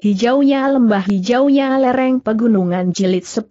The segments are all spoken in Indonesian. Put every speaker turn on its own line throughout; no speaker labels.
Hijaunya lembah hijaunya lereng pegunungan jilid 10.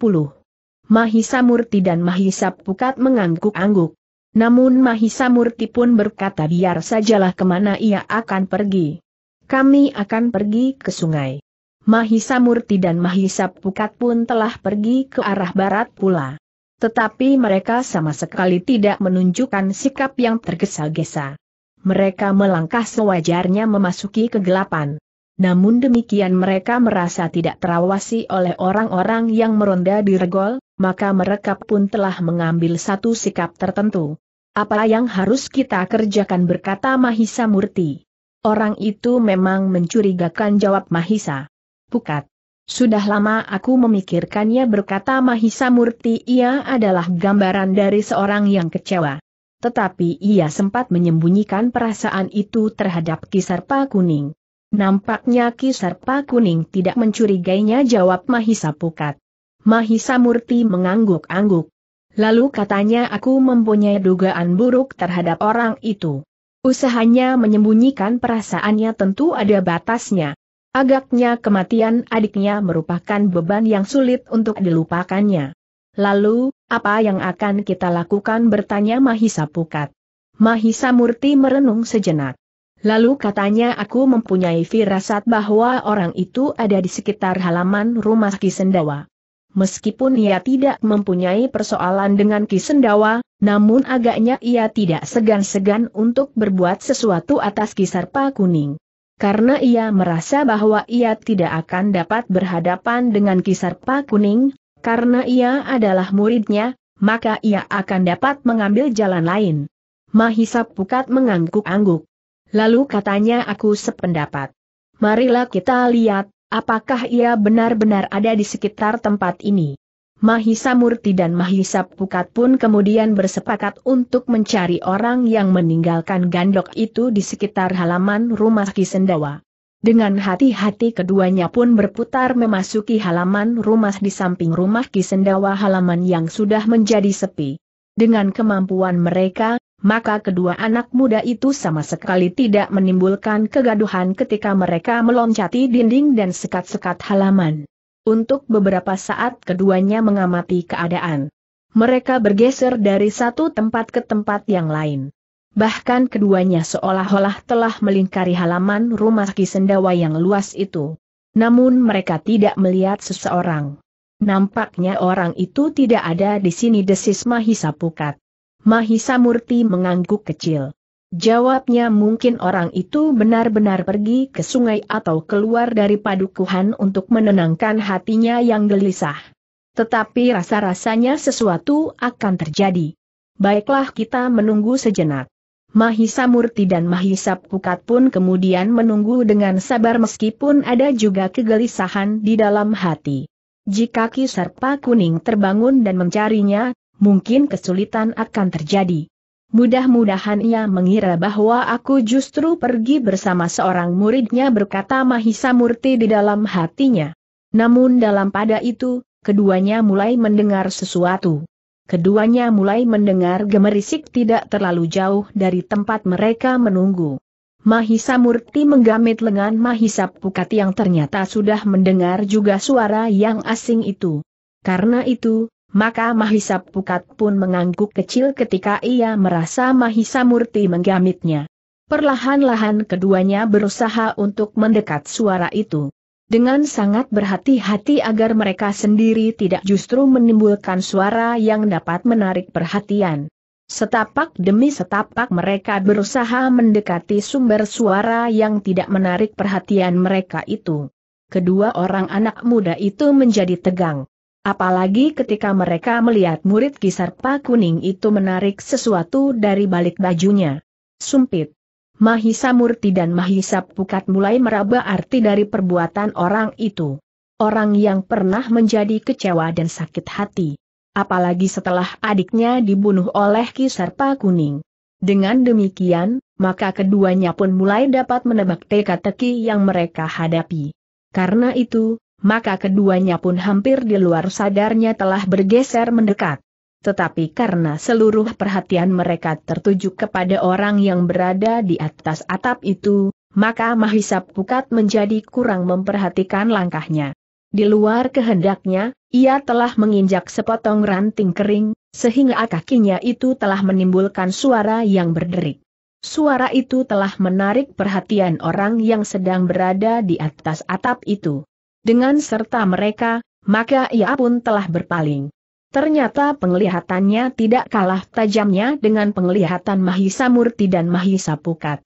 Mahisa Murti dan Mahisa Pukat mengangguk-angguk. Namun Mahisa Murti pun berkata biar sajalah kemana ia akan pergi. Kami akan pergi ke sungai. Mahisa Murti dan Mahisa Pukat pun telah pergi ke arah barat pula. Tetapi mereka sama sekali tidak menunjukkan sikap yang tergesa-gesa. Mereka melangkah sewajarnya memasuki kegelapan. Namun demikian mereka merasa tidak terawasi oleh orang-orang yang meronda di regol, maka mereka pun telah mengambil satu sikap tertentu. Apa yang harus kita kerjakan berkata Mahisa Murti. Orang itu memang mencurigakan jawab Mahisa. Pukat. Sudah lama aku memikirkannya berkata Mahisa Murti ia adalah gambaran dari seorang yang kecewa. Tetapi ia sempat menyembunyikan perasaan itu terhadap kisar Kisarpa Kuning. Nampaknya Kisarpa Kuning tidak mencurigainya jawab Mahisa Pukat. Mahisa Murti mengangguk-angguk. Lalu katanya aku mempunyai dugaan buruk terhadap orang itu. Usahanya menyembunyikan perasaannya tentu ada batasnya. Agaknya kematian adiknya merupakan beban yang sulit untuk dilupakannya. Lalu, apa yang akan kita lakukan bertanya Mahisa Pukat. Mahisa Murti merenung sejenak. Lalu katanya aku mempunyai firasat bahwa orang itu ada di sekitar halaman rumah Kisendawa. Meskipun ia tidak mempunyai persoalan dengan Kisendawa, namun agaknya ia tidak segan-segan untuk berbuat sesuatu atas Kisarpa Kuning. Karena ia merasa bahwa ia tidak akan dapat berhadapan dengan Kisarpa Kuning, karena ia adalah muridnya, maka ia akan dapat mengambil jalan lain. Mahisa Pukat mengangguk-angguk. Lalu katanya aku sependapat. Marilah kita lihat, apakah ia benar-benar ada di sekitar tempat ini. Mahisa Murti dan Mahisa Pukat pun kemudian bersepakat untuk mencari orang yang meninggalkan gandok itu di sekitar halaman rumah Kisendawa. Dengan hati-hati keduanya pun berputar memasuki halaman rumah di samping rumah Kisendawa halaman yang sudah menjadi sepi. Dengan kemampuan mereka, maka kedua anak muda itu sama sekali tidak menimbulkan kegaduhan ketika mereka meloncati dinding dan sekat-sekat halaman. Untuk beberapa saat keduanya mengamati keadaan. Mereka bergeser dari satu tempat ke tempat yang lain. Bahkan keduanya seolah-olah telah melingkari halaman rumah Kisendawa yang luas itu. Namun mereka tidak melihat seseorang. Nampaknya orang itu tidak ada di sini desis Mahisa Pukat. Mahisa Murti mengangguk kecil. Jawabnya mungkin orang itu benar-benar pergi ke sungai atau keluar dari padukuhan untuk menenangkan hatinya yang gelisah. Tetapi rasa-rasanya sesuatu akan terjadi. Baiklah kita menunggu sejenak. Mahisa Murti dan Mahisa Pukat pun kemudian menunggu dengan sabar meskipun ada juga kegelisahan di dalam hati. Jika Kisarpa Kuning terbangun dan mencarinya, mungkin kesulitan akan terjadi. Mudah-mudahan ia mengira bahwa aku justru pergi bersama seorang muridnya berkata Mahisa Murti di dalam hatinya. Namun dalam pada itu, keduanya mulai mendengar sesuatu. Keduanya mulai mendengar gemerisik tidak terlalu jauh dari tempat mereka menunggu. Mahisa Murti menggamit lengan Mahisa Pukati yang ternyata sudah mendengar juga suara yang asing itu. Karena itu, maka Mahisa Pukat pun mengangguk kecil ketika ia merasa Mahisa Murti menggamitnya. Perlahan-lahan keduanya berusaha untuk mendekat suara itu. Dengan sangat berhati-hati agar mereka sendiri tidak justru menimbulkan suara yang dapat menarik perhatian. Setapak demi setapak mereka berusaha mendekati sumber suara yang tidak menarik perhatian mereka itu. Kedua orang anak muda itu menjadi tegang. Apalagi ketika mereka melihat murid Kisarpa kuning itu menarik sesuatu dari balik bajunya. Sumpit. Mahisa Murti dan Mahisa Pukat mulai meraba arti dari perbuatan orang itu. Orang yang pernah menjadi kecewa dan sakit hati. Apalagi setelah adiknya dibunuh oleh Kisarpa kuning. Dengan demikian, maka keduanya pun mulai dapat menebak teka-teki yang mereka hadapi. Karena itu, maka keduanya pun hampir di luar sadarnya telah bergeser mendekat. Tetapi karena seluruh perhatian mereka tertuju kepada orang yang berada di atas atap itu, maka Mahisap Pukat menjadi kurang memperhatikan langkahnya. Di luar kehendaknya, ia telah menginjak sepotong ranting kering, sehingga kakinya itu telah menimbulkan suara yang berderik. Suara itu telah menarik perhatian orang yang sedang berada di atas atap itu. Dengan serta mereka, maka ia pun telah berpaling. Ternyata penglihatannya tidak kalah tajamnya dengan penglihatan Mahisa Murti dan Mahisa Pukat.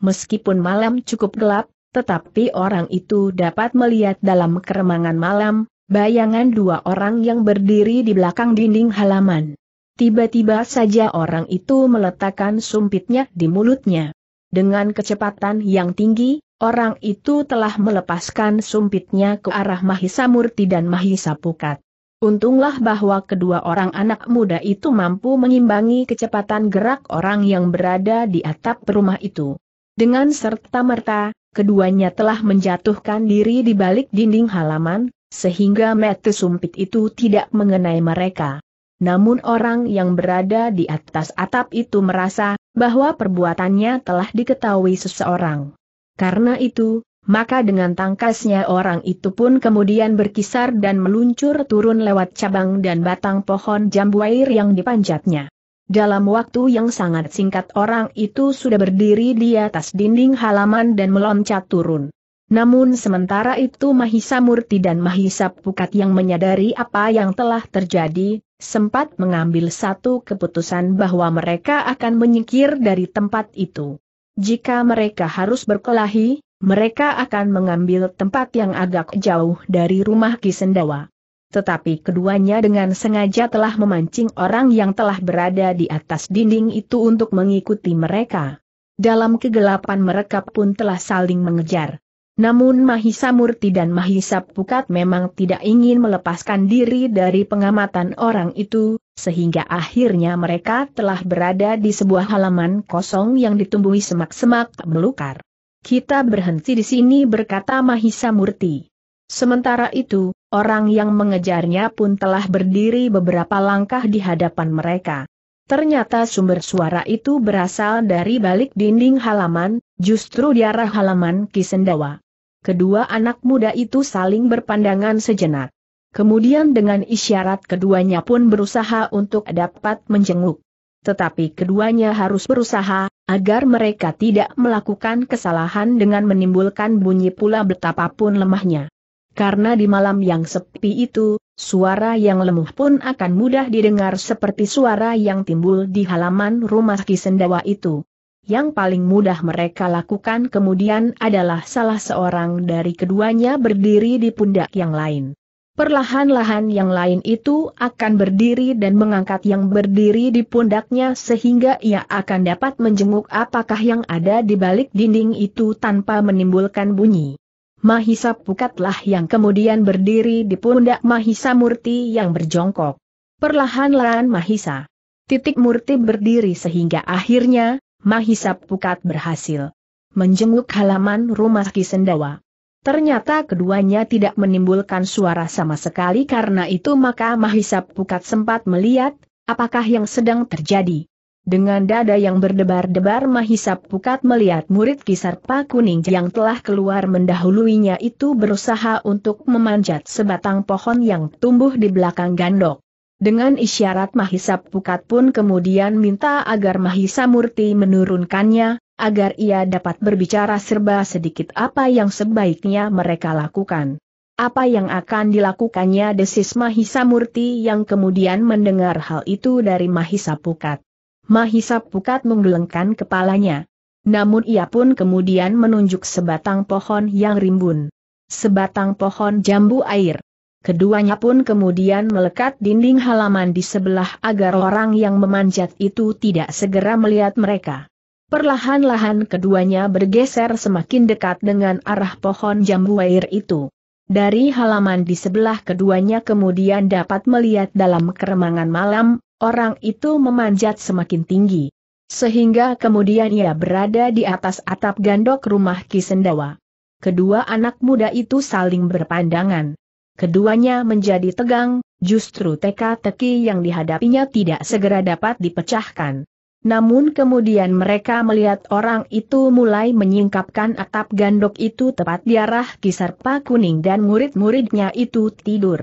Meskipun malam cukup gelap, tetapi orang itu dapat melihat dalam keremangan malam, bayangan dua orang yang berdiri di belakang dinding halaman. Tiba-tiba saja orang itu meletakkan sumpitnya di mulutnya. Dengan kecepatan yang tinggi, Orang itu telah melepaskan sumpitnya ke arah Mahisa Murti dan Mahisa Pukat. Untunglah bahwa kedua orang anak muda itu mampu mengimbangi kecepatan gerak orang yang berada di atap rumah itu. Dengan serta-merta, keduanya telah menjatuhkan diri di balik dinding halaman, sehingga mete sumpit itu tidak mengenai mereka. Namun orang yang berada di atas atap itu merasa, bahwa perbuatannya telah diketahui seseorang. Karena itu, maka dengan tangkasnya orang itu pun kemudian berkisar dan meluncur turun lewat cabang dan batang pohon jambu air yang dipanjatnya. Dalam waktu yang sangat singkat orang itu sudah berdiri di atas dinding halaman dan meloncat turun. Namun sementara itu Mahisa Murti dan Mahisa Pukat yang menyadari apa yang telah terjadi, sempat mengambil satu keputusan bahwa mereka akan menyingkir dari tempat itu. Jika mereka harus berkelahi, mereka akan mengambil tempat yang agak jauh dari rumah Kisendawa. Tetapi keduanya dengan sengaja telah memancing orang yang telah berada di atas dinding itu untuk mengikuti mereka. Dalam kegelapan mereka pun telah saling mengejar. Namun Mahisa Murti dan Mahisa Pukat memang tidak ingin melepaskan diri dari pengamatan orang itu, sehingga akhirnya mereka telah berada di sebuah halaman kosong yang ditumbuhi semak-semak melukar. Kita berhenti di sini berkata Mahisa Murti. Sementara itu, orang yang mengejarnya pun telah berdiri beberapa langkah di hadapan mereka. Ternyata sumber suara itu berasal dari balik dinding halaman, justru di arah halaman Kisendawa. Kedua anak muda itu saling berpandangan sejenak. Kemudian dengan isyarat keduanya pun berusaha untuk dapat menjenguk. Tetapi keduanya harus berusaha, agar mereka tidak melakukan kesalahan dengan menimbulkan bunyi pula betapapun lemahnya. Karena di malam yang sepi itu, suara yang lemuh pun akan mudah didengar seperti suara yang timbul di halaman rumah Kisendawa itu. Yang paling mudah mereka lakukan kemudian adalah salah seorang dari keduanya berdiri di pundak yang lain. Perlahan-lahan yang lain itu akan berdiri dan mengangkat yang berdiri di pundaknya sehingga ia akan dapat menjenguk apakah yang ada di balik dinding itu tanpa menimbulkan bunyi. Mahisa Pukatlah yang kemudian berdiri di pundak Mahisa Murti yang berjongkok. Perlahan-lahan Mahisa. Titik Murti berdiri sehingga akhirnya, Mahisa Pukat berhasil menjenguk halaman rumah Kisendawa. Ternyata keduanya tidak menimbulkan suara sama sekali karena itu maka Mahisa Pukat sempat melihat, apakah yang sedang terjadi. Dengan dada yang berdebar-debar Mahisa Pukat melihat murid kisar Kisarpa Kuning yang telah keluar mendahuluinya itu berusaha untuk memanjat sebatang pohon yang tumbuh di belakang gandok. Dengan isyarat Mahisa Pukat pun kemudian minta agar Mahisa Murti menurunkannya, agar ia dapat berbicara serba sedikit apa yang sebaiknya mereka lakukan. Apa yang akan dilakukannya desis Mahisa Murti yang kemudian mendengar hal itu dari Mahisa Pukat. Mahisa Pukat menggelengkan kepalanya. Namun ia pun kemudian menunjuk sebatang pohon yang rimbun. Sebatang pohon jambu air. Keduanya pun kemudian melekat dinding halaman di sebelah agar orang yang memanjat itu tidak segera melihat mereka. Perlahan-lahan keduanya bergeser semakin dekat dengan arah pohon jambu air itu. Dari halaman di sebelah keduanya kemudian dapat melihat dalam keremangan malam, orang itu memanjat semakin tinggi. Sehingga kemudian ia berada di atas atap gandok rumah Kisendawa. Kedua anak muda itu saling berpandangan. Keduanya menjadi tegang, justru teka-teki yang dihadapinya tidak segera dapat dipecahkan. Namun kemudian mereka melihat orang itu mulai menyingkapkan atap gandok itu tepat di arah Kisarpa Kuning dan murid-muridnya itu tidur.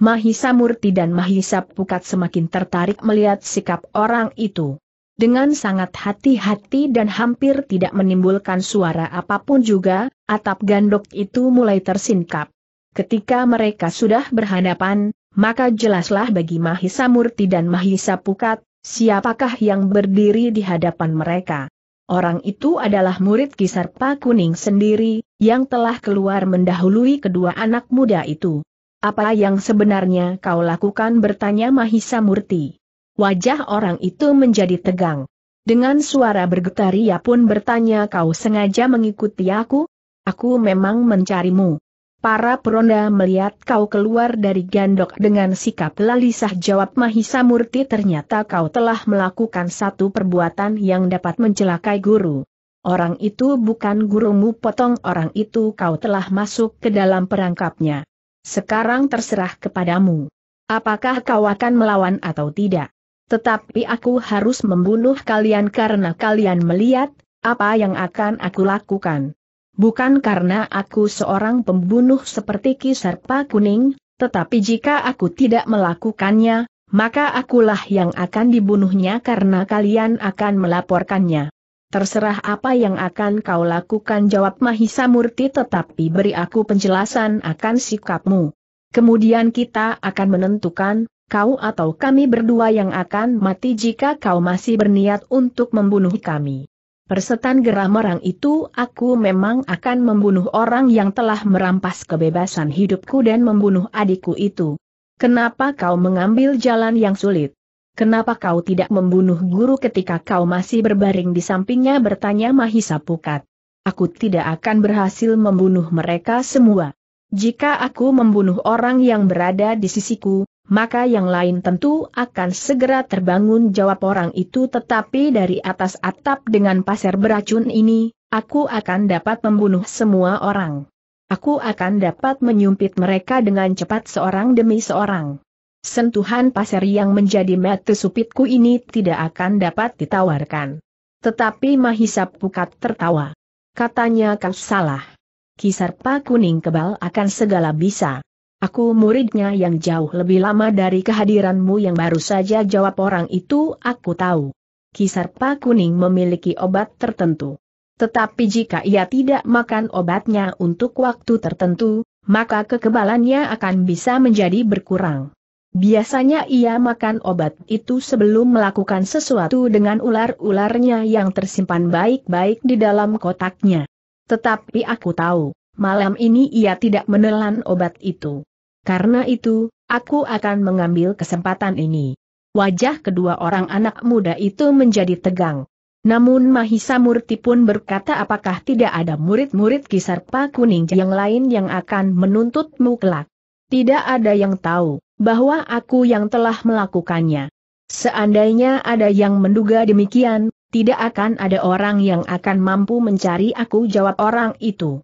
Mahisa Murti dan Mahisa Pukat semakin tertarik melihat sikap orang itu. Dengan sangat hati-hati dan hampir tidak menimbulkan suara apapun juga, atap gandok itu mulai tersingkap. Ketika mereka sudah berhadapan, maka jelaslah bagi Mahisa Murti dan Mahisa Pukat, siapakah yang berdiri di hadapan mereka. Orang itu adalah murid Kisarpa Kuning sendiri, yang telah keluar mendahului kedua anak muda itu. Apa yang sebenarnya kau lakukan bertanya Mahisa Murti. Wajah orang itu menjadi tegang. Dengan suara bergetar ia pun bertanya kau sengaja mengikuti aku? Aku memang mencarimu. Para peronda melihat kau keluar dari gandok dengan sikap lalisah jawab Mahisa Murti ternyata kau telah melakukan satu perbuatan yang dapat mencelakai guru. Orang itu bukan gurumu potong orang itu kau telah masuk ke dalam perangkapnya. Sekarang terserah kepadamu. Apakah kau akan melawan atau tidak? Tetapi aku harus membunuh kalian karena kalian melihat, apa yang akan aku lakukan bukan karena aku seorang pembunuh seperti Kisarpa Kuning, tetapi jika aku tidak melakukannya, maka akulah yang akan dibunuhnya karena kalian akan melaporkannya. Terserah apa yang akan kau lakukan jawab Mahisa Murti tetapi beri aku penjelasan akan sikapmu. Kemudian kita akan menentukan, kau atau kami berdua yang akan mati jika kau masih berniat untuk membunuh kami. Persetan geram orang itu aku memang akan membunuh orang yang telah merampas kebebasan hidupku dan membunuh adikku itu. Kenapa kau mengambil jalan yang sulit? Kenapa kau tidak membunuh guru ketika kau masih berbaring di sampingnya bertanya Mahisa Pukat? Aku tidak akan berhasil membunuh mereka semua. Jika aku membunuh orang yang berada di sisiku, maka yang lain tentu akan segera terbangun jawab orang itu tetapi dari atas atap dengan pasir beracun ini, aku akan dapat membunuh semua orang. Aku akan dapat menyumpit mereka dengan cepat seorang demi seorang. Sentuhan pasir yang menjadi mata supitku ini tidak akan dapat ditawarkan. Tetapi Mahisa Pukat tertawa. Katanya kau salah. Kisar Pak Kuning kebal akan segala bisa. Aku muridnya yang jauh lebih lama dari kehadiranmu yang baru saja jawab orang itu aku tahu. Kisarpa kuning memiliki obat tertentu. Tetapi jika ia tidak makan obatnya untuk waktu tertentu, maka kekebalannya akan bisa menjadi berkurang. Biasanya ia makan obat itu sebelum melakukan sesuatu dengan ular-ularnya yang tersimpan baik-baik di dalam kotaknya. Tetapi aku tahu, malam ini ia tidak menelan obat itu. Karena itu, aku akan mengambil kesempatan ini. Wajah kedua orang anak muda itu menjadi tegang. Namun Mahisa Murti pun berkata apakah tidak ada murid-murid Kisarpa Kuning yang lain yang akan menuntutmu kelak. Tidak ada yang tahu, bahwa aku yang telah melakukannya. Seandainya ada yang menduga demikian, tidak akan ada orang yang akan mampu mencari aku jawab orang itu.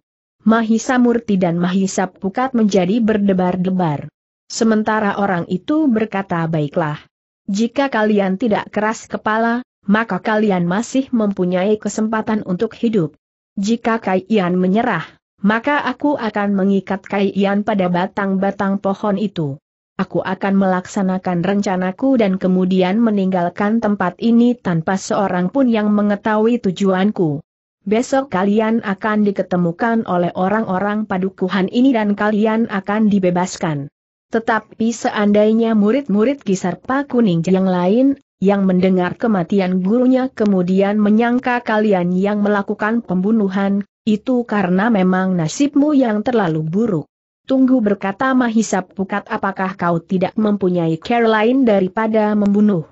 Mahisa Murti dan Mahisa Pukat menjadi berdebar-debar. Sementara orang itu berkata baiklah. Jika kalian tidak keras kepala, maka kalian masih mempunyai kesempatan untuk hidup. Jika Ian menyerah, maka aku akan mengikat Ian pada batang-batang pohon itu. Aku akan melaksanakan rencanaku dan kemudian meninggalkan tempat ini tanpa seorang pun yang mengetahui tujuanku. Besok kalian akan diketemukan oleh orang-orang padukuhan ini dan kalian akan dibebaskan. Tetapi seandainya murid-murid Kisarpa Kuning yang lain, yang mendengar kematian gurunya kemudian menyangka kalian yang melakukan pembunuhan, itu karena memang nasibmu yang terlalu buruk. Tunggu berkata Mahisa Pukat apakah kau tidak mempunyai care lain daripada membunuh.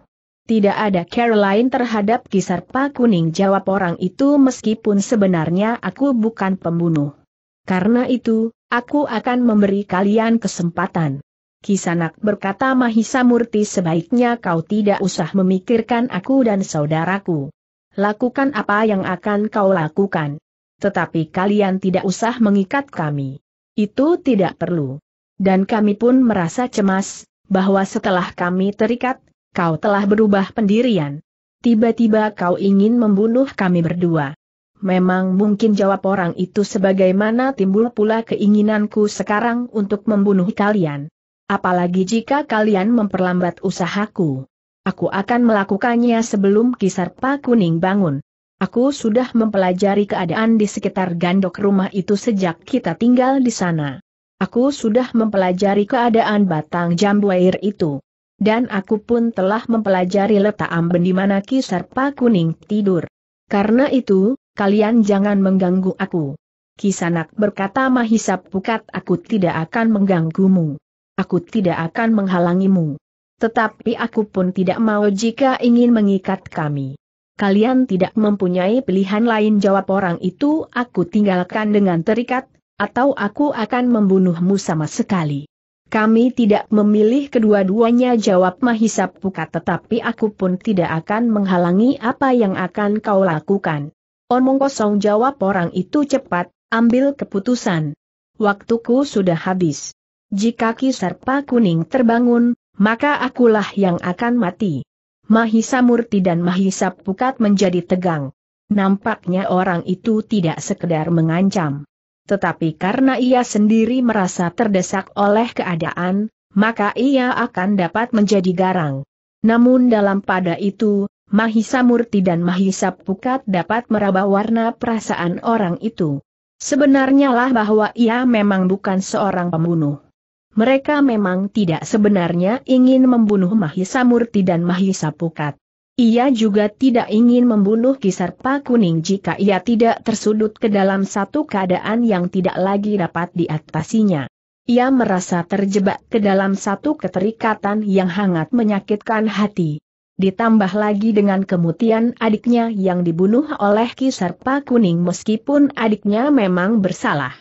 Tidak ada Caroline terhadap kisar Pak Kuning jawab orang itu meskipun sebenarnya aku bukan pembunuh. Karena itu, aku akan memberi kalian kesempatan. Kisanak berkata Mahisa Murti sebaiknya kau tidak usah memikirkan aku dan saudaraku. Lakukan apa yang akan kau lakukan. Tetapi kalian tidak usah mengikat kami. Itu tidak perlu. Dan kami pun merasa cemas, bahwa setelah kami terikat, kau telah berubah pendirian. Tiba-tiba kau ingin membunuh kami berdua. Memang mungkin jawab orang itu sebagaimana timbul pula keinginanku sekarang untuk membunuh kalian. Apalagi jika kalian memperlambat usahaku. Aku akan melakukannya sebelum kisar Pak Kuning bangun. Aku sudah mempelajari keadaan di sekitar gandok rumah itu sejak kita tinggal di sana. Aku sudah mempelajari keadaan batang jambu air itu. Dan aku pun telah mempelajari letak amben di mana Kisarpa Kuning tidur. Karena itu, kalian jangan mengganggu aku. Kisanak berkata Mahisa Pukat aku tidak akan mengganggumu. Aku tidak akan menghalangimu. Tetapi aku pun tidak mau jika ingin mengikat kami. Kalian tidak mempunyai pilihan lain jawab orang itu aku tinggalkan dengan terikat, atau aku akan membunuhmu sama sekali. Kami tidak memilih kedua-duanya jawab Mahisa Pukat tetapi aku pun tidak akan menghalangi apa yang akan kau lakukan. Omong kosong jawab orang itu cepat, ambil keputusan. Waktuku sudah habis. Jika kisar Pak Kuning terbangun, maka akulah yang akan mati. Mahisa Murti dan Mahisa Pukat menjadi tegang. Nampaknya orang itu tidak sekedar mengancam tetapi karena ia sendiri merasa terdesak oleh keadaan, maka ia akan dapat menjadi garang. Namun dalam pada itu, Mahisa Murti dan Mahisa Pukat dapat meraba warna perasaan orang itu. Sebenarnya lah bahwa ia memang bukan seorang pembunuh. Mereka memang tidak sebenarnya ingin membunuh Mahisa Murti dan Mahisa Pukat. Ia juga tidak ingin membunuh kisar Pak Kuning jika ia tidak tersudut ke dalam satu keadaan yang tidak lagi dapat diatasinya. Ia merasa terjebak ke dalam satu keterikatan yang hangat menyakitkan hati. Ditambah lagi dengan kemutian adiknya yang dibunuh oleh kisar Pak Kuning meskipun adiknya memang bersalah.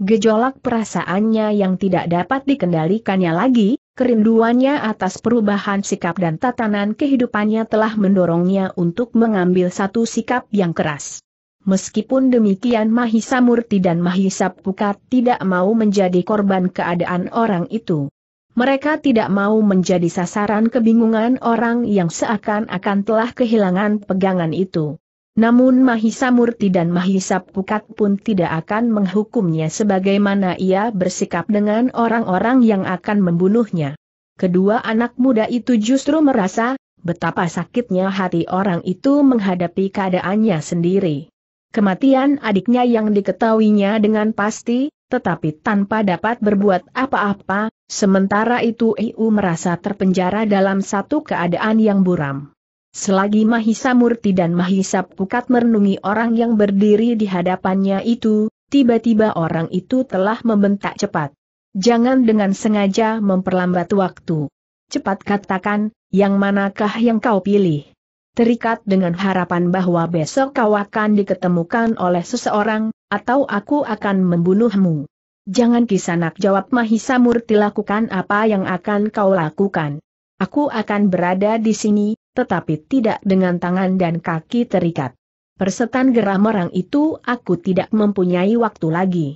Gejolak perasaannya yang tidak dapat dikendalikannya lagi, Kerinduannya atas perubahan sikap dan tatanan kehidupannya telah mendorongnya untuk mengambil satu sikap yang keras. Meskipun demikian Mahisa Murti dan Mahisa Pukat tidak mau menjadi korban keadaan orang itu. Mereka tidak mau menjadi sasaran kebingungan orang yang seakan-akan telah kehilangan pegangan itu. Namun Mahisa Murti dan Mahisa Pukat pun tidak akan menghukumnya sebagaimana ia bersikap dengan orang-orang yang akan membunuhnya. Kedua anak muda itu justru merasa betapa sakitnya hati orang itu menghadapi keadaannya sendiri. Kematian adiknya yang diketahuinya dengan pasti, tetapi tanpa dapat berbuat apa-apa, sementara itu IU merasa terpenjara dalam satu keadaan yang buram. Selagi Mahisa Murti dan Mahisa Pukat merenungi orang yang berdiri di hadapannya itu, tiba-tiba orang itu telah membentak cepat. Jangan dengan sengaja memperlambat waktu. Cepat katakan, yang manakah yang kau pilih? Terikat dengan harapan bahwa besok kau akan diketemukan oleh seseorang, atau aku akan membunuhmu. Jangan kisanak jawab Mahisa Murti lakukan apa yang akan kau lakukan. Aku akan berada di sini, tetapi tidak dengan tangan dan kaki terikat. Persetan geram orang itu aku tidak mempunyai waktu lagi.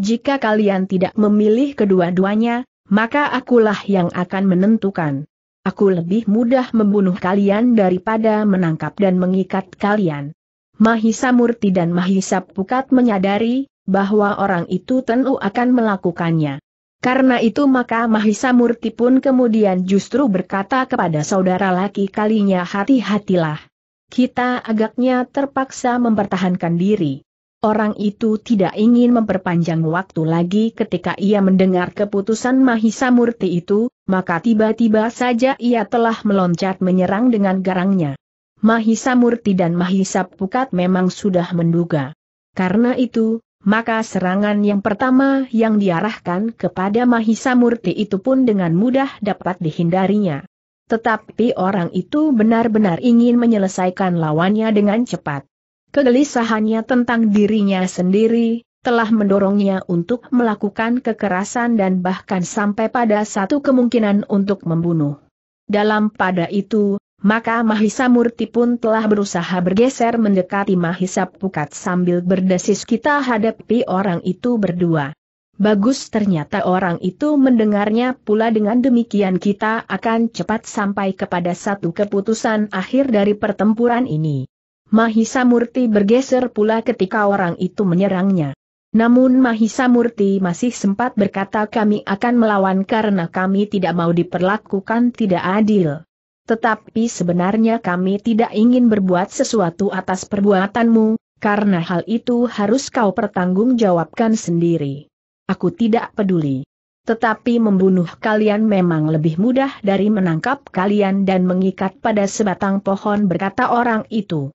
Jika kalian tidak memilih kedua-duanya, maka akulah yang akan menentukan. Aku lebih mudah membunuh kalian daripada menangkap dan mengikat kalian. Mahisa Murti dan Mahisa Pukat menyadari, bahwa orang itu tentu akan melakukannya. Karena itu maka Mahisa Murti pun kemudian justru berkata kepada saudara laki kalinya hati-hatilah. Kita agaknya terpaksa mempertahankan diri. Orang itu tidak ingin memperpanjang waktu lagi ketika ia mendengar keputusan Mahisa Murti itu, maka tiba-tiba saja ia telah meloncat menyerang dengan garangnya. Mahisa Murti dan Mahisa Pukat memang sudah menduga. Karena itu, maka serangan yang pertama yang diarahkan kepada Mahisa Murti itu pun dengan mudah dapat dihindarinya. Tetapi orang itu benar-benar ingin menyelesaikan lawannya dengan cepat. Kegelisahannya tentang dirinya sendiri, telah mendorongnya untuk melakukan kekerasan dan bahkan sampai pada satu kemungkinan untuk membunuh. Dalam pada itu, maka Mahisa Murti pun telah berusaha bergeser mendekati Mahisa Pukat sambil berdesis kita hadapi orang itu berdua. Bagus ternyata orang itu mendengarnya pula dengan demikian kita akan cepat sampai kepada satu keputusan akhir dari pertempuran ini. Mahisa Murti bergeser pula ketika orang itu menyerangnya. Namun Mahisa Murti masih sempat berkata kami akan melawan karena kami tidak mau diperlakukan tidak adil. Tetapi sebenarnya kami tidak ingin berbuat sesuatu atas perbuatanmu, karena hal itu harus kau pertanggungjawabkan sendiri. Aku tidak peduli. Tetapi membunuh kalian memang lebih mudah dari menangkap kalian dan mengikat pada sebatang pohon berkata orang itu.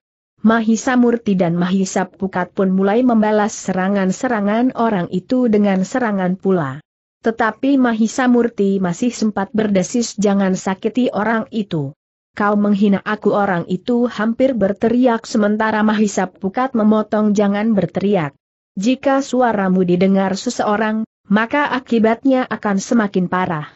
Mahisa Murti dan Mahisa Pukat pun mulai membalas serangan-serangan orang itu dengan serangan pula. Tetapi Mahisa Murti masih sempat berdesis jangan sakiti orang itu. Kau menghina aku orang itu hampir berteriak sementara Mahisa Pukat memotong jangan berteriak. Jika suaramu didengar seseorang, maka akibatnya akan semakin parah.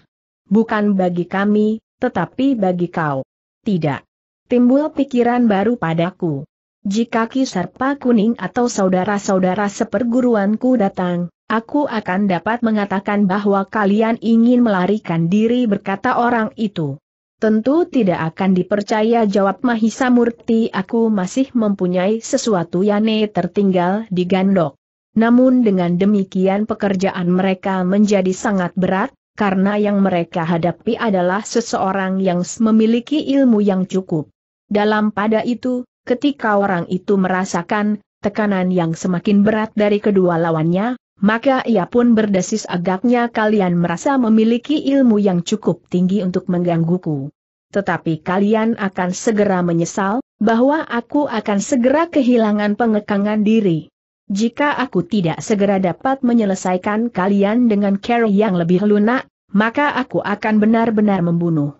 Bukan bagi kami, tetapi bagi kau. Tidak. Timbul pikiran baru padaku. Jika Kisarpa Kuning atau saudara-saudara seperguruanku datang, Aku akan dapat mengatakan bahwa kalian ingin melarikan diri berkata orang itu. Tentu tidak akan dipercaya jawab Mahisa Murti aku masih mempunyai sesuatu yang tertinggal di gandok. Namun dengan demikian pekerjaan mereka menjadi sangat berat, karena yang mereka hadapi adalah seseorang yang memiliki ilmu yang cukup. Dalam pada itu, ketika orang itu merasakan tekanan yang semakin berat dari kedua lawannya, maka ia pun berdesis agaknya kalian merasa memiliki ilmu yang cukup tinggi untuk menggangguku. Tetapi kalian akan segera menyesal, bahwa aku akan segera kehilangan pengekangan diri. Jika aku tidak segera dapat menyelesaikan kalian dengan cara yang lebih lunak, maka aku akan benar-benar membunuh.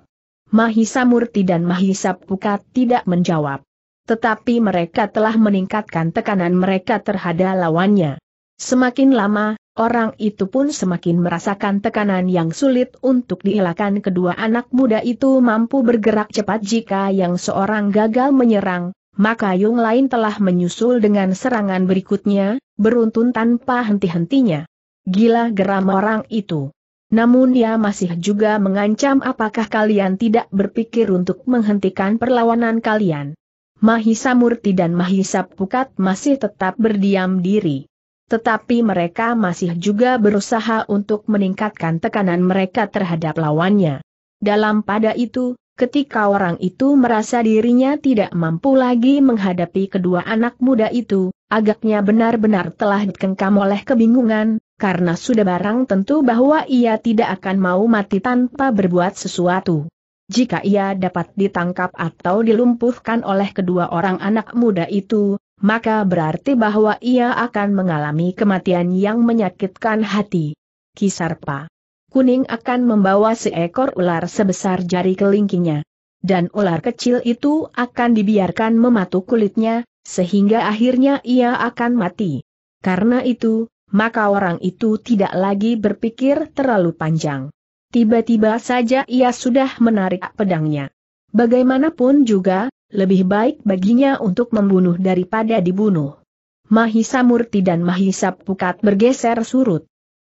Mahisa Murti dan Mahisa Pukat tidak menjawab. Tetapi mereka telah meningkatkan tekanan mereka terhadap lawannya. Semakin lama, orang itu pun semakin merasakan tekanan yang sulit untuk dielakkan kedua anak muda itu mampu bergerak cepat jika yang seorang gagal menyerang, maka yang lain telah menyusul dengan serangan berikutnya, beruntun tanpa henti-hentinya. Gila geram orang itu. Namun dia masih juga mengancam apakah kalian tidak berpikir untuk menghentikan perlawanan kalian. Mahisa Murti dan Mahisa Pukat masih tetap berdiam diri tetapi mereka masih juga berusaha untuk meningkatkan tekanan mereka terhadap lawannya. Dalam pada itu, ketika orang itu merasa dirinya tidak mampu lagi menghadapi kedua anak muda itu, agaknya benar-benar telah dikengkam oleh kebingungan, karena sudah barang tentu bahwa ia tidak akan mau mati tanpa berbuat sesuatu. Jika ia dapat ditangkap atau dilumpuhkan oleh kedua orang anak muda itu, maka berarti bahwa ia akan mengalami kematian yang menyakitkan hati. Kisarpa. Kuning akan membawa seekor ular sebesar jari kelingkingnya. Dan ular kecil itu akan dibiarkan mematuk kulitnya, sehingga akhirnya ia akan mati. Karena itu, maka orang itu tidak lagi berpikir terlalu panjang. Tiba-tiba saja ia sudah menarik pedangnya. Bagaimanapun juga, lebih baik baginya untuk membunuh daripada dibunuh. Mahisa Murti dan Mahisa Pukat bergeser surut.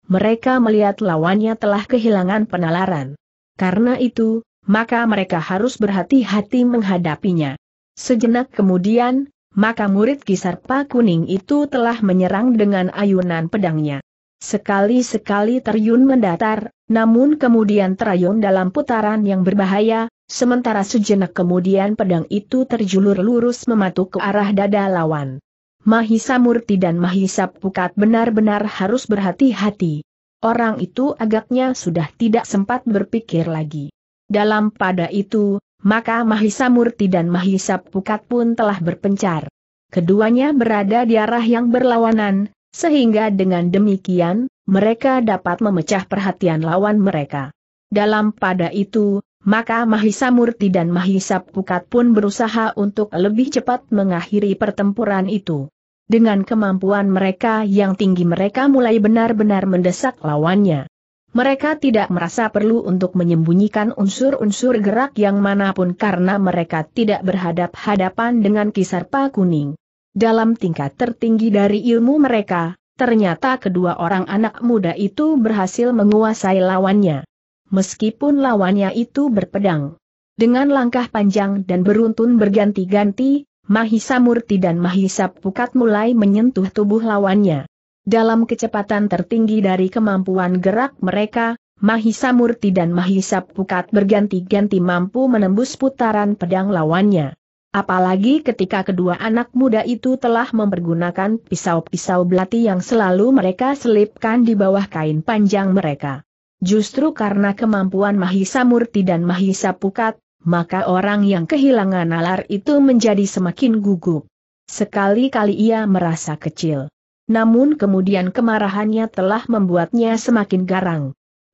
Mereka melihat lawannya telah kehilangan penalaran. Karena itu, maka mereka harus berhati-hati menghadapinya. Sejenak kemudian, maka murid kisar Kisarpa Kuning itu telah menyerang dengan ayunan pedangnya. Sekali-sekali terjun mendatar, namun kemudian terayun dalam putaran yang berbahaya, Sementara sejenak kemudian pedang itu terjulur lurus mematuk ke arah dada lawan. Mahisa Murti dan Mahisa Pukat benar-benar harus berhati-hati. Orang itu agaknya sudah tidak sempat berpikir lagi. Dalam pada itu, maka Mahisa Murti dan Mahisa Pukat pun telah berpencar. Keduanya berada di arah yang berlawanan, sehingga dengan demikian, mereka dapat memecah perhatian lawan mereka. Dalam pada itu, maka Mahisa Murti dan Mahisa Pukat pun berusaha untuk lebih cepat mengakhiri pertempuran itu. Dengan kemampuan mereka yang tinggi mereka mulai benar-benar mendesak lawannya. Mereka tidak merasa perlu untuk menyembunyikan unsur-unsur gerak yang manapun karena mereka tidak berhadap-hadapan dengan kisarpa kuning. Dalam tingkat tertinggi dari ilmu mereka, ternyata kedua orang anak muda itu berhasil menguasai lawannya meskipun lawannya itu berpedang. Dengan langkah panjang dan beruntun berganti-ganti, Mahisa Murti dan Mahisa Pukat mulai menyentuh tubuh lawannya. Dalam kecepatan tertinggi dari kemampuan gerak mereka, Mahisa Murti dan Mahisa Pukat berganti-ganti mampu menembus putaran pedang lawannya. Apalagi ketika kedua anak muda itu telah mempergunakan pisau-pisau belati yang selalu mereka selipkan di bawah kain panjang mereka. Justru karena kemampuan Mahisa Murti dan Mahisa Pukat, maka orang yang kehilangan nalar itu menjadi semakin gugup. Sekali-kali ia merasa kecil. Namun kemudian kemarahannya telah membuatnya semakin garang.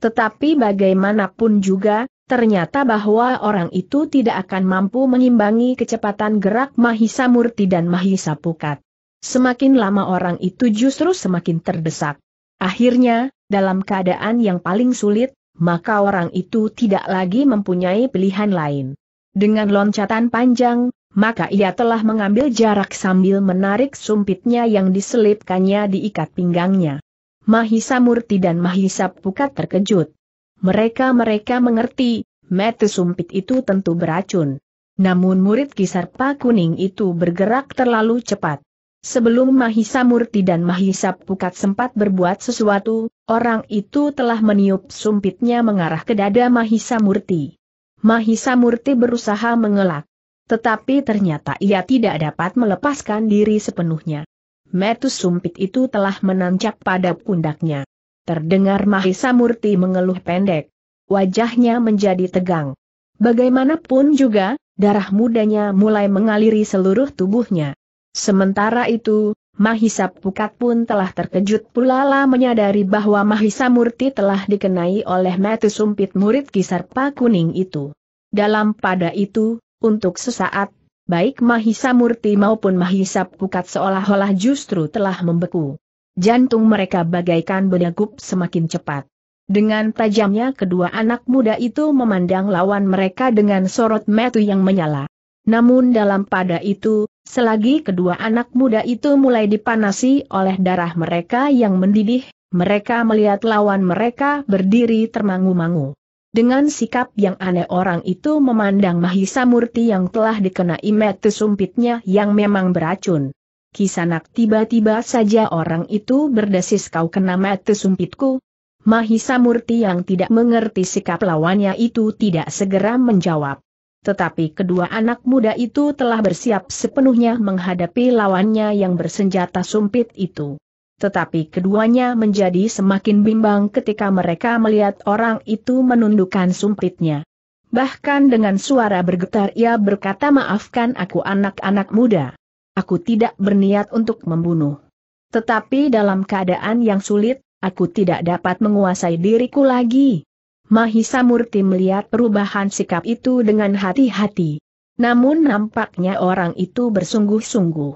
Tetapi bagaimanapun juga, ternyata bahwa orang itu tidak akan mampu mengimbangi kecepatan gerak Mahisa Murti dan Mahisa Pukat. Semakin lama orang itu justru semakin terdesak. Akhirnya, dalam keadaan yang paling sulit, maka orang itu tidak lagi mempunyai pilihan lain. Dengan loncatan panjang, maka ia telah mengambil jarak sambil menarik sumpitnya yang diselipkannya diikat pinggangnya. Mahisa Murti dan Mahisa Pukat terkejut. Mereka-mereka mengerti, mete sumpit itu tentu beracun. Namun murid kisar pak Kuning itu bergerak terlalu cepat. Sebelum Mahisa Murti dan Mahisa Pukat sempat berbuat sesuatu, orang itu telah meniup sumpitnya mengarah ke dada Mahisa Murti. Mahisa Murti berusaha mengelak. Tetapi ternyata ia tidak dapat melepaskan diri sepenuhnya. Metus sumpit itu telah menancap pada pundaknya. Terdengar Mahisa Murti mengeluh pendek. Wajahnya menjadi tegang. Bagaimanapun juga, darah mudanya mulai mengaliri seluruh tubuhnya. Sementara itu, Mahisa Pukat pun telah terkejut lah menyadari bahwa Mahisa Murti telah dikenai oleh metu sumpit murid Kisarpa Kuning itu. Dalam pada itu, untuk sesaat, baik Mahisa Murti maupun Mahisa Pukat seolah-olah justru telah membeku. Jantung mereka bagaikan berdegup semakin cepat. Dengan tajamnya kedua anak muda itu memandang lawan mereka dengan sorot metu yang menyala. Namun dalam pada itu, selagi kedua anak muda itu mulai dipanasi oleh darah mereka yang mendidih, mereka melihat lawan mereka berdiri termangu-mangu. Dengan sikap yang aneh orang itu memandang Mahisa Murti yang telah dikenai mete sumpitnya yang memang beracun. Kisanak tiba-tiba saja orang itu berdesis kau kena mete sumpitku. Mahisa Murti yang tidak mengerti sikap lawannya itu tidak segera menjawab. Tetapi kedua anak muda itu telah bersiap sepenuhnya menghadapi lawannya yang bersenjata sumpit itu. Tetapi keduanya menjadi semakin bimbang ketika mereka melihat orang itu menundukkan sumpitnya. Bahkan dengan suara bergetar ia berkata maafkan aku anak-anak muda. Aku tidak berniat untuk membunuh. Tetapi dalam keadaan yang sulit, aku tidak dapat menguasai diriku lagi. Mahisa Murti melihat perubahan sikap itu dengan hati-hati. Namun nampaknya orang itu bersungguh-sungguh.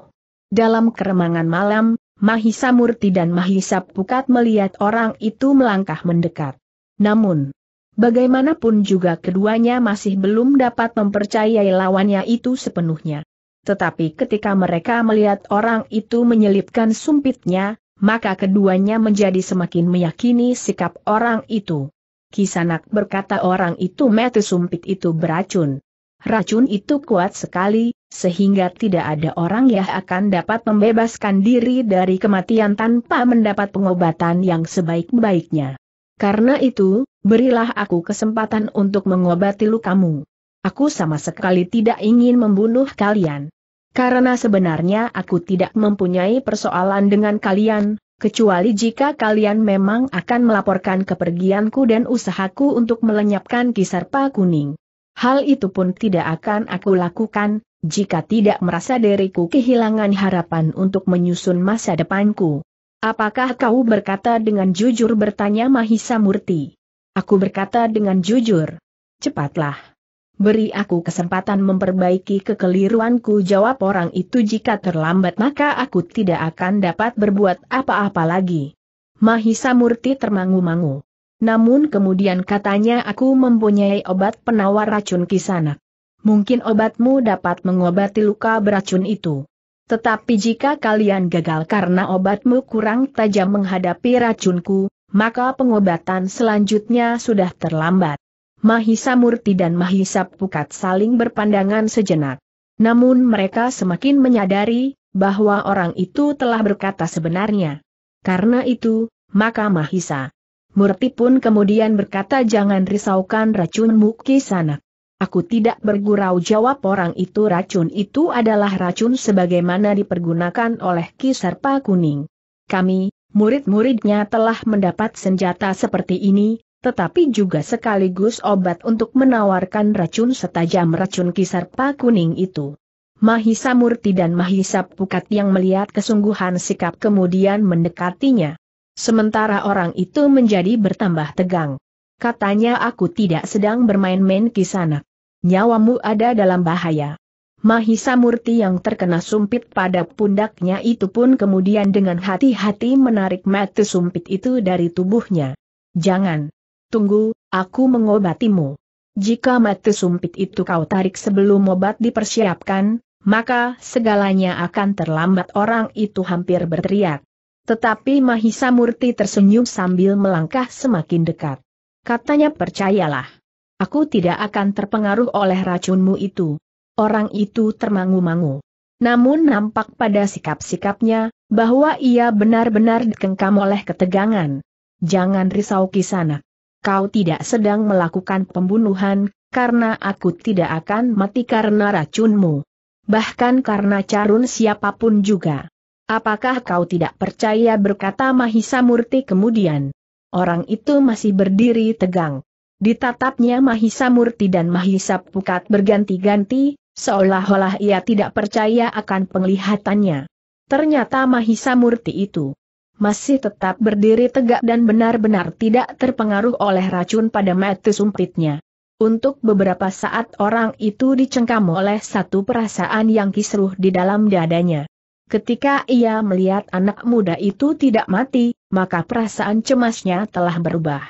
Dalam keremangan malam, Mahisa Murti dan Mahisa Pukat melihat orang itu melangkah mendekat. Namun, bagaimanapun juga keduanya masih belum dapat mempercayai lawannya itu sepenuhnya. Tetapi ketika mereka melihat orang itu menyelipkan sumpitnya, maka keduanya menjadi semakin meyakini sikap orang itu. Kisanak berkata orang itu metu sumpit itu beracun. Racun itu kuat sekali, sehingga tidak ada orang yang akan dapat membebaskan diri dari kematian tanpa mendapat pengobatan yang sebaik-baiknya. Karena itu, berilah aku kesempatan untuk mengobati lukamu. Aku sama sekali tidak ingin membunuh kalian. Karena sebenarnya aku tidak mempunyai persoalan dengan kalian, kecuali jika kalian memang akan melaporkan kepergianku dan usahaku untuk melenyapkan kisarpa kuning. Hal itu pun tidak akan aku lakukan, jika tidak merasa diriku kehilangan harapan untuk menyusun masa depanku. Apakah kau berkata dengan jujur bertanya Mahisa Murti? Aku berkata dengan jujur. Cepatlah beri aku kesempatan memperbaiki kekeliruanku jawab orang itu jika terlambat maka aku tidak akan dapat berbuat apa-apa lagi. Mahisa Murti termangu-mangu. Namun kemudian katanya aku mempunyai obat penawar racun kisana. Mungkin obatmu dapat mengobati luka beracun itu. Tetapi jika kalian gagal karena obatmu kurang tajam menghadapi racunku, maka pengobatan selanjutnya sudah terlambat. Mahisa Murti dan Mahisa Pukat saling berpandangan sejenak. Namun mereka semakin menyadari bahwa orang itu telah berkata sebenarnya. Karena itu, maka Mahisa Murti pun kemudian berkata jangan risaukan racunmu kisanak. Aku tidak bergurau jawab orang itu racun itu adalah racun sebagaimana dipergunakan oleh Kisarpa Kuning. Kami, murid-muridnya telah mendapat senjata seperti ini, tetapi juga sekaligus obat untuk menawarkan racun setajam racun kisar kisarpa kuning itu. Mahisa Murti dan Mahisa Pukat yang melihat kesungguhan sikap kemudian mendekatinya. Sementara orang itu menjadi bertambah tegang. Katanya aku tidak sedang bermain-main sana. Nyawamu ada dalam bahaya. Mahisa Murti yang terkena sumpit pada pundaknya itu pun kemudian dengan hati-hati menarik mati sumpit itu dari tubuhnya. Jangan. Tunggu, aku mengobatimu. Jika mati sumpit itu kau tarik sebelum obat dipersiapkan, maka segalanya akan terlambat orang itu hampir berteriak. Tetapi Mahisa Murti tersenyum sambil melangkah semakin dekat. Katanya percayalah. Aku tidak akan terpengaruh oleh racunmu itu. Orang itu termangu-mangu. Namun nampak pada sikap-sikapnya, bahwa ia benar-benar dikengkam oleh ketegangan. Jangan risau kisanak kau tidak sedang melakukan pembunuhan, karena aku tidak akan mati karena racunmu. Bahkan karena carun siapapun juga. Apakah kau tidak percaya berkata Mahisa Murti kemudian? Orang itu masih berdiri tegang. Ditatapnya Mahisa Murti dan Mahisa Pukat berganti-ganti, seolah-olah ia tidak percaya akan penglihatannya. Ternyata Mahisa Murti itu masih tetap berdiri tegak dan benar-benar tidak terpengaruh oleh racun pada mata sumpitnya. Untuk beberapa saat orang itu dicengkam oleh satu perasaan yang kisruh di dalam dadanya. Ketika ia melihat anak muda itu tidak mati, maka perasaan cemasnya telah berubah.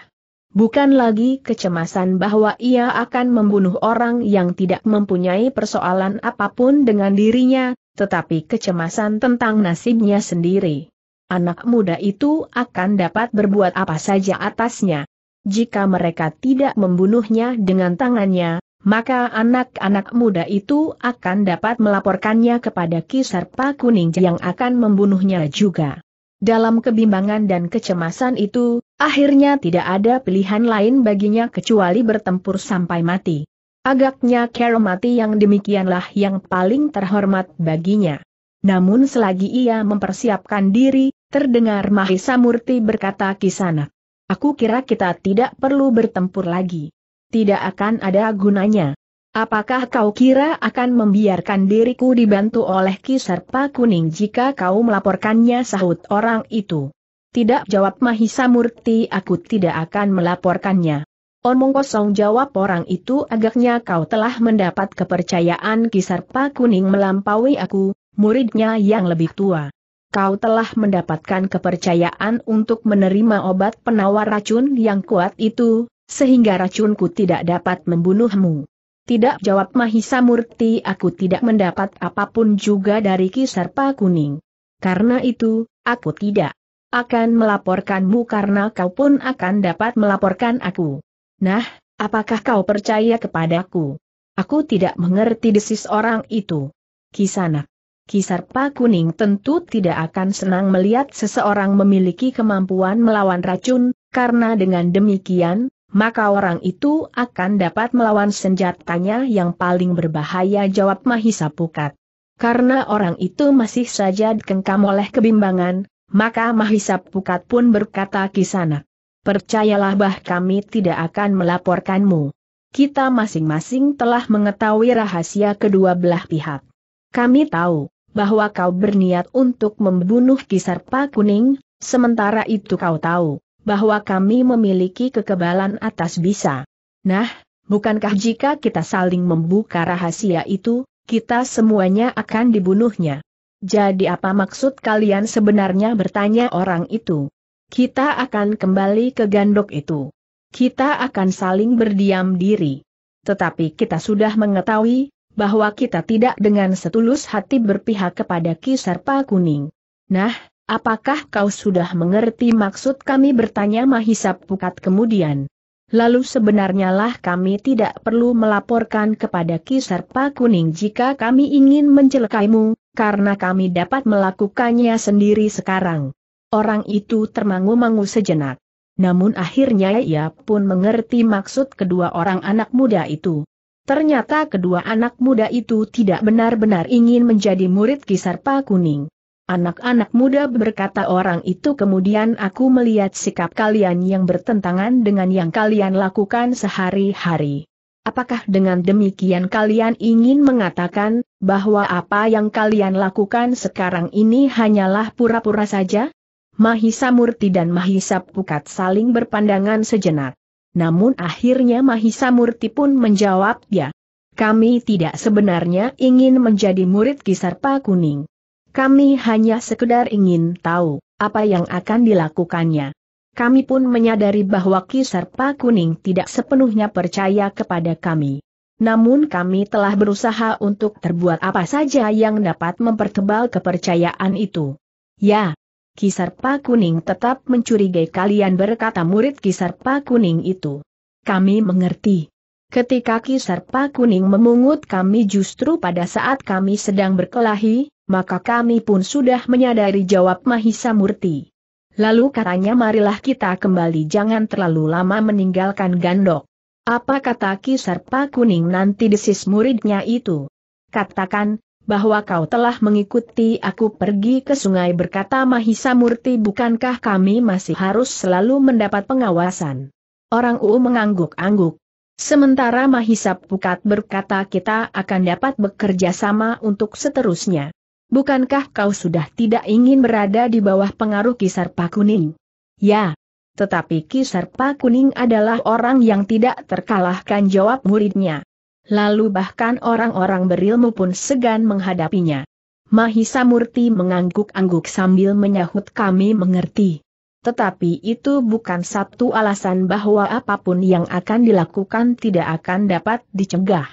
Bukan lagi kecemasan bahwa ia akan membunuh orang yang tidak mempunyai persoalan apapun dengan dirinya, tetapi kecemasan tentang nasibnya sendiri anak muda itu akan dapat berbuat apa saja atasnya. Jika mereka tidak membunuhnya dengan tangannya, maka anak-anak muda itu akan dapat melaporkannya kepada Kisarpa Kuning yang akan membunuhnya juga. Dalam kebimbangan dan kecemasan itu, akhirnya tidak ada pilihan lain baginya kecuali bertempur sampai mati. Agaknya Keromati yang demikianlah yang paling terhormat baginya. Namun selagi ia mempersiapkan diri, Terdengar Mahisa Murti berkata Kisanak. Aku kira kita tidak perlu bertempur lagi. Tidak akan ada gunanya. Apakah kau kira akan membiarkan diriku dibantu oleh Pak Kuning jika kau melaporkannya sahut orang itu? Tidak jawab Mahisa Murti aku tidak akan melaporkannya. Omong kosong jawab orang itu agaknya kau telah mendapat kepercayaan Pak Kuning melampaui aku, muridnya yang lebih tua kau telah mendapatkan kepercayaan untuk menerima obat penawar racun yang kuat itu, sehingga racunku tidak dapat membunuhmu. Tidak jawab Mahisa Murti aku tidak mendapat apapun juga dari Kisarpa Kuning. Karena itu, aku tidak akan melaporkanmu karena kau pun akan dapat melaporkan aku. Nah, apakah kau percaya kepadaku? Aku tidak mengerti desis orang itu. Kisanak. Kisarpa Kuning tentu tidak akan senang melihat seseorang memiliki kemampuan melawan racun, karena dengan demikian, maka orang itu akan dapat melawan senjatanya yang paling berbahaya jawab Mahisa Pukat. Karena orang itu masih saja dikengkam oleh kebimbangan, maka Mahisa Pukat pun berkata kisana. Percayalah bah kami tidak akan melaporkanmu. Kita masing-masing telah mengetahui rahasia kedua belah pihak. Kami tahu, bahwa kau berniat untuk membunuh Pak Kuning, sementara itu kau tahu bahwa kami memiliki kekebalan atas bisa. Nah, bukankah jika kita saling membuka rahasia itu, kita semuanya akan dibunuhnya? Jadi apa maksud kalian sebenarnya bertanya orang itu? Kita akan kembali ke gandok itu. Kita akan saling berdiam diri. Tetapi kita sudah mengetahui bahwa kita tidak dengan setulus hati berpihak kepada Kisarpa Kuning. Nah, apakah kau sudah mengerti maksud kami bertanya Mahisap Pukat kemudian? Lalu sebenarnya lah kami tidak perlu melaporkan kepada Kisarpa Kuning jika kami ingin mencelakaimu, karena kami dapat melakukannya sendiri sekarang. Orang itu termangu-mangu sejenak. Namun akhirnya ia pun mengerti maksud kedua orang anak muda itu. Ternyata kedua anak muda itu tidak benar-benar ingin menjadi murid Kisarpa Kuning. Anak-anak muda berkata orang itu kemudian aku melihat sikap kalian yang bertentangan dengan yang kalian lakukan sehari-hari. Apakah dengan demikian kalian ingin mengatakan, bahwa apa yang kalian lakukan sekarang ini hanyalah pura-pura saja? Mahisa Murti dan Mahisa Pukat saling berpandangan sejenak namun akhirnya Mahisa Murti pun menjawab ya. Kami tidak sebenarnya ingin menjadi murid Kisarpa Kuning. Kami hanya sekedar ingin tahu apa yang akan dilakukannya. Kami pun menyadari bahwa Kisarpa Kuning tidak sepenuhnya percaya kepada kami. Namun kami telah berusaha untuk terbuat apa saja yang dapat mempertebal kepercayaan itu. Ya, Kisarpa Kuning tetap mencurigai kalian berkata murid Kisarpa Kuning itu. Kami mengerti. Ketika Kisarpa Kuning memungut kami justru pada saat kami sedang berkelahi, maka kami pun sudah menyadari jawab Mahisa Murti. Lalu katanya marilah kita kembali jangan terlalu lama meninggalkan gandok. Apa kata Kisarpa Kuning nanti desis muridnya itu? Katakan, bahwa kau telah mengikuti aku pergi ke sungai berkata Mahisa Murti bukankah kami masih harus selalu mendapat pengawasan. Orang U mengangguk-angguk. Sementara Mahisa Pukat berkata kita akan dapat bekerja sama untuk seterusnya. Bukankah kau sudah tidak ingin berada di bawah pengaruh Kisar Kuning? Ya. Tetapi Kisar Kuning adalah orang yang tidak terkalahkan jawab muridnya lalu bahkan orang-orang berilmu pun segan menghadapinya. Mahisa Murti mengangguk-angguk sambil menyahut kami mengerti. Tetapi itu bukan satu alasan bahwa apapun yang akan dilakukan tidak akan dapat dicegah.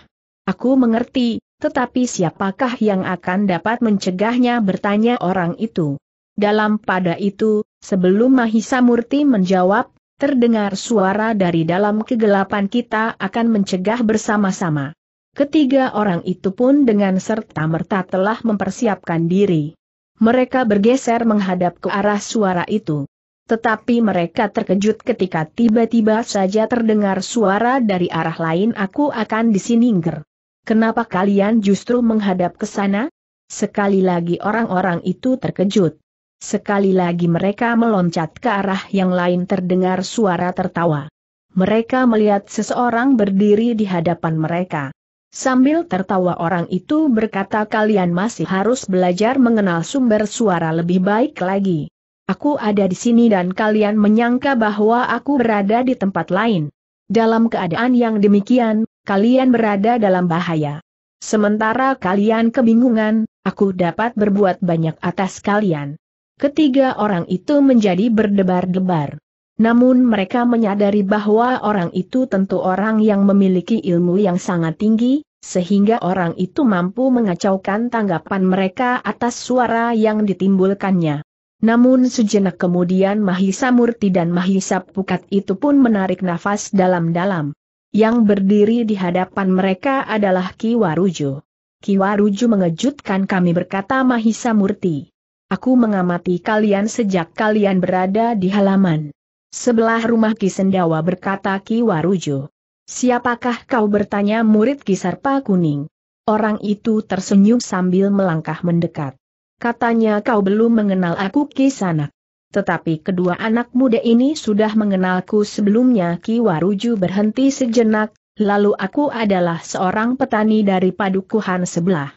Aku mengerti, tetapi siapakah yang akan dapat mencegahnya bertanya orang itu. Dalam pada itu, sebelum Mahisa Murti menjawab, Terdengar suara dari dalam kegelapan kita akan mencegah bersama-sama. Ketiga orang itu pun dengan serta-merta telah mempersiapkan diri. Mereka bergeser menghadap ke arah suara itu. Tetapi mereka terkejut ketika tiba-tiba saja terdengar suara dari arah lain aku akan disininger. Kenapa kalian justru menghadap ke sana? Sekali lagi orang-orang itu terkejut. Sekali lagi mereka meloncat ke arah yang lain terdengar suara tertawa. Mereka melihat seseorang berdiri di hadapan mereka. Sambil tertawa orang itu berkata kalian masih harus belajar mengenal sumber suara lebih baik lagi. Aku ada di sini dan kalian menyangka bahwa aku berada di tempat lain. Dalam keadaan yang demikian, kalian berada dalam bahaya. Sementara kalian kebingungan, aku dapat berbuat banyak atas kalian. Ketiga orang itu menjadi berdebar-debar. Namun mereka menyadari bahwa orang itu tentu orang yang memiliki ilmu yang sangat tinggi, sehingga orang itu mampu mengacaukan tanggapan mereka atas suara yang ditimbulkannya. Namun sejenak kemudian Mahisa Murti dan Mahisa Pukat itu pun menarik nafas dalam-dalam. Yang berdiri di hadapan mereka adalah Ki Warujo mengejutkan kami berkata Mahisa Murti. Aku mengamati kalian sejak kalian berada di halaman. Sebelah rumah Kisendawa berkata Ki Warujo. Siapakah kau bertanya murid Kisarpa Kuning? Orang itu tersenyum sambil melangkah mendekat. Katanya kau belum mengenal aku Sanak. Tetapi kedua anak muda ini sudah mengenalku sebelumnya Ki Waruju berhenti sejenak, lalu aku adalah seorang petani dari padukuhan sebelah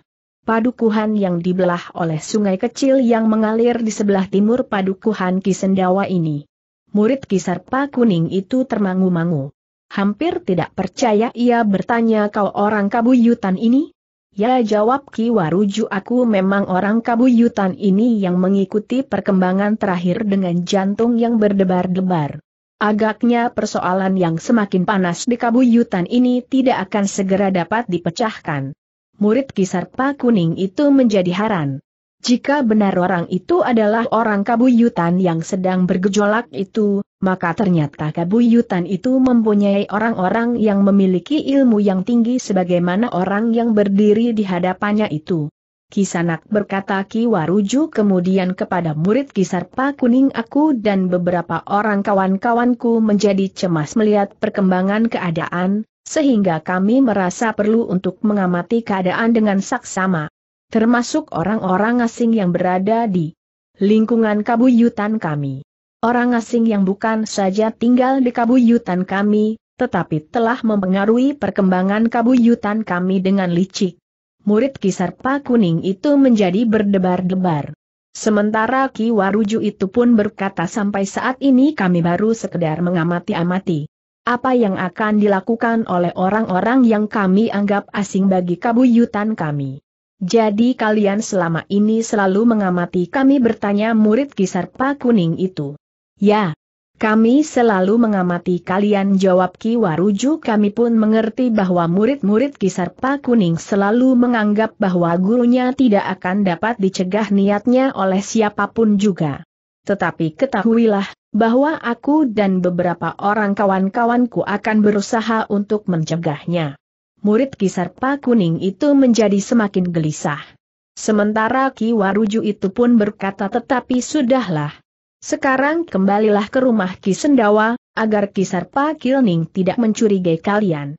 padukuhan yang dibelah oleh sungai kecil yang mengalir di sebelah timur padukuhan Kisendawa ini. Murid Kisarpa Kuning itu termangu-mangu. Hampir tidak percaya ia bertanya kau orang kabuyutan ini? Ya jawab Ki Waruju aku memang orang kabuyutan ini yang mengikuti perkembangan terakhir dengan jantung yang berdebar-debar. Agaknya persoalan yang semakin panas di kabuyutan ini tidak akan segera dapat dipecahkan murid Kisarpa Kuning itu menjadi haran. Jika benar orang itu adalah orang kabuyutan yang sedang bergejolak itu, maka ternyata kabuyutan itu mempunyai orang-orang yang memiliki ilmu yang tinggi sebagaimana orang yang berdiri di hadapannya itu. Kisanak berkata Ki Waruju kemudian kepada murid Kisarpa Kuning aku dan beberapa orang kawan-kawanku menjadi cemas melihat perkembangan keadaan, sehingga kami merasa perlu untuk mengamati keadaan dengan saksama. Termasuk orang-orang asing yang berada di lingkungan kabuyutan kami. Orang asing yang bukan saja tinggal di kabuyutan kami, tetapi telah mempengaruhi perkembangan kabuyutan kami dengan licik. Murid kisar Kisarpa Kuning itu menjadi berdebar-debar. Sementara Ki Waruju itu pun berkata sampai saat ini kami baru sekedar mengamati-amati apa yang akan dilakukan oleh orang-orang yang kami anggap asing bagi kabuyutan kami. Jadi kalian selama ini selalu mengamati kami bertanya murid kisar Pak Kuning itu. Ya, kami selalu mengamati kalian jawab Ki Waruju kami pun mengerti bahwa murid-murid kisar Pak Kuning selalu menganggap bahwa gurunya tidak akan dapat dicegah niatnya oleh siapapun juga. Tetapi ketahuilah, bahwa aku dan beberapa orang kawan-kawanku akan berusaha untuk mencegahnya. Murid Kisarpa Kuning itu menjadi semakin gelisah. Sementara Ki Waruju itu pun berkata tetapi sudahlah. Sekarang kembalilah ke rumah Ki Sendawa, agar Kisarpa kilning tidak mencurigai kalian.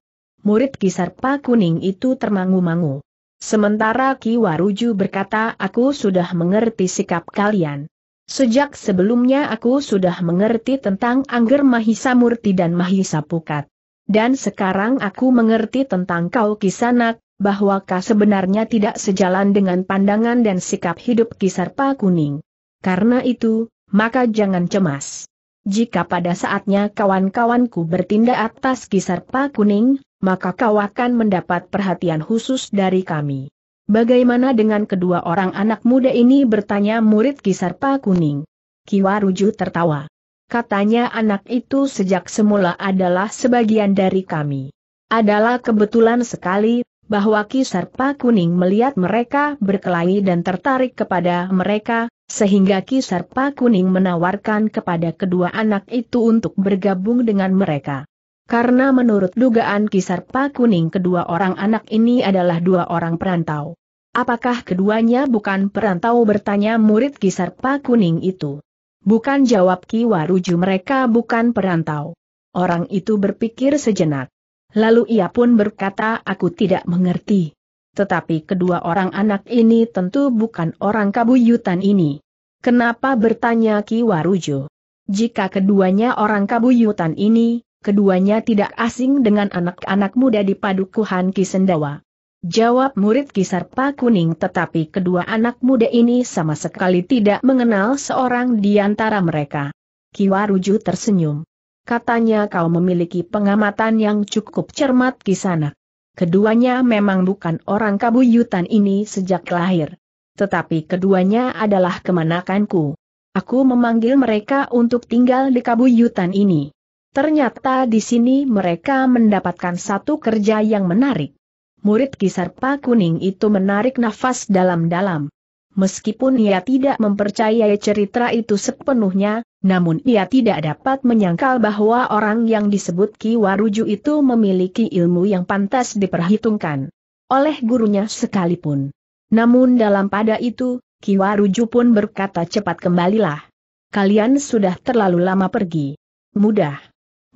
Murid Kisarpa Kuning itu termangu-mangu. Sementara Ki Waruju berkata aku sudah mengerti sikap kalian. Sejak sebelumnya aku sudah mengerti tentang Angger Mahisa Murti dan Mahisa Pukat. Dan sekarang aku mengerti tentang kau Kisanak, bahwa kau sebenarnya tidak sejalan dengan pandangan dan sikap hidup Kisarpa Kuning. Karena itu, maka jangan cemas. Jika pada saatnya kawan-kawanku bertindak atas Kisarpa Kuning, maka kau akan mendapat perhatian khusus dari kami. Bagaimana dengan kedua orang anak muda ini bertanya murid Kisarpa Kuning. Kiwaruju tertawa. Katanya anak itu sejak semula adalah sebagian dari kami. Adalah kebetulan sekali, bahwa Kisarpa Kuning melihat mereka berkelahi dan tertarik kepada mereka, sehingga Kisarpa Kuning menawarkan kepada kedua anak itu untuk bergabung dengan mereka. Karena menurut dugaan Kisarpa Kuning kedua orang anak ini adalah dua orang perantau. Apakah keduanya bukan perantau bertanya murid Kisarpa Kuning itu? Bukan jawab Ki Waruju mereka bukan perantau. Orang itu berpikir sejenak. Lalu ia pun berkata aku tidak mengerti. Tetapi kedua orang anak ini tentu bukan orang kabuyutan ini. Kenapa bertanya Ki Warujo? Jika keduanya orang kabuyutan ini, keduanya tidak asing dengan anak-anak muda di padukuhan Kisendawa. Jawab murid kisar Pak Kuning tetapi kedua anak muda ini sama sekali tidak mengenal seorang di antara mereka. Kiwaruju tersenyum. Katanya kau memiliki pengamatan yang cukup cermat kisana. Keduanya memang bukan orang kabuyutan ini sejak lahir. Tetapi keduanya adalah kemanakanku. Aku memanggil mereka untuk tinggal di kabuyutan ini. Ternyata di sini mereka mendapatkan satu kerja yang menarik murid kisar Kisarpa Kuning itu menarik nafas dalam-dalam. Meskipun ia tidak mempercayai cerita itu sepenuhnya, namun ia tidak dapat menyangkal bahwa orang yang disebut Ki Waruju itu memiliki ilmu yang pantas diperhitungkan oleh gurunya sekalipun. Namun dalam pada itu, Ki Waruju pun berkata cepat kembalilah. Kalian sudah terlalu lama pergi. Mudah.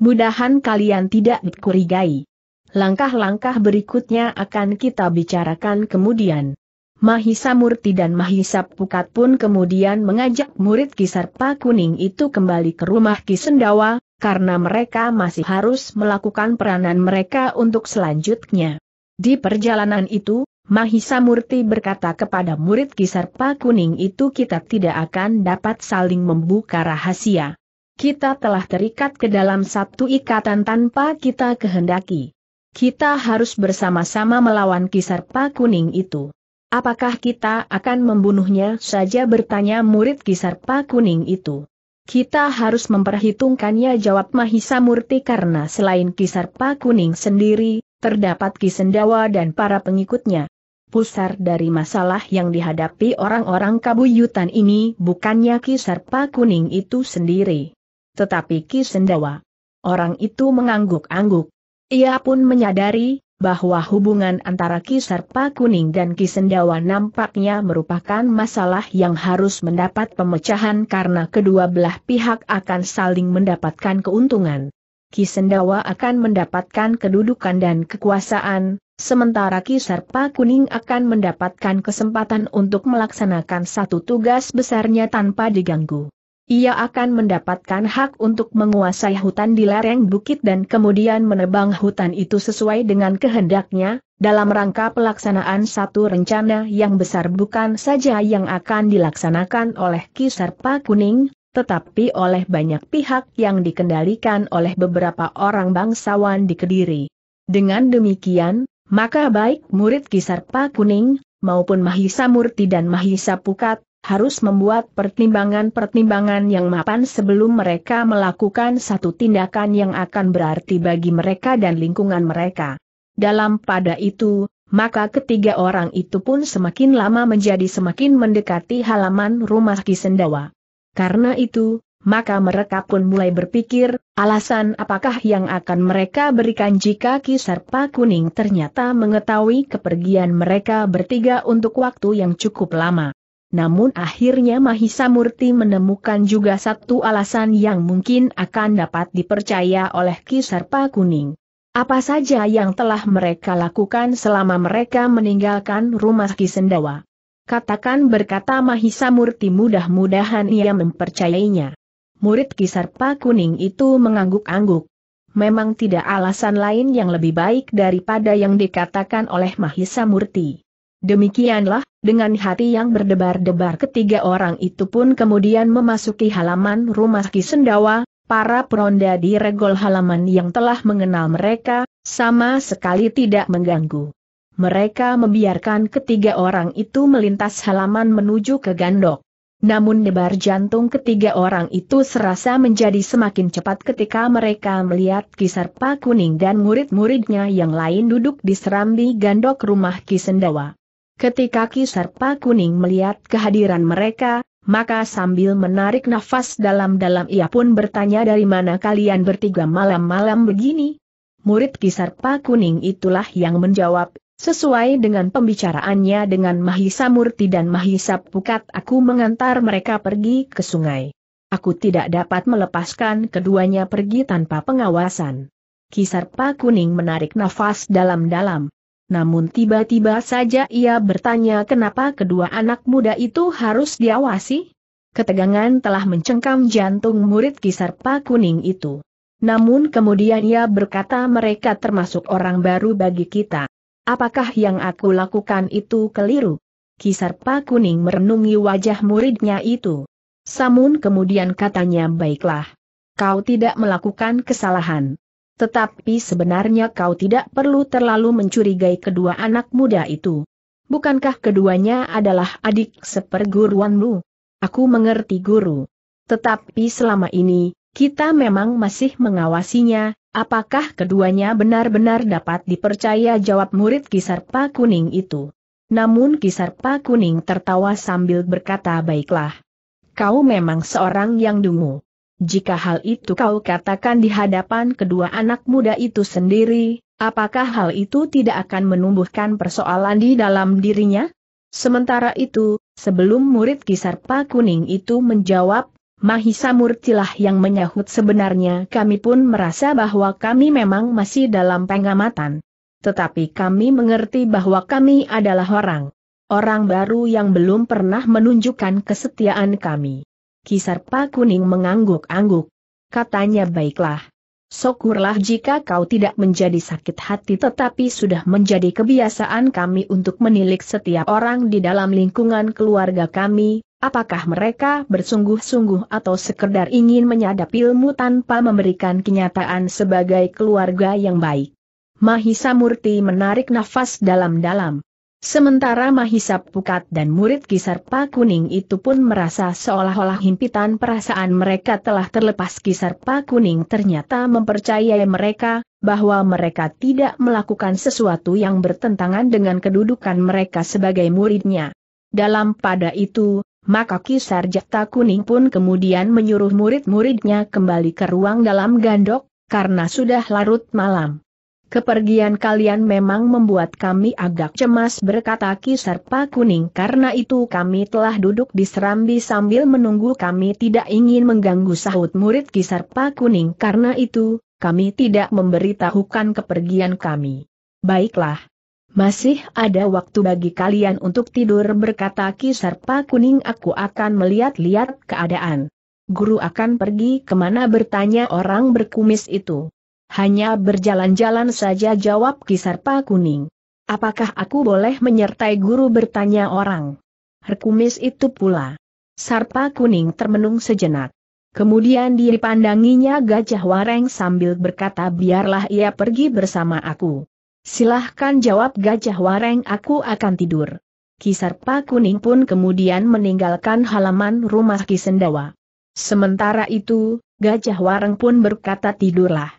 Mudahan kalian tidak dikurigai. Langkah-langkah berikutnya akan kita bicarakan kemudian. Mahisa Murti dan Mahisa Pukat pun kemudian mengajak murid Kisarpa Kuning itu kembali ke rumah Kisendawa, karena mereka masih harus melakukan peranan mereka untuk selanjutnya. Di perjalanan itu, Mahisa Murti berkata kepada murid Kisarpa Kuning itu kita tidak akan dapat saling membuka rahasia. Kita telah terikat ke dalam satu ikatan tanpa kita kehendaki. Kita harus bersama-sama melawan Kisarpa Kuning itu. Apakah kita akan membunuhnya saja bertanya murid Kisarpa Kuning itu. Kita harus memperhitungkannya jawab Mahisa Murti karena selain Kisarpa Kuning sendiri, terdapat Kisendawa dan para pengikutnya. Pusar dari masalah yang dihadapi orang-orang kabuyutan ini bukannya Kisarpa Kuning itu sendiri. Tetapi Kisendawa. Orang itu mengangguk-angguk. Ia pun menyadari bahwa hubungan antara Kisarpa Kuning dan Kisendawa nampaknya merupakan masalah yang harus mendapat pemecahan karena kedua belah pihak akan saling mendapatkan keuntungan. Kisendawa akan mendapatkan kedudukan dan kekuasaan, sementara Kisarpa Kuning akan mendapatkan kesempatan untuk melaksanakan satu tugas besarnya tanpa diganggu. Ia akan mendapatkan hak untuk menguasai hutan di lereng bukit dan kemudian menebang hutan itu sesuai dengan kehendaknya, dalam rangka pelaksanaan satu rencana yang besar bukan saja yang akan dilaksanakan oleh Kisarpa Kuning, tetapi oleh banyak pihak yang dikendalikan oleh beberapa orang bangsawan di Kediri. Dengan demikian, maka baik murid Kisarpa Kuning, maupun Mahisa Murti dan Mahisa Pukat, harus membuat pertimbangan-pertimbangan yang mapan sebelum mereka melakukan satu tindakan yang akan berarti bagi mereka dan lingkungan mereka. Dalam pada itu, maka ketiga orang itu pun semakin lama menjadi semakin mendekati halaman rumah Kisendawa. Karena itu, maka mereka pun mulai berpikir, alasan apakah yang akan mereka berikan jika Kisarpa Kuning ternyata mengetahui kepergian mereka bertiga untuk waktu yang cukup lama. Namun akhirnya Mahisa Murti menemukan juga satu alasan yang mungkin akan dapat dipercaya oleh Kisarpa Kuning. Apa saja yang telah mereka lakukan selama mereka meninggalkan rumah Kisendawa? Katakan berkata Mahisa Murti mudah-mudahan ia mempercayainya. Murid Kisarpa Kuning itu mengangguk-angguk. Memang tidak alasan lain yang lebih baik daripada yang dikatakan oleh Mahisa Murti. Demikianlah, dengan hati yang berdebar-debar ketiga orang itu pun kemudian memasuki halaman rumah Ki Sendawa, para peronda di regol halaman yang telah mengenal mereka, sama sekali tidak mengganggu. Mereka membiarkan ketiga orang itu melintas halaman menuju ke gandok. Namun debar jantung ketiga orang itu serasa menjadi semakin cepat ketika mereka melihat Kisarpa Kuning dan murid-muridnya yang lain duduk di serambi gandok rumah Kisendawa. Ketika Kisarpa Kuning melihat kehadiran mereka, maka sambil menarik nafas dalam-dalam ia pun bertanya dari mana kalian bertiga malam-malam begini? Murid Kisarpa Kuning itulah yang menjawab, sesuai dengan pembicaraannya dengan Mahisa Murti dan Mahisa Pukat aku mengantar mereka pergi ke sungai. Aku tidak dapat melepaskan keduanya pergi tanpa pengawasan. Kisarpa Kuning menarik nafas dalam-dalam, namun tiba-tiba saja ia bertanya kenapa kedua anak muda itu harus diawasi? Ketegangan telah mencengkam jantung murid Kisarpa kuning itu. Namun kemudian ia berkata mereka termasuk orang baru bagi kita. Apakah yang aku lakukan itu keliru? Kisarpa kuning merenungi wajah muridnya itu. Samun kemudian katanya baiklah. Kau tidak melakukan kesalahan. Tetapi sebenarnya kau tidak perlu terlalu mencurigai kedua anak muda itu. Bukankah keduanya adalah adik seperguruanmu? Aku mengerti guru. Tetapi selama ini, kita memang masih mengawasinya, apakah keduanya benar-benar dapat dipercaya jawab murid kisar Kisarpa Kuning itu. Namun kisar Kisarpa Kuning tertawa sambil berkata baiklah. Kau memang seorang yang dungu. Jika hal itu kau katakan di hadapan kedua anak muda itu sendiri, apakah hal itu tidak akan menumbuhkan persoalan di dalam dirinya? Sementara itu, sebelum murid kisar Kisarpa Kuning itu menjawab, Mahisa Murtilah yang menyahut sebenarnya kami pun merasa bahwa kami memang masih dalam pengamatan. Tetapi kami mengerti bahwa kami adalah orang. Orang baru yang belum pernah menunjukkan kesetiaan kami. Kisarpa kuning mengangguk-angguk. Katanya baiklah. Syukurlah jika kau tidak menjadi sakit hati tetapi sudah menjadi kebiasaan kami untuk menilik setiap orang di dalam lingkungan keluarga kami, apakah mereka bersungguh-sungguh atau sekedar ingin menyadap ilmu tanpa memberikan kenyataan sebagai keluarga yang baik. Mahisa Murti menarik nafas dalam-dalam. Sementara Mahisap Pukat dan murid Pak Kuning itu pun merasa seolah-olah himpitan perasaan mereka telah terlepas Pak Kuning ternyata mempercayai mereka, bahwa mereka tidak melakukan sesuatu yang bertentangan dengan kedudukan mereka sebagai muridnya. Dalam pada itu, maka Kisar Jakta Kuning pun kemudian menyuruh murid-muridnya kembali ke ruang dalam gandok, karena sudah larut malam. Kepergian kalian memang membuat kami agak cemas berkata Kisarpa Kuning karena itu kami telah duduk di serambi sambil menunggu kami tidak ingin mengganggu sahut murid Kisarpa Kuning karena itu, kami tidak memberitahukan kepergian kami. Baiklah. Masih ada waktu bagi kalian untuk tidur berkata Kisarpa Kuning aku akan melihat-lihat keadaan. Guru akan pergi kemana bertanya orang berkumis itu. Hanya berjalan-jalan saja jawab Kisarpa Kuning. Apakah aku boleh menyertai guru bertanya orang? Herkumis itu pula. Sarpa Kuning termenung sejenak. Kemudian dipandanginya gajah wareng sambil berkata biarlah ia pergi bersama aku. Silahkan jawab gajah wareng aku akan tidur. Kisarpa Kuning pun kemudian meninggalkan halaman rumah Kisendawa. Sementara itu, gajah wareng pun berkata tidurlah.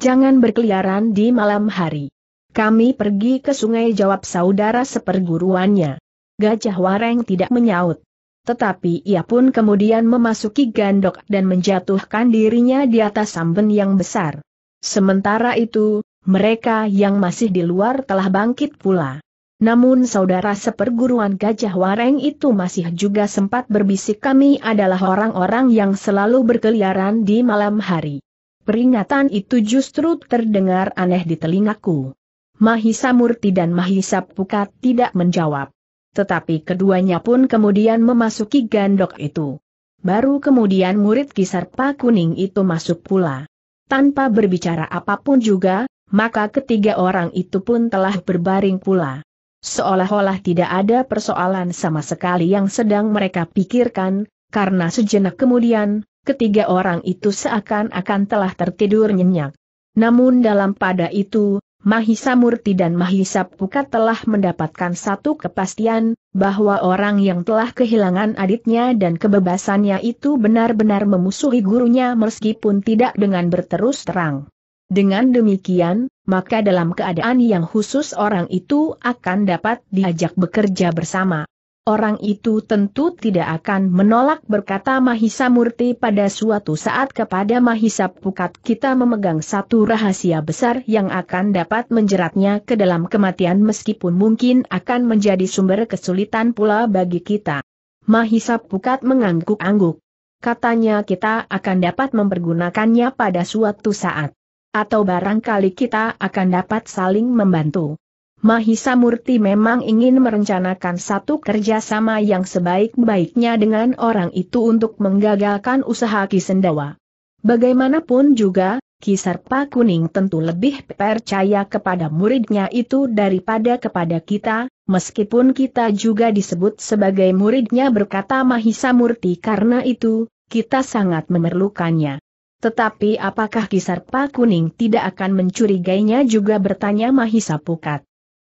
Jangan berkeliaran di malam hari. Kami pergi ke sungai jawab saudara seperguruannya. Gajah Wareng tidak menyaut. Tetapi ia pun kemudian memasuki gandok dan menjatuhkan dirinya di atas samben yang besar. Sementara itu, mereka yang masih di luar telah bangkit pula. Namun saudara seperguruan Gajah Wareng itu masih juga sempat berbisik kami adalah orang-orang yang selalu berkeliaran di malam hari. Peringatan itu justru terdengar aneh di telingaku. Mahisa Murti dan Mahisa Pukat tidak menjawab. Tetapi keduanya pun kemudian memasuki gandok itu. Baru kemudian murid Pak Kuning itu masuk pula. Tanpa berbicara apapun juga, maka ketiga orang itu pun telah berbaring pula. Seolah-olah tidak ada persoalan sama sekali yang sedang mereka pikirkan, karena sejenak kemudian, ketiga orang itu seakan-akan telah tertidur nyenyak. Namun dalam pada itu, Mahisa Murti dan Mahisa Pukat telah mendapatkan satu kepastian, bahwa orang yang telah kehilangan adiknya dan kebebasannya itu benar-benar memusuhi gurunya meskipun tidak dengan berterus terang. Dengan demikian, maka dalam keadaan yang khusus orang itu akan dapat diajak bekerja bersama. Orang itu tentu tidak akan menolak berkata Mahisa Murti pada suatu saat kepada Mahisa Pukat kita memegang satu rahasia besar yang akan dapat menjeratnya ke dalam kematian meskipun mungkin akan menjadi sumber kesulitan pula bagi kita. Mahisa Pukat mengangguk-angguk. Katanya kita akan dapat mempergunakannya pada suatu saat. Atau barangkali kita akan dapat saling membantu. Mahisa Murti memang ingin merencanakan satu kerjasama yang sebaik-baiknya dengan orang itu untuk menggagalkan usaha Kisendawa. Bagaimanapun juga, Kisarpa Kuning tentu lebih percaya kepada muridnya itu daripada kepada kita, meskipun kita juga disebut sebagai muridnya berkata Mahisa Murti karena itu, kita sangat memerlukannya. Tetapi apakah Kisarpa Kuning tidak akan mencurigainya juga bertanya Mahisa Pukat.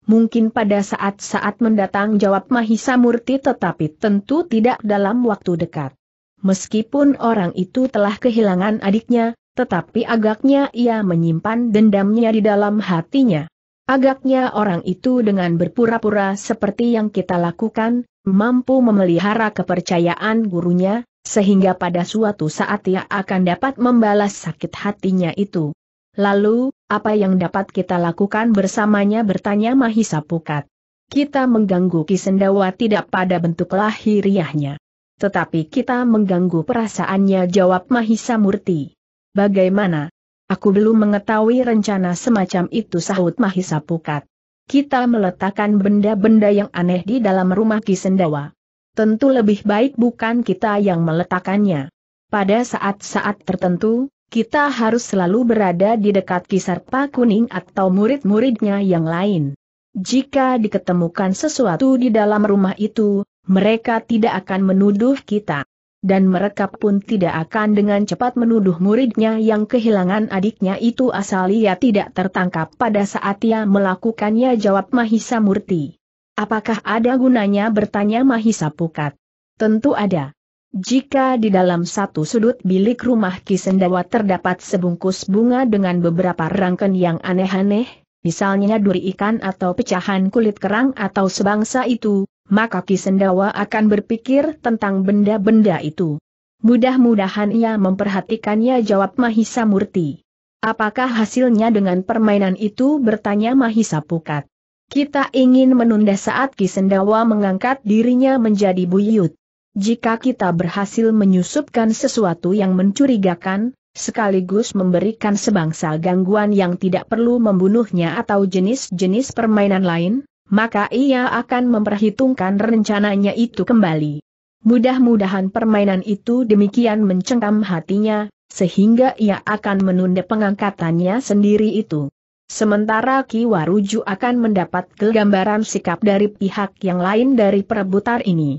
Mungkin pada saat-saat mendatang jawab Mahisa Murti tetapi tentu tidak dalam waktu dekat. Meskipun orang itu telah kehilangan adiknya, tetapi agaknya ia menyimpan dendamnya di dalam hatinya. Agaknya orang itu dengan berpura-pura seperti yang kita lakukan, mampu memelihara kepercayaan gurunya, sehingga pada suatu saat ia akan dapat membalas sakit hatinya itu. Lalu, apa yang dapat kita lakukan bersamanya bertanya Mahisa Pukat. Kita mengganggu Kisendawa tidak pada bentuk lahiriahnya. Tetapi kita mengganggu perasaannya jawab Mahisa Murti. Bagaimana? Aku belum mengetahui rencana semacam itu sahut Mahisa Pukat. Kita meletakkan benda-benda yang aneh di dalam rumah Kisendawa. Tentu lebih baik bukan kita yang meletakkannya. Pada saat-saat tertentu, kita harus selalu berada di dekat Pak Kuning atau murid-muridnya yang lain. Jika diketemukan sesuatu di dalam rumah itu, mereka tidak akan menuduh kita. Dan mereka pun tidak akan dengan cepat menuduh muridnya yang kehilangan adiknya itu asal ia tidak tertangkap pada saat ia melakukannya jawab Mahisa Murti. Apakah ada gunanya bertanya Mahisa Pukat? Tentu ada. Jika di dalam satu sudut bilik rumah Kisendawa terdapat sebungkus bunga dengan beberapa rangken yang aneh-aneh, misalnya duri ikan atau pecahan kulit kerang atau sebangsa itu, maka Kisendawa akan berpikir tentang benda-benda itu. Mudah-mudahan ia memperhatikannya jawab Mahisa Murti. Apakah hasilnya dengan permainan itu bertanya Mahisa Pukat. Kita ingin menunda saat Kisendawa mengangkat dirinya menjadi buyut. Jika kita berhasil menyusupkan sesuatu yang mencurigakan, sekaligus memberikan sebangsa gangguan yang tidak perlu membunuhnya atau jenis-jenis permainan lain, maka ia akan memperhitungkan rencananya itu kembali. Mudah-mudahan permainan itu demikian mencengkam hatinya, sehingga ia akan menunda pengangkatannya sendiri itu. Sementara Ki Waruju akan mendapat kegambaran sikap dari pihak yang lain dari perebutan ini.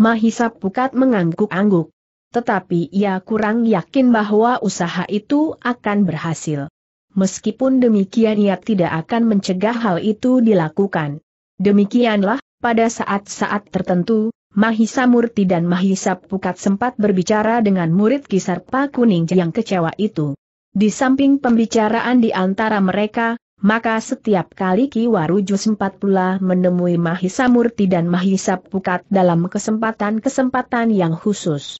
Mahisa Pukat mengangguk-angguk. Tetapi ia kurang yakin bahwa usaha itu akan berhasil. Meskipun demikian ia tidak akan mencegah hal itu dilakukan. Demikianlah, pada saat-saat tertentu, Mahisa Murti dan Mahisa Pukat sempat berbicara dengan murid kisar Pak Kuning yang kecewa itu. Di samping pembicaraan di antara mereka, maka setiap kali Ki Waruju sempat pula menemui Mahisa Murti dan Mahisa Pukat dalam kesempatan-kesempatan yang khusus.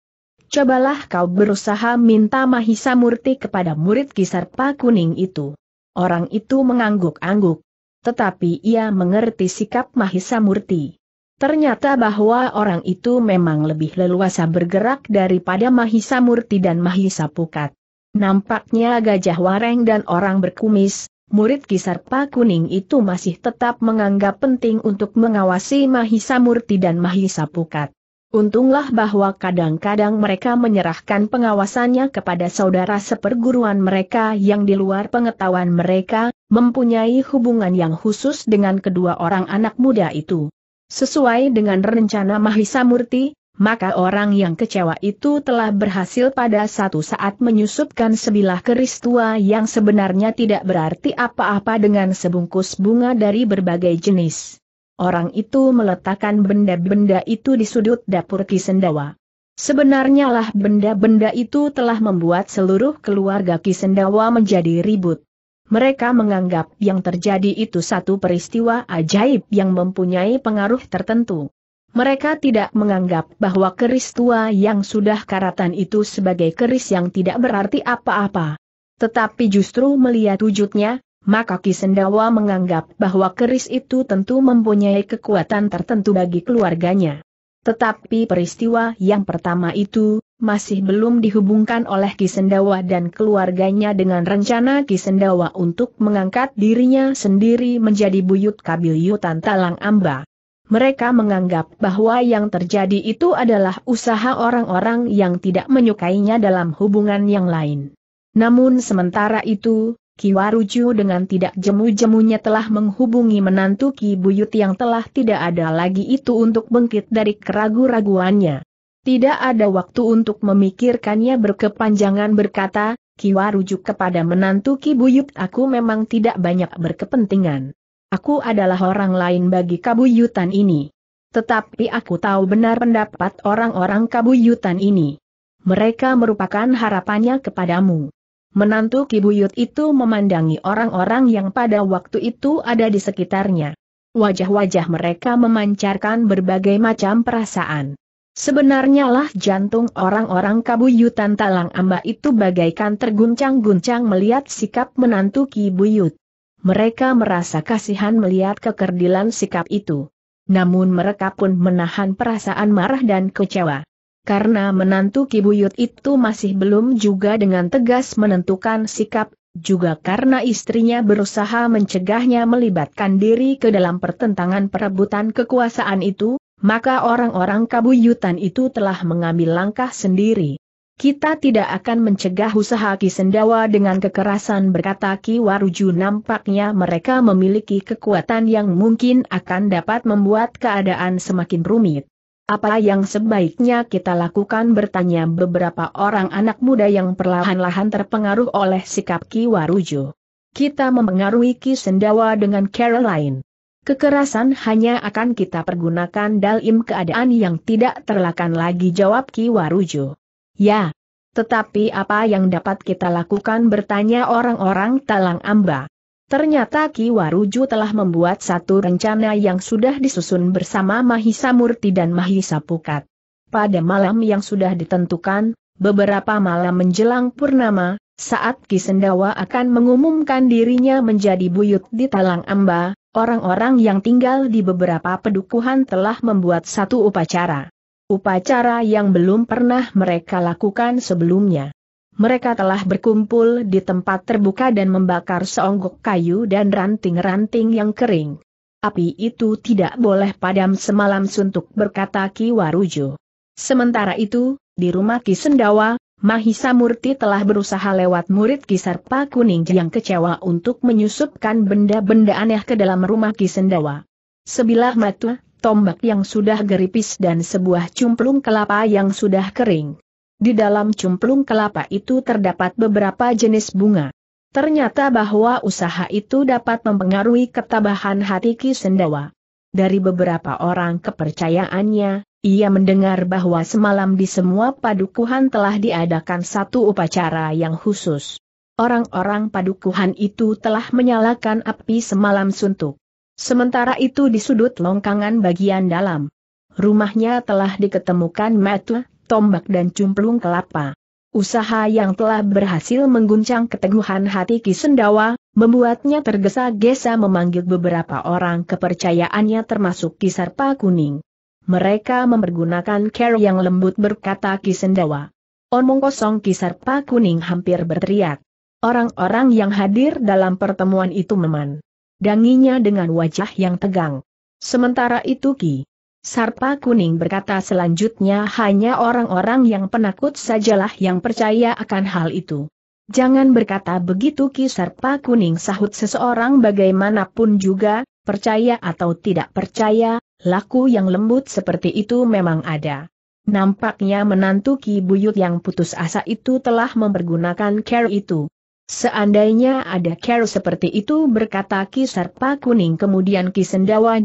Cobalah kau berusaha minta Mahisa Murti kepada murid kisar Pak Kuning itu. Orang itu mengangguk-angguk. Tetapi ia mengerti sikap Mahisa Murti. Ternyata bahwa orang itu memang lebih leluasa bergerak daripada Mahisa Murti dan Mahisa Pukat. Nampaknya gajah wareng dan orang berkumis, murid Kisarpa Kuning itu masih tetap menganggap penting untuk mengawasi Mahisa Murti dan Mahisa Pukat. Untunglah bahwa kadang-kadang mereka menyerahkan pengawasannya kepada saudara seperguruan mereka yang di luar pengetahuan mereka, mempunyai hubungan yang khusus dengan kedua orang anak muda itu. Sesuai dengan rencana Mahisa Murti, maka orang yang kecewa itu telah berhasil pada satu saat menyusupkan sebilah keris tua yang sebenarnya tidak berarti apa-apa dengan sebungkus bunga dari berbagai jenis. Orang itu meletakkan benda-benda itu di sudut dapur Kisendawa. Sebenarnya lah benda-benda itu telah membuat seluruh keluarga Kisendawa menjadi ribut. Mereka menganggap yang terjadi itu satu peristiwa ajaib yang mempunyai pengaruh tertentu. Mereka tidak menganggap bahwa keris tua yang sudah karatan itu sebagai keris yang tidak berarti apa-apa. Tetapi justru melihat wujudnya, maka Kisendawa menganggap bahwa keris itu tentu mempunyai kekuatan tertentu bagi keluarganya. Tetapi peristiwa yang pertama itu, masih belum dihubungkan oleh Kisendawa dan keluarganya dengan rencana Kisendawa untuk mengangkat dirinya sendiri menjadi buyut kabilyutan Talang Amba mereka menganggap bahwa yang terjadi itu adalah usaha orang-orang yang tidak menyukainya dalam hubungan yang lain. Namun sementara itu, Kiwaruju dengan tidak jemu-jemunya telah menghubungi menantu Ki Buyut yang telah tidak ada lagi itu untuk bangkit dari keragu-raguannya. Tidak ada waktu untuk memikirkannya berkepanjangan berkata, Kiwaruju kepada menantu Ki Buyut aku memang tidak banyak berkepentingan. Aku adalah orang lain bagi kabuyutan ini. Tetapi aku tahu benar pendapat orang-orang kabuyutan ini. Mereka merupakan harapannya kepadamu. Menantu Kibuyut itu memandangi orang-orang yang pada waktu itu ada di sekitarnya. Wajah-wajah mereka memancarkan berbagai macam perasaan. Sebenarnya lah jantung orang-orang kabuyutan Talang Amba itu bagaikan terguncang-guncang melihat sikap menantu Kibuyut mereka merasa kasihan melihat kekerdilan sikap itu. Namun mereka pun menahan perasaan marah dan kecewa. Karena menantu Kibuyut itu masih belum juga dengan tegas menentukan sikap, juga karena istrinya berusaha mencegahnya melibatkan diri ke dalam pertentangan perebutan kekuasaan itu, maka orang-orang kabuyutan itu telah mengambil langkah sendiri. Kita tidak akan mencegah usaha Ki Sendawa dengan kekerasan berkata Ki Waruju nampaknya mereka memiliki kekuatan yang mungkin akan dapat membuat keadaan semakin rumit. Apa yang sebaiknya kita lakukan bertanya beberapa orang anak muda yang perlahan-lahan terpengaruh oleh sikap Ki Waruju. Kita mempengaruhi Ki Sendawa dengan Caroline. Kekerasan hanya akan kita pergunakan dalam keadaan yang tidak terlakan lagi jawab Ki Waruju. Ya. Tetapi apa yang dapat kita lakukan bertanya orang-orang talang amba. Ternyata Ki Waruju telah membuat satu rencana yang sudah disusun bersama Mahisa Murti dan Mahisa Pukat. Pada malam yang sudah ditentukan, beberapa malam menjelang purnama, saat Ki Sendawa akan mengumumkan dirinya menjadi buyut di Talang Amba, orang-orang yang tinggal di beberapa pedukuhan telah membuat satu upacara. Upacara yang belum pernah mereka lakukan sebelumnya. Mereka telah berkumpul di tempat terbuka dan membakar seonggok kayu dan ranting-ranting yang kering. Api itu tidak boleh padam semalam suntuk berkata Ki Warujo. Sementara itu, di rumah Ki Sendawa, Mahisa Murti telah berusaha lewat murid Kisarpa Kuning yang kecewa untuk menyusupkan benda-benda aneh ke dalam rumah Ki Sendawa. Sebilah mata, tombak yang sudah geripis dan sebuah cumplung kelapa yang sudah kering. Di dalam cumplung kelapa itu terdapat beberapa jenis bunga. Ternyata bahwa usaha itu dapat mempengaruhi ketabahan hati Ki Sendawa. Dari beberapa orang kepercayaannya, ia mendengar bahwa semalam di semua padukuhan telah diadakan satu upacara yang khusus. Orang-orang padukuhan itu telah menyalakan api semalam suntuk. Sementara itu di sudut longkangan bagian dalam. Rumahnya telah diketemukan metu, tombak dan cumplung kelapa. Usaha yang telah berhasil mengguncang keteguhan hati Kisendawa, membuatnya tergesa-gesa memanggil beberapa orang kepercayaannya termasuk Kisarpa Kuning. Mereka mempergunakan care yang lembut berkata Kisendawa. Omong kosong Kisarpa Kuning hampir berteriak. Orang-orang yang hadir dalam pertemuan itu meman danginya dengan wajah yang tegang. Sementara itu Ki Sarpa Kuning berkata selanjutnya hanya orang-orang yang penakut sajalah yang percaya akan hal itu. Jangan berkata begitu Ki Sarpa Kuning sahut seseorang bagaimanapun juga, percaya atau tidak percaya, laku yang lembut seperti itu memang ada. Nampaknya menantu Ki Buyut yang putus asa itu telah mempergunakan care itu. Seandainya ada care seperti itu berkata Ki Sarpa Kuning kemudian Ki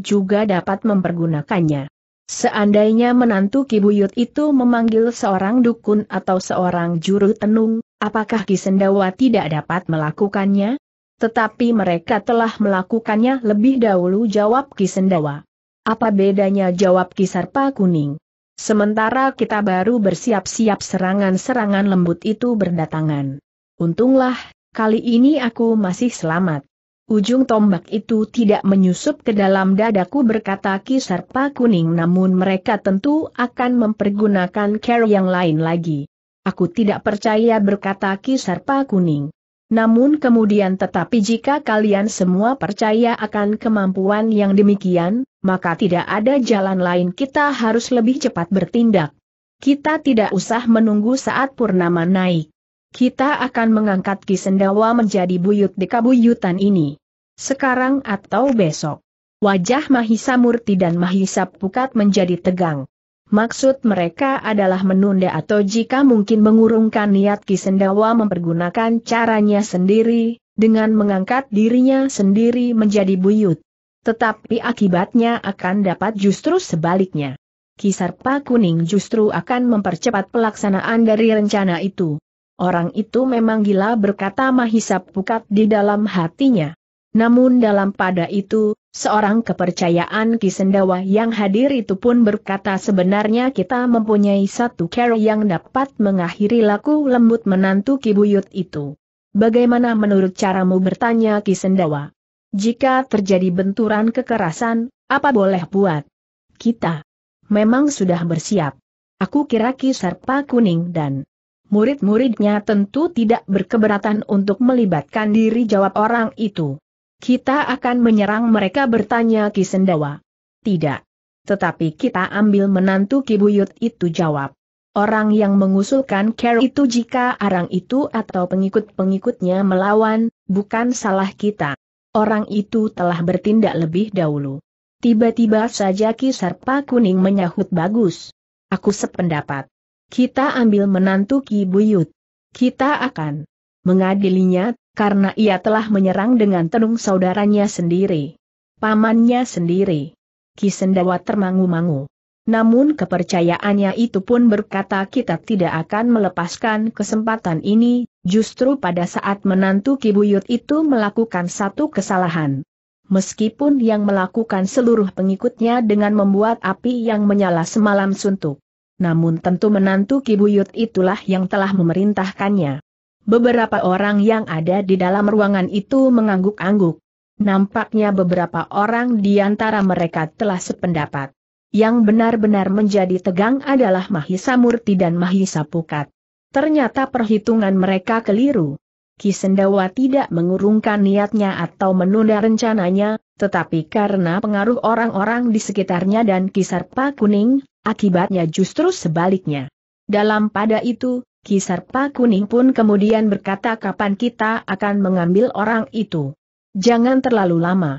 juga dapat mempergunakannya. Seandainya menantu Kibuyut itu memanggil seorang dukun atau seorang juru tenung, apakah Ki tidak dapat melakukannya? Tetapi mereka telah melakukannya lebih dahulu jawab Ki Apa bedanya jawab Ki Sarpa Kuning? Sementara kita baru bersiap-siap serangan-serangan lembut itu berdatangan. Untunglah, Kali ini aku masih selamat. Ujung tombak itu tidak menyusup ke dalam dadaku berkata Ki Serpa Kuning namun mereka tentu akan mempergunakan care yang lain lagi. Aku tidak percaya berkata Ki Serpa Kuning. Namun kemudian tetapi jika kalian semua percaya akan kemampuan yang demikian, maka tidak ada jalan lain kita harus lebih cepat bertindak. Kita tidak usah menunggu saat purnama naik. Kita akan mengangkat Kisendawa menjadi buyut di kabuyutan ini. Sekarang atau besok. Wajah Mahisa Murti dan Mahisa Pukat menjadi tegang. Maksud mereka adalah menunda atau jika mungkin mengurungkan niat Kisendawa mempergunakan caranya sendiri, dengan mengangkat dirinya sendiri menjadi buyut. Tetapi akibatnya akan dapat justru sebaliknya. Kisarpa Kuning justru akan mempercepat pelaksanaan dari rencana itu. Orang itu memang gila berkata mahisap Pukat di dalam hatinya. Namun dalam pada itu, seorang kepercayaan Kisendawa yang hadir itu pun berkata sebenarnya kita mempunyai satu cara yang dapat mengakhiri laku lembut menantu Kibuyut itu. Bagaimana menurut caramu bertanya Kisendawa? Jika terjadi benturan kekerasan, apa boleh buat? Kita memang sudah bersiap. Aku kira Kisarpa kuning dan murid-muridnya tentu tidak berkeberatan untuk melibatkan diri jawab orang itu. Kita akan menyerang mereka bertanya Ki Sendawa. Tidak. Tetapi kita ambil menantu Ki Buyut itu jawab. Orang yang mengusulkan care itu jika arang itu atau pengikut-pengikutnya melawan, bukan salah kita. Orang itu telah bertindak lebih dahulu. Tiba-tiba saja Ki Sarpa Kuning menyahut bagus. Aku sependapat. Kita ambil menantu Ki Buyut. Kita akan mengadilinya, karena ia telah menyerang dengan tenung saudaranya sendiri. Pamannya sendiri. Ki Sendawa termangu-mangu. Namun kepercayaannya itu pun berkata kita tidak akan melepaskan kesempatan ini, justru pada saat menantu Ki Buyut itu melakukan satu kesalahan. Meskipun yang melakukan seluruh pengikutnya dengan membuat api yang menyala semalam suntuk namun tentu menantu Kibuyut itulah yang telah memerintahkannya. Beberapa orang yang ada di dalam ruangan itu mengangguk-angguk. Nampaknya beberapa orang di antara mereka telah sependapat. Yang benar-benar menjadi tegang adalah Mahisa Murti dan Mahisa Pukat. Ternyata perhitungan mereka keliru. Kisendawa tidak mengurungkan niatnya atau menunda rencananya, tetapi karena pengaruh orang-orang di sekitarnya dan Kisarpa Kuning, akibatnya justru sebaliknya. Dalam pada itu, Kisarpa Kuning pun kemudian berkata kapan kita akan mengambil orang itu. Jangan terlalu lama.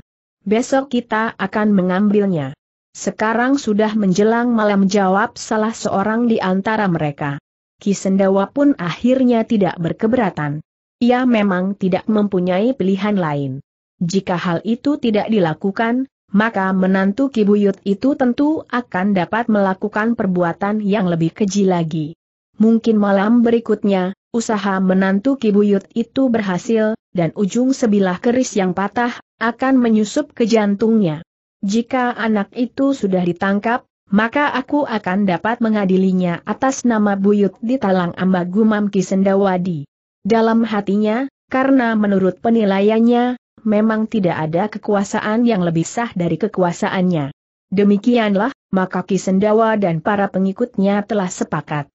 Besok kita akan mengambilnya. Sekarang sudah menjelang malam jawab salah seorang di antara mereka. Kisendawa pun akhirnya tidak berkeberatan. Ia memang tidak mempunyai pilihan lain. Jika hal itu tidak dilakukan, maka menantu Kibuyut itu tentu akan dapat melakukan perbuatan yang lebih keji lagi. Mungkin malam berikutnya, usaha menantu Kibuyut itu berhasil, dan ujung sebilah keris yang patah, akan menyusup ke jantungnya. Jika anak itu sudah ditangkap, maka aku akan dapat mengadilinya atas nama Buyut di Talang Ambagumam Gumam Kisendawadi dalam hatinya, karena menurut penilaiannya, memang tidak ada kekuasaan yang lebih sah dari kekuasaannya. Demikianlah, maka Kisendawa dan para pengikutnya telah sepakat.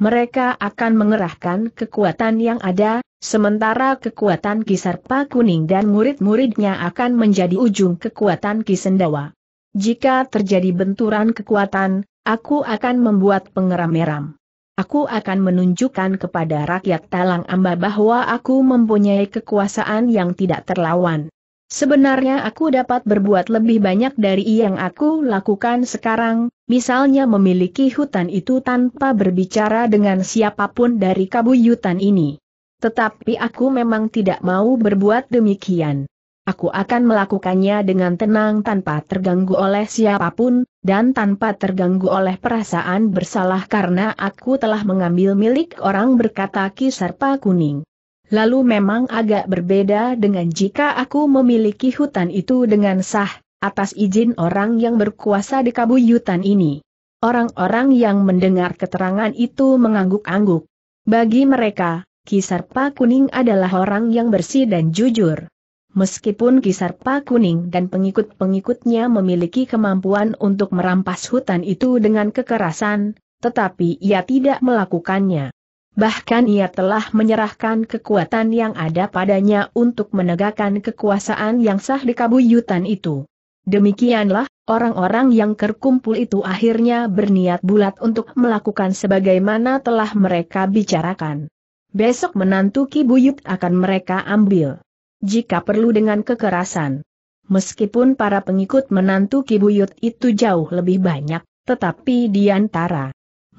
Mereka akan mengerahkan kekuatan yang ada, sementara kekuatan Kisarpa Kuning dan murid-muridnya akan menjadi ujung kekuatan Kisendawa. Jika terjadi benturan kekuatan, aku akan membuat pengeram-meram. Aku akan menunjukkan kepada rakyat Talang Amba bahwa aku mempunyai kekuasaan yang tidak terlawan. Sebenarnya aku dapat berbuat lebih banyak dari yang aku lakukan sekarang, misalnya memiliki hutan itu tanpa berbicara dengan siapapun dari kabuyutan ini. Tetapi aku memang tidak mau berbuat demikian. Aku akan melakukannya dengan tenang tanpa terganggu oleh siapapun, dan tanpa terganggu oleh perasaan bersalah karena aku telah mengambil milik orang berkata Kisarpa Kuning. Lalu memang agak berbeda dengan jika aku memiliki hutan itu dengan sah, atas izin orang yang berkuasa di kabuyutan ini. Orang-orang yang mendengar keterangan itu mengangguk-angguk. Bagi mereka, Kisarpa Kuning adalah orang yang bersih dan jujur. Meskipun Pak Kuning dan pengikut-pengikutnya memiliki kemampuan untuk merampas hutan itu dengan kekerasan, tetapi ia tidak melakukannya. Bahkan ia telah menyerahkan kekuatan yang ada padanya untuk menegakkan kekuasaan yang sah di kabuyutan itu. Demikianlah, orang-orang yang terkumpul itu akhirnya berniat bulat untuk melakukan sebagaimana telah mereka bicarakan. Besok menantu Kibuyut akan mereka ambil jika perlu dengan kekerasan. Meskipun para pengikut menantu Kibuyut itu jauh lebih banyak, tetapi di antara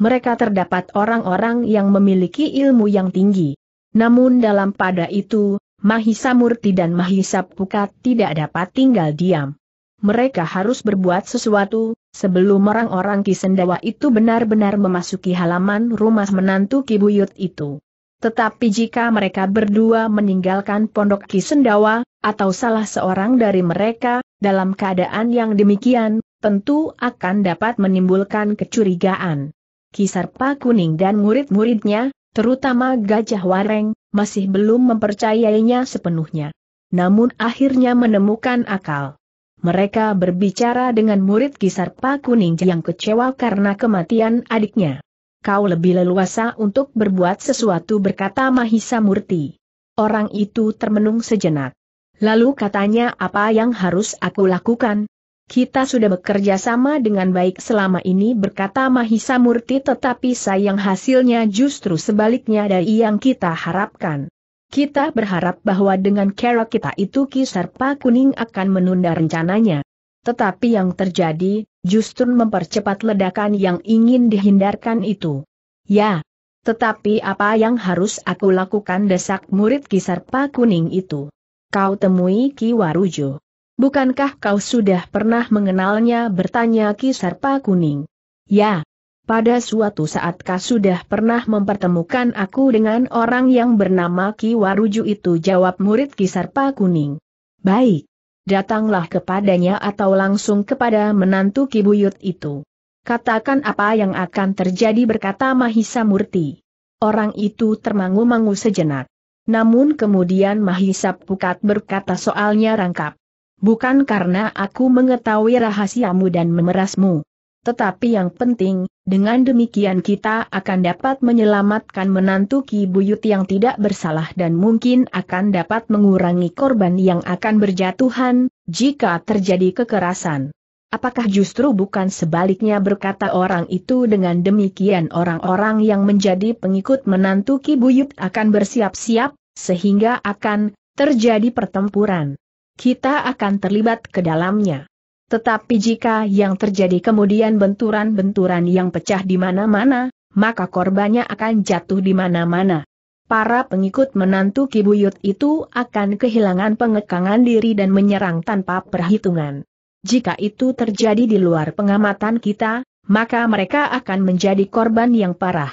mereka terdapat orang-orang yang memiliki ilmu yang tinggi. Namun dalam pada itu, Mahisa Murti dan Mahisa Pukat tidak dapat tinggal diam. Mereka harus berbuat sesuatu, sebelum orang-orang Kisendawa itu benar-benar memasuki halaman rumah menantu Kibuyut itu. Tetapi jika mereka berdua meninggalkan pondok Kisendawa, atau salah seorang dari mereka, dalam keadaan yang demikian, tentu akan dapat menimbulkan kecurigaan. Kisarpa Kuning dan murid-muridnya, terutama Gajah Wareng, masih belum mempercayainya sepenuhnya. Namun akhirnya menemukan akal. Mereka berbicara dengan murid Kisarpa Kuning yang kecewa karena kematian adiknya kau lebih leluasa untuk berbuat sesuatu berkata Mahisa Murti. Orang itu termenung sejenak. Lalu katanya apa yang harus aku lakukan? Kita sudah bekerja sama dengan baik selama ini berkata Mahisa Murti tetapi sayang hasilnya justru sebaliknya dari yang kita harapkan. Kita berharap bahwa dengan kera kita itu Kisarpa Kuning akan menunda rencananya. Tetapi yang terjadi, justru mempercepat ledakan yang ingin dihindarkan itu. Ya, tetapi apa yang harus aku lakukan desak murid Kisarpa Kuning itu? Kau temui Ki Warujo. Bukankah kau sudah pernah mengenalnya bertanya Ki Sarpa Kuning? Ya, pada suatu saat kau sudah pernah mempertemukan aku dengan orang yang bernama Ki Waruju itu jawab murid Ki Sarpa Kuning. Baik datanglah kepadanya atau langsung kepada menantu Kibuyut itu. Katakan apa yang akan terjadi berkata Mahisa Murti. Orang itu termangu-mangu sejenak. Namun kemudian Mahisa Pukat berkata soalnya rangkap. Bukan karena aku mengetahui rahasiamu dan memerasmu. Tetapi yang penting, dengan demikian kita akan dapat menyelamatkan menantu Ki Buyut yang tidak bersalah dan mungkin akan dapat mengurangi korban yang akan berjatuhan, jika terjadi kekerasan. Apakah justru bukan sebaliknya berkata orang itu dengan demikian orang-orang yang menjadi pengikut menantu Ki Buyut akan bersiap-siap, sehingga akan terjadi pertempuran. Kita akan terlibat ke dalamnya. Tetapi jika yang terjadi kemudian benturan-benturan yang pecah di mana-mana, maka korbannya akan jatuh di mana-mana. Para pengikut menantu Kibuyut itu akan kehilangan pengekangan diri dan menyerang tanpa perhitungan. Jika itu terjadi di luar pengamatan kita, maka mereka akan menjadi korban yang parah.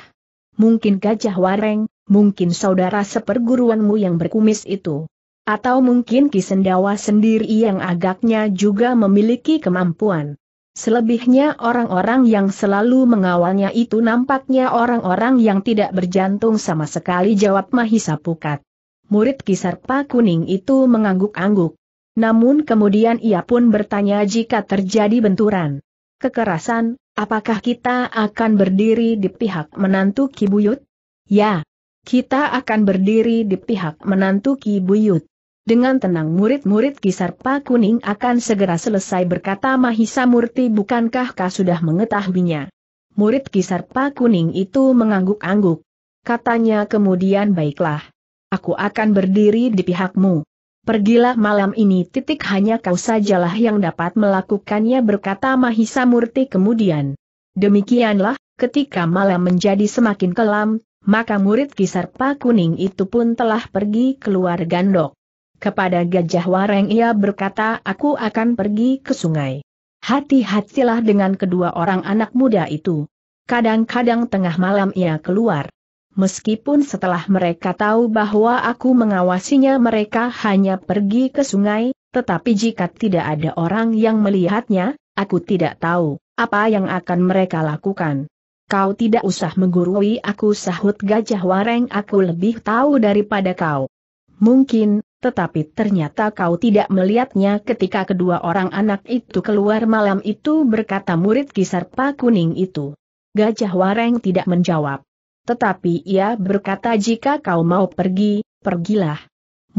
Mungkin gajah wareng, mungkin saudara seperguruanmu yang berkumis itu. Atau mungkin Kisendawa sendiri yang agaknya juga memiliki kemampuan. Selebihnya orang-orang yang selalu mengawalnya itu nampaknya orang-orang yang tidak berjantung sama sekali jawab Mahisa Pukat. Murid Kisarpa Kuning itu mengangguk-angguk. Namun kemudian ia pun bertanya jika terjadi benturan. Kekerasan, apakah kita akan berdiri di pihak menantu Kibuyut? Ya, kita akan berdiri di pihak menantu Kibuyut. Dengan tenang murid-murid kisar Pak Kuning akan segera selesai berkata Mahisa Murti bukankah kau sudah mengetahuinya. Murid kisar Pak Kuning itu mengangguk-angguk. Katanya kemudian baiklah. Aku akan berdiri di pihakmu. Pergilah malam ini titik hanya kau sajalah yang dapat melakukannya berkata Mahisa Murti kemudian. Demikianlah, ketika malam menjadi semakin kelam, maka murid kisar Pak Kuning itu pun telah pergi keluar gandok. Kepada Gajah Wareng ia berkata aku akan pergi ke sungai. Hati-hatilah dengan kedua orang anak muda itu. Kadang-kadang tengah malam ia keluar. Meskipun setelah mereka tahu bahwa aku mengawasinya mereka hanya pergi ke sungai, tetapi jika tidak ada orang yang melihatnya, aku tidak tahu apa yang akan mereka lakukan. Kau tidak usah menggurui aku sahut gajah wareng aku lebih tahu daripada kau. Mungkin, tetapi ternyata kau tidak melihatnya ketika kedua orang anak itu keluar malam itu berkata murid kisar Kisarpa kuning itu. Gajah Wareng tidak menjawab. Tetapi ia berkata jika kau mau pergi, pergilah.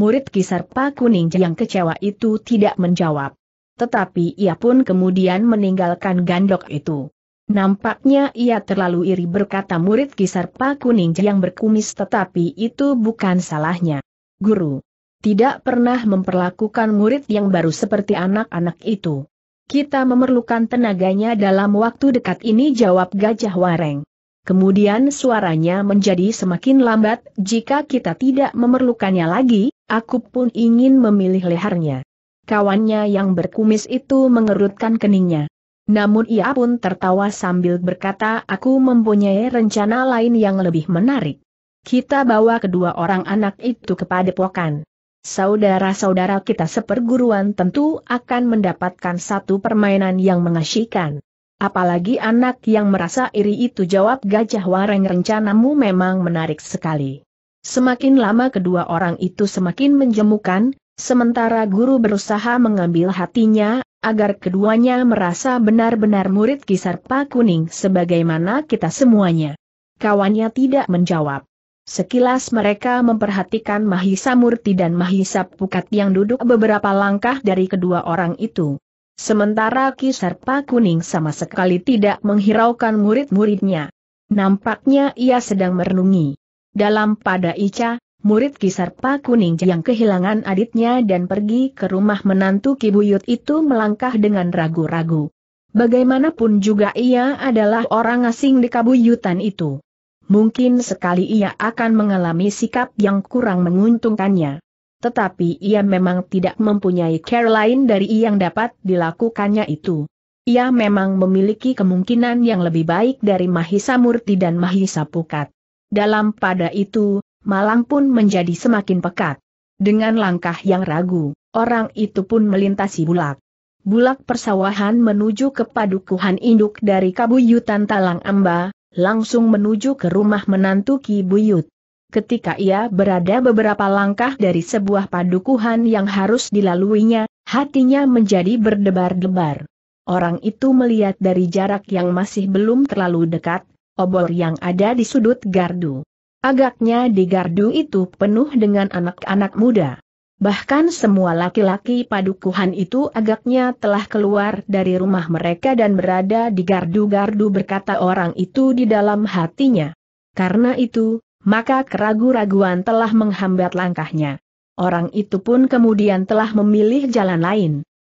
Murid kisar Kisarpa kuning yang kecewa itu tidak menjawab. Tetapi ia pun kemudian meninggalkan gandok itu. Nampaknya ia terlalu iri berkata murid kisar Kisarpa kuning yang berkumis tetapi itu bukan salahnya. Guru tidak pernah memperlakukan murid yang baru seperti anak-anak itu. Kita memerlukan tenaganya dalam waktu dekat ini jawab Gajah Wareng. Kemudian suaranya menjadi semakin lambat, jika kita tidak memerlukannya lagi, aku pun ingin memilih lehernya. Kawannya yang berkumis itu mengerutkan keningnya. Namun ia pun tertawa sambil berkata aku mempunyai rencana lain yang lebih menarik. Kita bawa kedua orang anak itu kepada pokan. Saudara-saudara kita seperguruan tentu akan mendapatkan satu permainan yang mengasyikan. Apalagi anak yang merasa iri itu jawab gajah wareng rencanamu memang menarik sekali. Semakin lama kedua orang itu semakin menjemukan, sementara guru berusaha mengambil hatinya, agar keduanya merasa benar-benar murid kisar Pak Kuning sebagaimana kita semuanya. Kawannya tidak menjawab. Sekilas mereka memperhatikan Mahisa Murti dan Mahisa Pukat yang duduk beberapa langkah dari kedua orang itu. Sementara Ki Serpa Kuning sama sekali tidak menghiraukan murid-muridnya. Nampaknya ia sedang merenungi. Dalam pada Ica, murid Ki Serpa Kuning yang kehilangan adiknya dan pergi ke rumah menantu Kibuyut itu melangkah dengan ragu-ragu. Bagaimanapun juga ia adalah orang asing di kabuyutan itu mungkin sekali ia akan mengalami sikap yang kurang menguntungkannya. Tetapi ia memang tidak mempunyai care lain dari yang dapat dilakukannya itu. Ia memang memiliki kemungkinan yang lebih baik dari Mahisa Murti dan Mahisa Pukat. Dalam pada itu, Malang pun menjadi semakin pekat. Dengan langkah yang ragu, orang itu pun melintasi bulak. Bulak persawahan menuju ke padukuhan induk dari kabuyutan Talang Amba, langsung menuju ke rumah menantu Ki Buyut. Ketika ia berada beberapa langkah dari sebuah padukuhan yang harus dilaluinya, hatinya menjadi berdebar-debar. Orang itu melihat dari jarak yang masih belum terlalu dekat, obor yang ada di sudut gardu. Agaknya di gardu itu penuh dengan anak-anak muda. Bahkan semua laki-laki padukuhan itu agaknya telah keluar dari rumah mereka dan berada di gardu-gardu berkata orang itu di dalam hatinya. Karena itu, maka keragu-raguan telah menghambat langkahnya. Orang itu pun kemudian telah memilih jalan lain.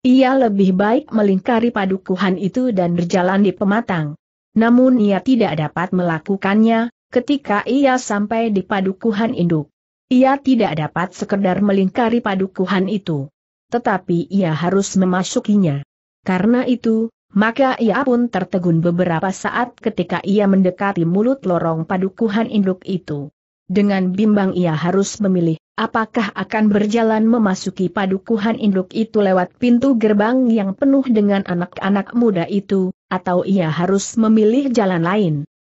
Ia lebih baik melingkari padukuhan itu dan berjalan di pematang. Namun ia tidak dapat melakukannya, ketika ia sampai di padukuhan induk. Ia tidak dapat sekedar melingkari padukuhan itu. Tetapi ia harus memasukinya. Karena itu, maka ia pun tertegun beberapa saat ketika ia mendekati mulut lorong padukuhan induk itu. Dengan bimbang ia harus memilih, apakah akan berjalan memasuki padukuhan induk itu lewat pintu gerbang yang penuh dengan anak-anak muda itu, atau ia harus memilih jalan lain.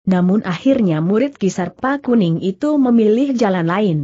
Namun akhirnya murid kisar Pak Kuning itu memilih jalan lain.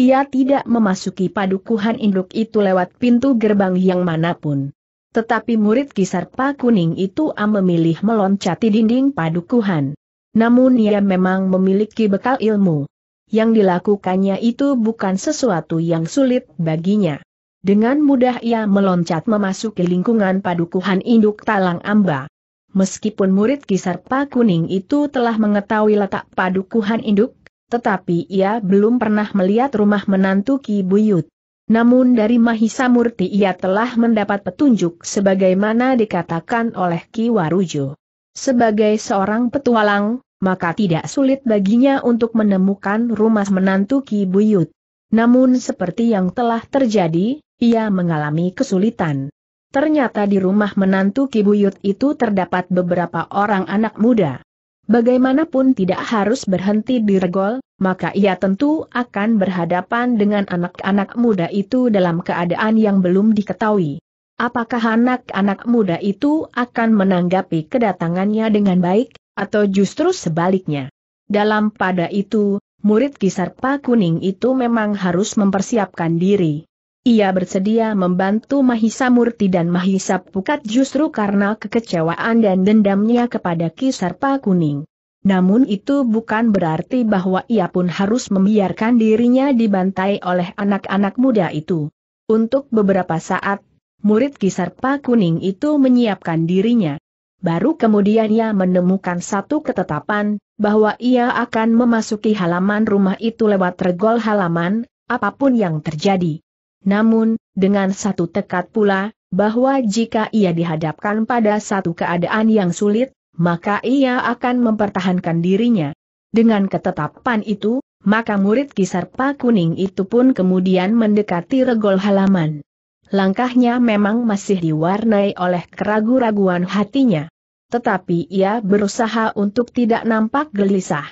Ia tidak memasuki padukuhan induk itu lewat pintu gerbang yang manapun. Tetapi murid kisar Pak Kuning itu am memilih meloncati dinding padukuhan. Namun ia memang memiliki bekal ilmu. Yang dilakukannya itu bukan sesuatu yang sulit baginya. Dengan mudah ia meloncat memasuki lingkungan padukuhan induk Talang Amba. Meskipun murid kisar Pak Kuning itu telah mengetahui letak padukuhan induk, tetapi ia belum pernah melihat rumah menantu Ki Buyut. Namun dari Mahisa Murti ia telah mendapat petunjuk sebagaimana dikatakan oleh Ki Warujo. Sebagai seorang petualang, maka tidak sulit baginya untuk menemukan rumah menantu Ki Buyut. Namun seperti yang telah terjadi, ia mengalami kesulitan. Ternyata di rumah menantu Ki Buyut itu terdapat beberapa orang anak muda bagaimanapun tidak harus berhenti di regol, maka ia tentu akan berhadapan dengan anak-anak muda itu dalam keadaan yang belum diketahui. Apakah anak-anak muda itu akan menanggapi kedatangannya dengan baik, atau justru sebaliknya? Dalam pada itu, murid kisar Pak Kuning itu memang harus mempersiapkan diri. Ia bersedia membantu Mahisa Murti dan Mahisa Pukat justru karena kekecewaan dan dendamnya kepada Kisarpa Kuning. Namun itu bukan berarti bahwa ia pun harus membiarkan dirinya dibantai oleh anak-anak muda itu. Untuk beberapa saat, murid Kisarpa Kuning itu menyiapkan dirinya. Baru kemudian ia menemukan satu ketetapan, bahwa ia akan memasuki halaman rumah itu lewat regol halaman, apapun yang terjadi. Namun, dengan satu tekad pula, bahwa jika ia dihadapkan pada satu keadaan yang sulit, maka ia akan mempertahankan dirinya. Dengan ketetapan itu, maka murid kisar Kisarpa Kuning itu pun kemudian mendekati regol halaman. Langkahnya memang masih diwarnai oleh keraguan-raguan hatinya. Tetapi ia berusaha untuk tidak nampak gelisah.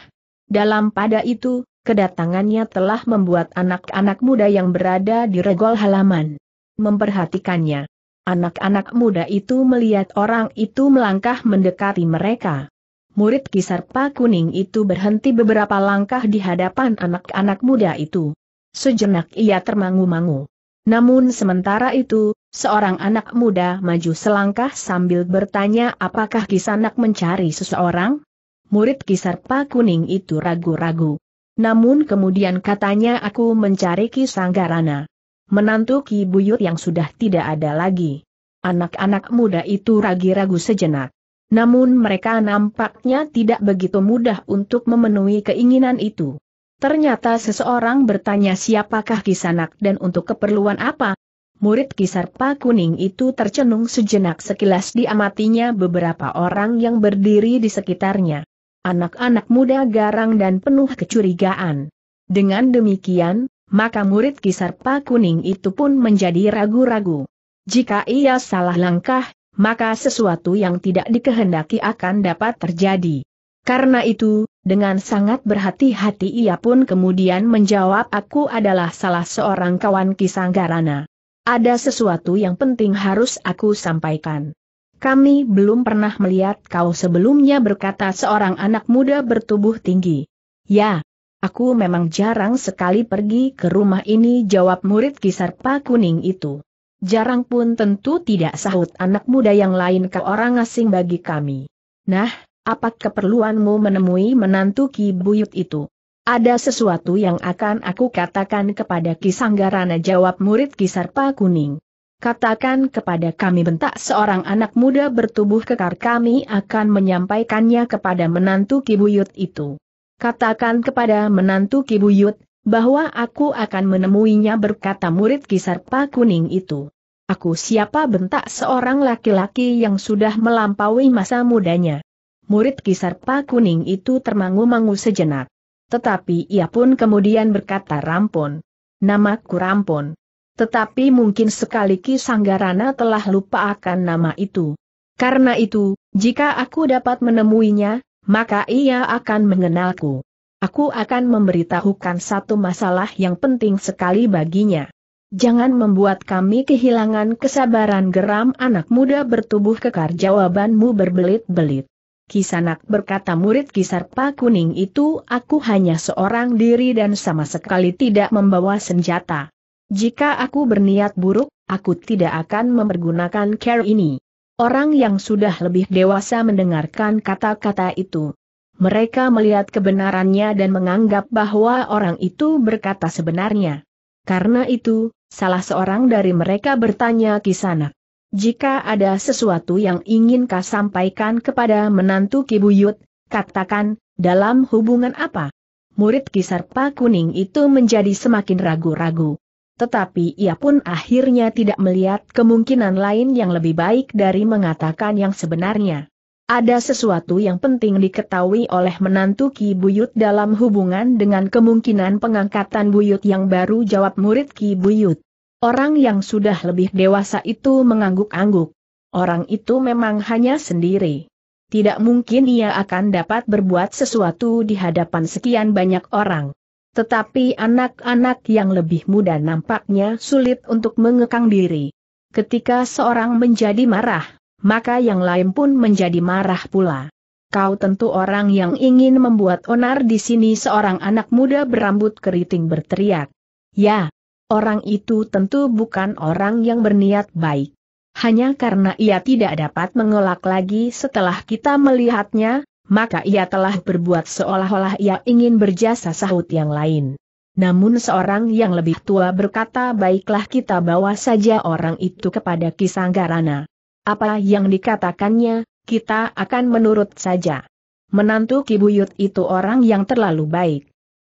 Dalam pada itu, Kedatangannya telah membuat anak-anak muda yang berada di regol halaman memperhatikannya. Anak-anak muda itu melihat orang itu melangkah mendekati mereka. Murid Kisarpa Kuning itu berhenti beberapa langkah di hadapan anak-anak muda itu. Sejenak ia termangu-mangu. Namun sementara itu, seorang anak muda maju selangkah sambil bertanya apakah Kisanak mencari seseorang? Murid Kisarpa Kuning itu ragu-ragu. Namun kemudian katanya aku mencari Ki Sanggarana. Menantu Ki Buyut yang sudah tidak ada lagi. Anak-anak muda itu ragu-ragu sejenak. Namun mereka nampaknya tidak begitu mudah untuk memenuhi keinginan itu. Ternyata seseorang bertanya siapakah Kisanak dan untuk keperluan apa? Murid Kisarpa Kuning itu tercenung sejenak sekilas diamatinya beberapa orang yang berdiri di sekitarnya. Anak-anak muda garang dan penuh kecurigaan. Dengan demikian, maka murid kisar Kisarpa Kuning itu pun menjadi ragu-ragu. Jika ia salah langkah, maka sesuatu yang tidak dikehendaki akan dapat terjadi. Karena itu, dengan sangat berhati-hati ia pun kemudian menjawab aku adalah salah seorang kawan Kisanggarana. Ada sesuatu yang penting harus aku sampaikan. Kami belum pernah melihat kau sebelumnya berkata seorang anak muda bertubuh tinggi. Ya, aku memang jarang sekali pergi ke rumah ini jawab murid kisar Kisarpa kuning itu. Jarang pun tentu tidak sahut anak muda yang lain ke orang asing bagi kami. Nah, apa keperluanmu menemui menantu Ki Buyut itu? Ada sesuatu yang akan aku katakan kepada Ki Sanggarana jawab murid Kisarpa kuning. Katakan kepada kami bentak seorang anak muda bertubuh kekar kami akan menyampaikannya kepada menantu Kibuyut itu. Katakan kepada menantu Kibuyut, bahwa aku akan menemuinya berkata murid Kisarpa Kuning itu. Aku siapa bentak seorang laki-laki yang sudah melampaui masa mudanya. Murid Kisarpa Kuning itu termangu-mangu sejenak. Tetapi ia pun kemudian berkata rampun. Namaku rampun. Tetapi mungkin sekali Ki Sanggarana telah lupa akan nama itu. Karena itu, jika aku dapat menemuinya, maka ia akan mengenalku. Aku akan memberitahukan satu masalah yang penting sekali baginya. Jangan membuat kami kehilangan kesabaran geram anak muda bertubuh kekar jawabanmu berbelit-belit. Kisanak berkata murid Kisarpa Kuning itu aku hanya seorang diri dan sama sekali tidak membawa senjata. Jika aku berniat buruk, aku tidak akan mempergunakan care ini. Orang yang sudah lebih dewasa mendengarkan kata-kata itu. Mereka melihat kebenarannya dan menganggap bahwa orang itu berkata sebenarnya. Karena itu, salah seorang dari mereka bertanya sana. Jika ada sesuatu yang ingin kau sampaikan kepada menantu Kibuyut, katakan, dalam hubungan apa? Murid Kisarpa Kuning itu menjadi semakin ragu-ragu tetapi ia pun akhirnya tidak melihat kemungkinan lain yang lebih baik dari mengatakan yang sebenarnya. Ada sesuatu yang penting diketahui oleh menantu Ki Buyut dalam hubungan dengan kemungkinan pengangkatan Buyut yang baru jawab murid Ki Buyut. Orang yang sudah lebih dewasa itu mengangguk-angguk. Orang itu memang hanya sendiri. Tidak mungkin ia akan dapat berbuat sesuatu di hadapan sekian banyak orang. Tetapi anak-anak yang lebih muda nampaknya sulit untuk mengekang diri. Ketika seorang menjadi marah, maka yang lain pun menjadi marah pula. Kau tentu orang yang ingin membuat onar di sini seorang anak muda berambut keriting berteriak. Ya, orang itu tentu bukan orang yang berniat baik. Hanya karena ia tidak dapat mengelak lagi setelah kita melihatnya, maka ia telah berbuat seolah-olah ia ingin berjasa sahut yang lain. Namun seorang yang lebih tua berkata baiklah kita bawa saja orang itu kepada Kisanggarana. Apa yang dikatakannya, kita akan menurut saja. Menantu Kibuyut itu orang yang terlalu baik.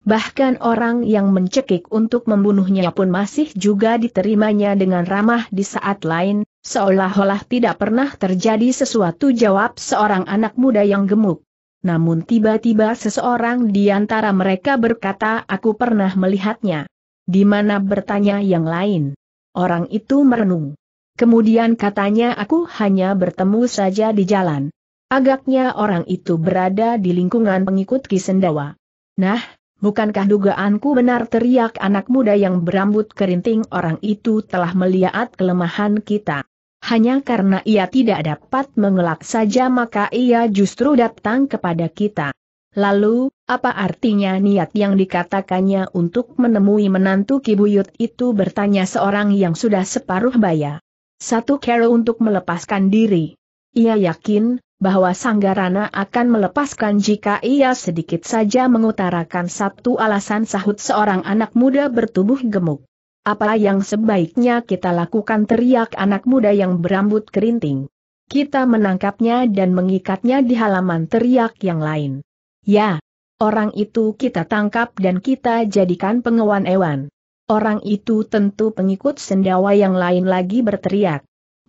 Bahkan orang yang mencekik untuk membunuhnya pun masih juga diterimanya dengan ramah di saat lain, seolah-olah tidak pernah terjadi sesuatu jawab seorang anak muda yang gemuk. Namun tiba-tiba seseorang di antara mereka berkata aku pernah melihatnya. Di mana bertanya yang lain. Orang itu merenung. Kemudian katanya aku hanya bertemu saja di jalan. Agaknya orang itu berada di lingkungan pengikut Kisendawa. Nah, bukankah dugaanku benar teriak anak muda yang berambut kerinting orang itu telah melihat kelemahan kita. Hanya karena ia tidak dapat mengelak saja maka ia justru datang kepada kita. Lalu, apa artinya niat yang dikatakannya untuk menemui menantu Kibuyut itu bertanya seorang yang sudah separuh baya. Satu kero untuk melepaskan diri. Ia yakin, bahwa Sanggarana akan melepaskan jika ia sedikit saja mengutarakan satu alasan sahut seorang anak muda bertubuh gemuk. Apa yang sebaiknya kita lakukan teriak anak muda yang berambut kerinting. Kita menangkapnya dan mengikatnya di halaman teriak yang lain. Ya, orang itu kita tangkap dan kita jadikan pengewan ewan. Orang itu tentu pengikut sendawa yang lain lagi berteriak.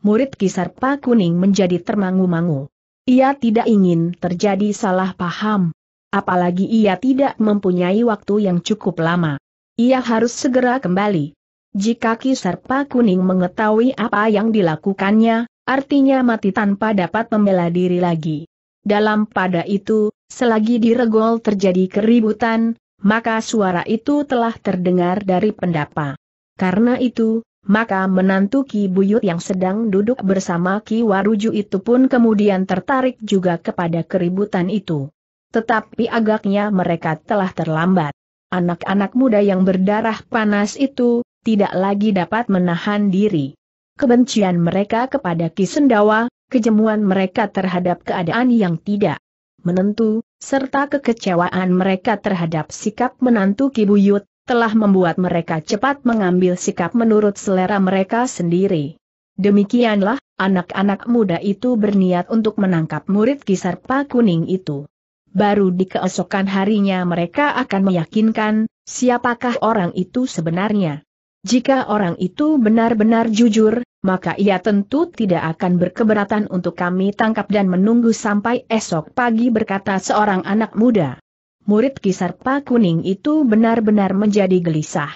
Murid kisar Pak Kuning menjadi termangu-mangu. Ia tidak ingin terjadi salah paham. Apalagi ia tidak mempunyai waktu yang cukup lama. Ia harus segera kembali. Jika Kisarpa Kuning mengetahui apa yang dilakukannya, artinya mati tanpa dapat membela diri lagi. Dalam pada itu, selagi di regol terjadi keributan, maka suara itu telah terdengar dari pendapa. Karena itu, maka menantu Ki Buyut yang sedang duduk bersama Ki Waruju itu pun kemudian tertarik juga kepada keributan itu. Tetapi agaknya mereka telah terlambat. Anak-anak muda yang berdarah panas itu, tidak lagi dapat menahan diri. Kebencian mereka kepada Kisendawa, kejemuan mereka terhadap keadaan yang tidak menentu, serta kekecewaan mereka terhadap sikap menantu Kibuyut, telah membuat mereka cepat mengambil sikap menurut selera mereka sendiri. Demikianlah, anak-anak muda itu berniat untuk menangkap murid Kisarpa Kuning itu. Baru di keesokan harinya mereka akan meyakinkan, siapakah orang itu sebenarnya. Jika orang itu benar-benar jujur, maka ia tentu tidak akan berkeberatan untuk kami tangkap dan menunggu sampai esok pagi berkata seorang anak muda. Murid kisar Pak Kuning itu benar-benar menjadi gelisah.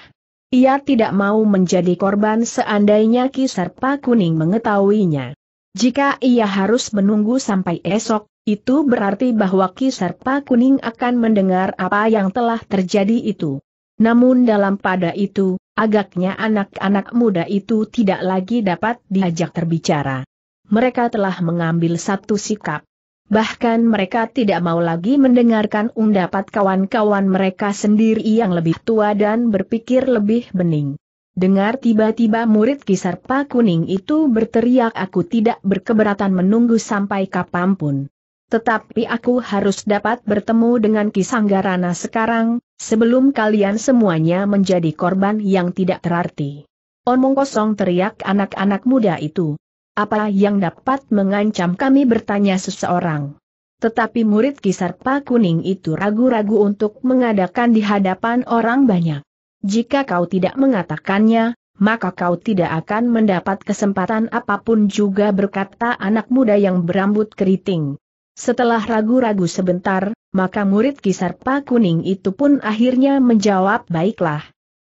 Ia tidak mau menjadi korban seandainya kisar Pak Kuning mengetahuinya. Jika ia harus menunggu sampai esok, itu berarti bahwa kisar Pak Kuning akan mendengar apa yang telah terjadi itu. Namun dalam pada itu, agaknya anak-anak muda itu tidak lagi dapat diajak terbicara. Mereka telah mengambil satu sikap. Bahkan mereka tidak mau lagi mendengarkan undapat kawan-kawan mereka sendiri yang lebih tua dan berpikir lebih bening. Dengar tiba-tiba murid kisar Pak Kuning itu berteriak aku tidak berkeberatan menunggu sampai kapanpun. Tetapi aku harus dapat bertemu dengan Kisanggarana sekarang, Sebelum kalian semuanya menjadi korban yang tidak terarti. Omong kosong teriak anak-anak muda itu. Apa yang dapat mengancam kami bertanya seseorang. Tetapi murid kisar Kisarpa Kuning itu ragu-ragu untuk mengadakan di hadapan orang banyak. Jika kau tidak mengatakannya, maka kau tidak akan mendapat kesempatan apapun juga berkata anak muda yang berambut keriting. Setelah ragu-ragu sebentar, maka murid Kisarpa Kuning itu pun akhirnya menjawab baiklah.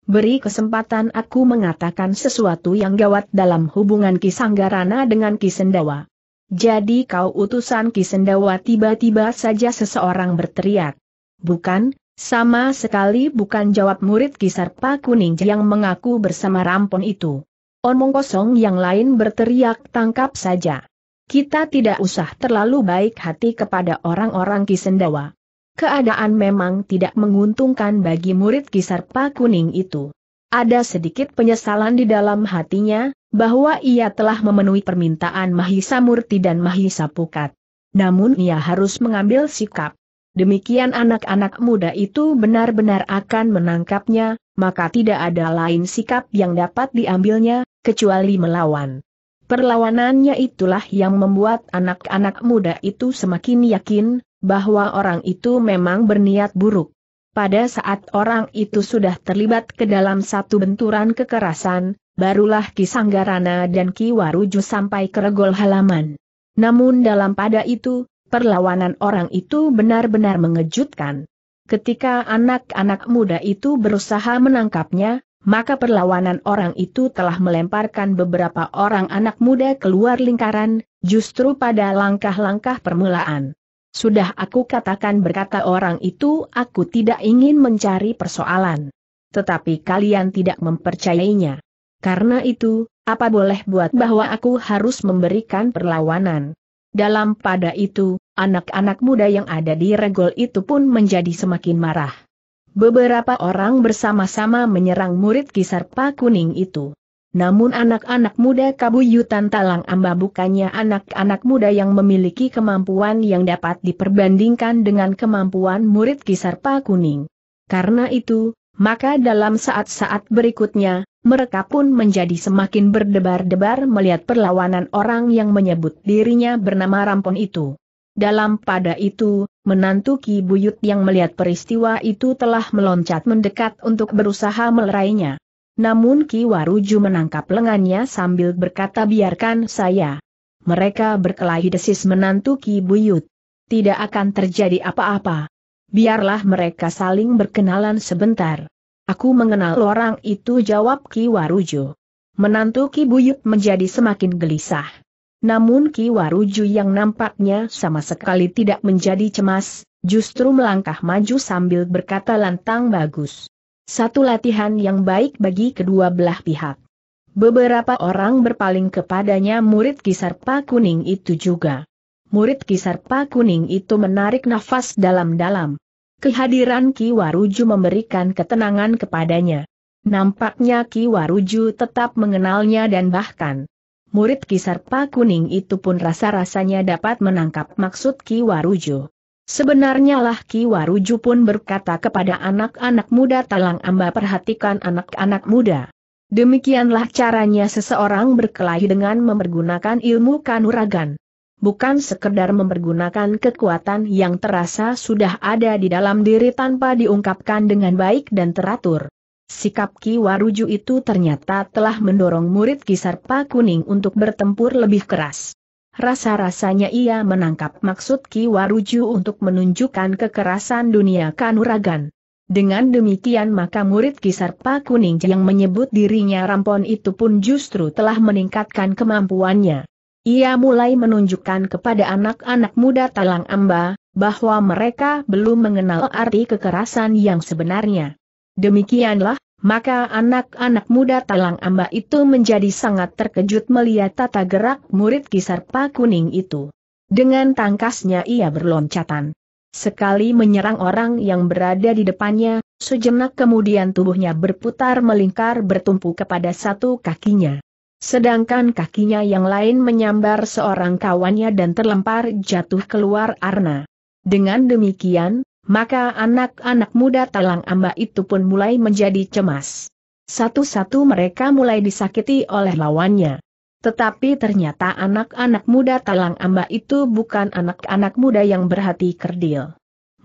Beri kesempatan aku mengatakan sesuatu yang gawat dalam hubungan Kisanggarana dengan Kisendawa. Jadi kau utusan Kisendawa tiba-tiba saja seseorang berteriak. Bukan, sama sekali bukan jawab murid Kisarpa Kuning yang mengaku bersama rampon itu. Omong kosong yang lain berteriak tangkap saja. Kita tidak usah terlalu baik hati kepada orang-orang Kisendawa. Keadaan memang tidak menguntungkan bagi murid kisar Kisarpa Kuning itu. Ada sedikit penyesalan di dalam hatinya, bahwa ia telah memenuhi permintaan Mahisa Murti dan Mahisa Pukat. Namun ia harus mengambil sikap. Demikian anak-anak muda itu benar-benar akan menangkapnya, maka tidak ada lain sikap yang dapat diambilnya, kecuali melawan. Perlawanannya itulah yang membuat anak-anak muda itu semakin yakin, bahwa orang itu memang berniat buruk. Pada saat orang itu sudah terlibat ke dalam satu benturan kekerasan, barulah Ki Sanggarana dan Ki Waruju sampai ke regol halaman. Namun dalam pada itu, perlawanan orang itu benar-benar mengejutkan. Ketika anak-anak muda itu berusaha menangkapnya, maka perlawanan orang itu telah melemparkan beberapa orang anak muda keluar lingkaran, justru pada langkah-langkah permulaan. Sudah aku katakan berkata orang itu aku tidak ingin mencari persoalan. Tetapi kalian tidak mempercayainya. Karena itu, apa boleh buat bahwa aku harus memberikan perlawanan. Dalam pada itu, anak-anak muda yang ada di regol itu pun menjadi semakin marah beberapa orang bersama-sama menyerang murid Kisarpa Kuning itu. Namun anak-anak muda Kabuyutan Talang Amba bukannya anak-anak muda yang memiliki kemampuan yang dapat diperbandingkan dengan kemampuan murid Kisarpa Kuning. Karena itu, maka dalam saat-saat berikutnya, mereka pun menjadi semakin berdebar-debar melihat perlawanan orang yang menyebut dirinya bernama Rampon itu. Dalam pada itu, menantu Ki Buyut yang melihat peristiwa itu telah meloncat mendekat untuk berusaha melerainya. Namun Ki Waruju menangkap lengannya sambil berkata biarkan saya. Mereka berkelahi desis menantu Ki Buyut. Tidak akan terjadi apa-apa. Biarlah mereka saling berkenalan sebentar. Aku mengenal orang itu jawab Ki Waruju. Menantu Ki Buyut menjadi semakin gelisah. Namun Ki Waruju yang nampaknya sama sekali tidak menjadi cemas, justru melangkah maju sambil berkata lantang bagus. Satu latihan yang baik bagi kedua belah pihak. Beberapa orang berpaling kepadanya murid Kisarpa Kuning itu juga. Murid Kisarpa Kuning itu menarik nafas dalam-dalam. Kehadiran Ki Waruju memberikan ketenangan kepadanya. Nampaknya Ki Waruju tetap mengenalnya dan bahkan murid kisar Kisarpa Kuning itu pun rasa-rasanya dapat menangkap maksud Ki Warujo. Sebenarnya lah Ki Warujo pun berkata kepada anak-anak muda Talang Amba perhatikan anak-anak muda. Demikianlah caranya seseorang berkelahi dengan mempergunakan ilmu kanuragan. Bukan sekedar mempergunakan kekuatan yang terasa sudah ada di dalam diri tanpa diungkapkan dengan baik dan teratur. Sikap Ki Waruju itu ternyata telah mendorong murid Kisarpa Kuning untuk bertempur lebih keras. Rasa-rasanya ia menangkap maksud Ki Waruju untuk menunjukkan kekerasan dunia kanuragan. Dengan demikian maka murid Kisarpa Kuning yang menyebut dirinya rampon itu pun justru telah meningkatkan kemampuannya. Ia mulai menunjukkan kepada anak-anak muda Talang Amba, bahwa mereka belum mengenal arti kekerasan yang sebenarnya. Demikianlah, maka anak-anak muda Talang Amba itu menjadi sangat terkejut melihat tata gerak murid Kisarpa kuning itu. Dengan tangkasnya ia berloncatan. Sekali menyerang orang yang berada di depannya, sejenak kemudian tubuhnya berputar melingkar bertumpu kepada satu kakinya. Sedangkan kakinya yang lain menyambar seorang kawannya dan terlempar jatuh keluar arna. Dengan demikian, maka anak-anak muda talang amba itu pun mulai menjadi cemas. Satu-satu mereka mulai disakiti oleh lawannya. Tetapi ternyata anak-anak muda talang amba itu bukan anak-anak muda yang berhati kerdil.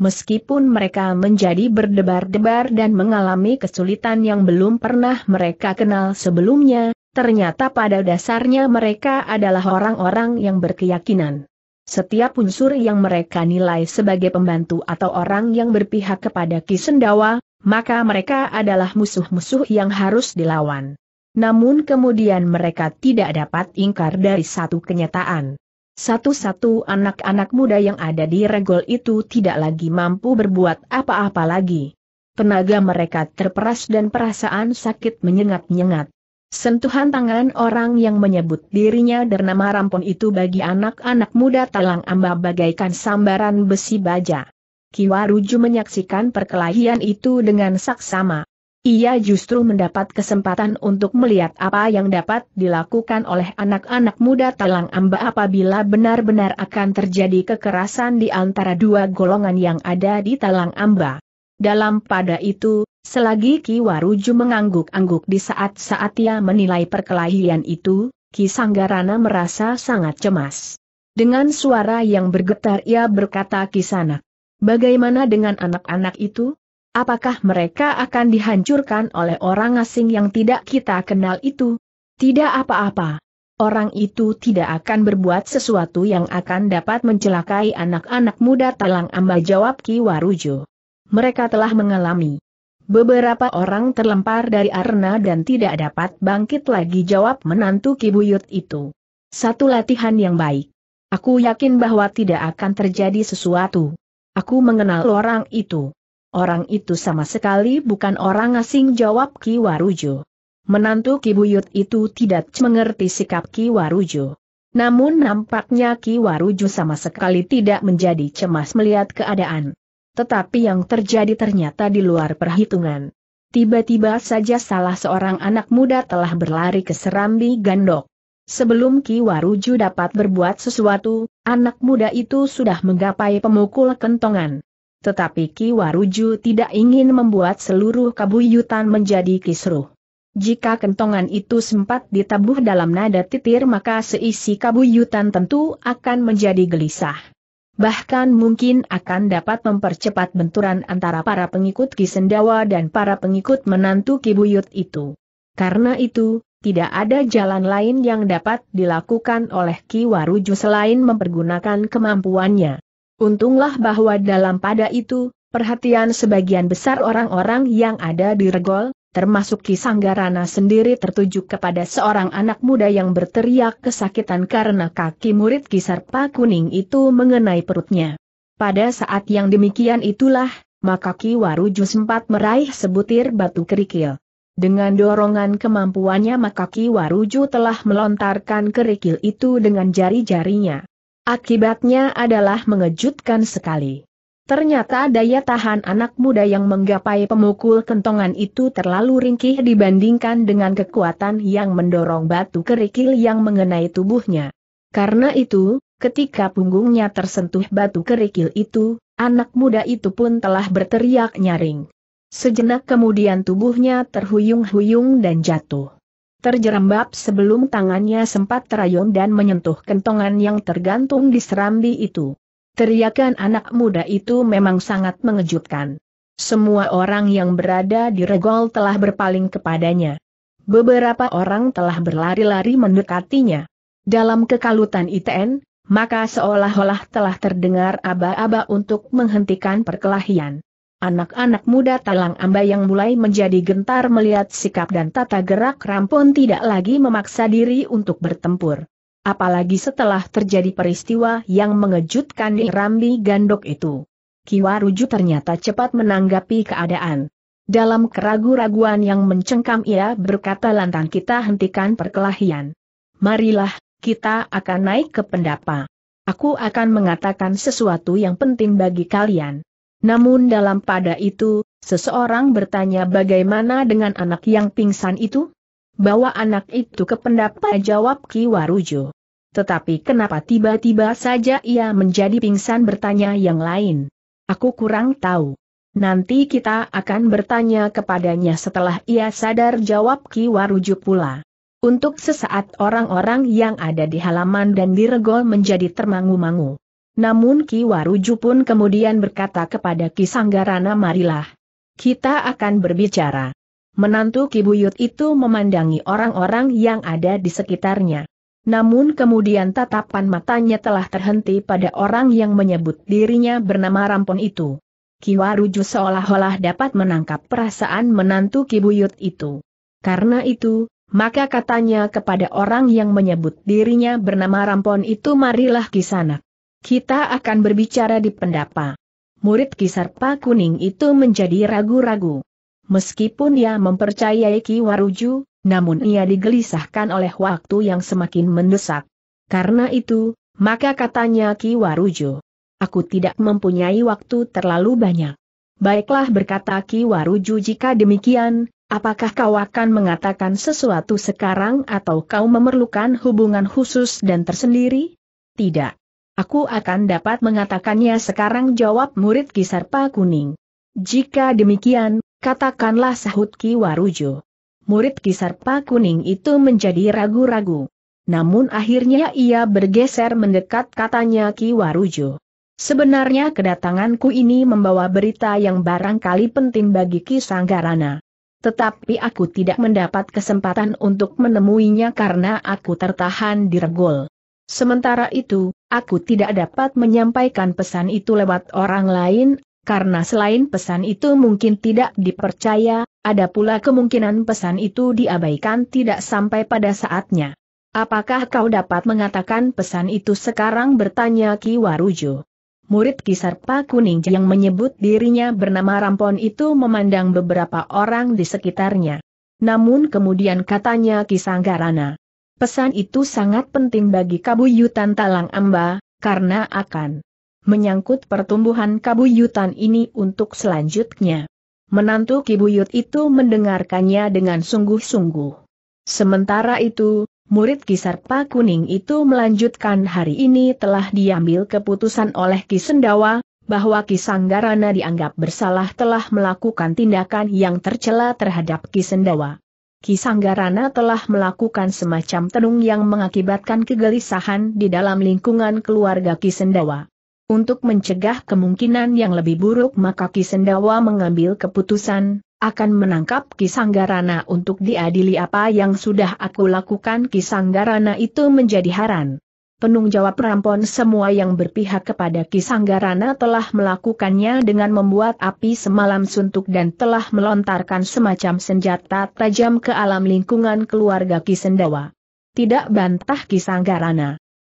Meskipun mereka menjadi berdebar-debar dan mengalami kesulitan yang belum pernah mereka kenal sebelumnya, ternyata pada dasarnya mereka adalah orang-orang yang berkeyakinan setiap unsur yang mereka nilai sebagai pembantu atau orang yang berpihak kepada Kisendawa, maka mereka adalah musuh-musuh yang harus dilawan. Namun kemudian mereka tidak dapat ingkar dari satu kenyataan. Satu-satu anak-anak muda yang ada di regol itu tidak lagi mampu berbuat apa-apa lagi. Tenaga mereka terperas dan perasaan sakit menyengat-nyengat. Sentuhan tangan orang yang menyebut dirinya bernama Rampon itu bagi anak-anak muda talang amba bagaikan sambaran besi baja. Kiwaruju menyaksikan perkelahian itu dengan saksama. Ia justru mendapat kesempatan untuk melihat apa yang dapat dilakukan oleh anak-anak muda talang amba apabila benar-benar akan terjadi kekerasan di antara dua golongan yang ada di talang amba. Dalam pada itu, Selagi Ki Waruju mengangguk-angguk di saat-saat ia menilai perkelahian itu, Ki Sanggarana merasa sangat cemas. Dengan suara yang bergetar ia berkata Ki Sana, bagaimana dengan anak-anak itu? Apakah mereka akan dihancurkan oleh orang asing yang tidak kita kenal itu? Tidak apa-apa. Orang itu tidak akan berbuat sesuatu yang akan dapat mencelakai anak-anak muda Talang Amba jawab Ki Warujo. Mereka telah mengalami Beberapa orang terlempar dari arena dan tidak dapat bangkit lagi jawab menantu Kibuyut itu. Satu latihan yang baik. Aku yakin bahwa tidak akan terjadi sesuatu. Aku mengenal orang itu. Orang itu sama sekali bukan orang asing jawab Ki Warujo. Menantu Ki Buyut itu tidak mengerti sikap Ki Warujo. Namun nampaknya Ki Warujo sama sekali tidak menjadi cemas melihat keadaan. Tetapi yang terjadi ternyata di luar perhitungan. Tiba-tiba saja salah seorang anak muda telah berlari ke serambi gandok. Sebelum Ki Waruju dapat berbuat sesuatu, anak muda itu sudah menggapai pemukul kentongan. Tetapi Ki Waruju tidak ingin membuat seluruh kabuyutan menjadi kisruh. Jika kentongan itu sempat ditabuh dalam nada titir maka seisi kabuyutan tentu akan menjadi gelisah bahkan mungkin akan dapat mempercepat benturan antara para pengikut Ki Sendawa dan para pengikut menantu Ki Buyut itu. Karena itu, tidak ada jalan lain yang dapat dilakukan oleh Ki Waruju selain mempergunakan kemampuannya. Untunglah bahwa dalam pada itu, perhatian sebagian besar orang-orang yang ada di Regol, termasuk Kisanggarana sendiri tertuju kepada seorang anak muda yang berteriak kesakitan karena kaki murid Kisarpa kuning itu mengenai perutnya. Pada saat yang demikian itulah, maka waruju sempat meraih sebutir batu kerikil. Dengan dorongan kemampuannya maka waruju telah melontarkan kerikil itu dengan jari-jarinya. Akibatnya adalah mengejutkan sekali. Ternyata daya tahan anak muda yang menggapai pemukul kentongan itu terlalu ringkih dibandingkan dengan kekuatan yang mendorong batu kerikil yang mengenai tubuhnya. Karena itu, ketika punggungnya tersentuh batu kerikil itu, anak muda itu pun telah berteriak nyaring. Sejenak kemudian tubuhnya terhuyung-huyung dan jatuh. Terjerembab sebelum tangannya sempat terayun dan menyentuh kentongan yang tergantung di serambi itu. Teriakan anak muda itu memang sangat mengejutkan. Semua orang yang berada di regol telah berpaling kepadanya. Beberapa orang telah berlari-lari mendekatinya. Dalam kekalutan ITN, maka seolah-olah telah terdengar aba-aba untuk menghentikan perkelahian. Anak-anak muda talang amba yang mulai menjadi gentar melihat sikap dan tata gerak rampon tidak lagi memaksa diri untuk bertempur. Apalagi setelah terjadi peristiwa yang mengejutkan di Rambi Gandok itu. Kiwaruju ternyata cepat menanggapi keadaan. Dalam keragu-raguan yang mencengkam ia berkata lantang kita hentikan perkelahian. Marilah, kita akan naik ke pendapa. Aku akan mengatakan sesuatu yang penting bagi kalian. Namun dalam pada itu, seseorang bertanya bagaimana dengan anak yang pingsan itu? bawa anak itu ke pendapat, jawab Ki Warujo. Tetapi kenapa tiba-tiba saja ia menjadi pingsan bertanya yang lain? Aku kurang tahu. Nanti kita akan bertanya kepadanya setelah ia sadar jawab Ki Warujo pula. Untuk sesaat orang-orang yang ada di halaman dan diregol menjadi termangu-mangu. Namun Ki Warujo pun kemudian berkata kepada Ki Sanggarana marilah. Kita akan berbicara menantu Kibuyut itu memandangi orang-orang yang ada di sekitarnya. Namun kemudian tatapan matanya telah terhenti pada orang yang menyebut dirinya bernama Rampon itu. Kiwaruju seolah-olah dapat menangkap perasaan menantu Kibuyut itu. Karena itu, maka katanya kepada orang yang menyebut dirinya bernama Rampon itu marilah kisanak. Kita akan berbicara di pendapa. Murid Kisarpa Kuning itu menjadi ragu-ragu. Meskipun ia mempercayai Ki Waruju, namun ia digelisahkan oleh waktu yang semakin mendesak. Karena itu, maka katanya Ki Waruju, aku tidak mempunyai waktu terlalu banyak. Baiklah berkata Ki Waruju jika demikian, apakah kau akan mengatakan sesuatu sekarang atau kau memerlukan hubungan khusus dan tersendiri? Tidak. Aku akan dapat mengatakannya sekarang jawab murid Kisarpa Kuning. Jika demikian, Katakanlah sahut Ki Warujo. Murid Kisarpa Kuning itu menjadi ragu-ragu. Namun akhirnya ia bergeser mendekat katanya Ki Warujo. Sebenarnya kedatanganku ini membawa berita yang barangkali penting bagi Ki Sanggarana. Tetapi aku tidak mendapat kesempatan untuk menemuinya karena aku tertahan di regol. Sementara itu, aku tidak dapat menyampaikan pesan itu lewat orang lain, karena selain pesan itu mungkin tidak dipercaya, ada pula kemungkinan pesan itu diabaikan tidak sampai pada saatnya. Apakah kau dapat mengatakan pesan itu sekarang bertanya Ki Warujo? Murid Kisarpa Kuning yang menyebut dirinya bernama Rampon itu memandang beberapa orang di sekitarnya. Namun kemudian katanya Ki Sanggarana. Pesan itu sangat penting bagi Kabuyutan Talang Amba, karena akan menyangkut pertumbuhan kabuyutan ini untuk selanjutnya. Menantu Kibuyut itu mendengarkannya dengan sungguh-sungguh. Sementara itu, murid kisar Kisarpa Kuning itu melanjutkan hari ini telah diambil keputusan oleh Kisendawa, bahwa Kisanggarana dianggap bersalah telah melakukan tindakan yang tercela terhadap Kisendawa. Kisanggarana telah melakukan semacam tenung yang mengakibatkan kegelisahan di dalam lingkungan keluarga Kisendawa. Untuk mencegah kemungkinan yang lebih buruk maka Ki mengambil keputusan, akan menangkap Kisanggarana untuk diadili apa yang sudah aku lakukan Kisanggarana itu menjadi haran. Penung jawab rampon semua yang berpihak kepada Kisanggarana telah melakukannya dengan membuat api semalam suntuk dan telah melontarkan semacam senjata tajam ke alam lingkungan keluarga Ki Tidak bantah Ki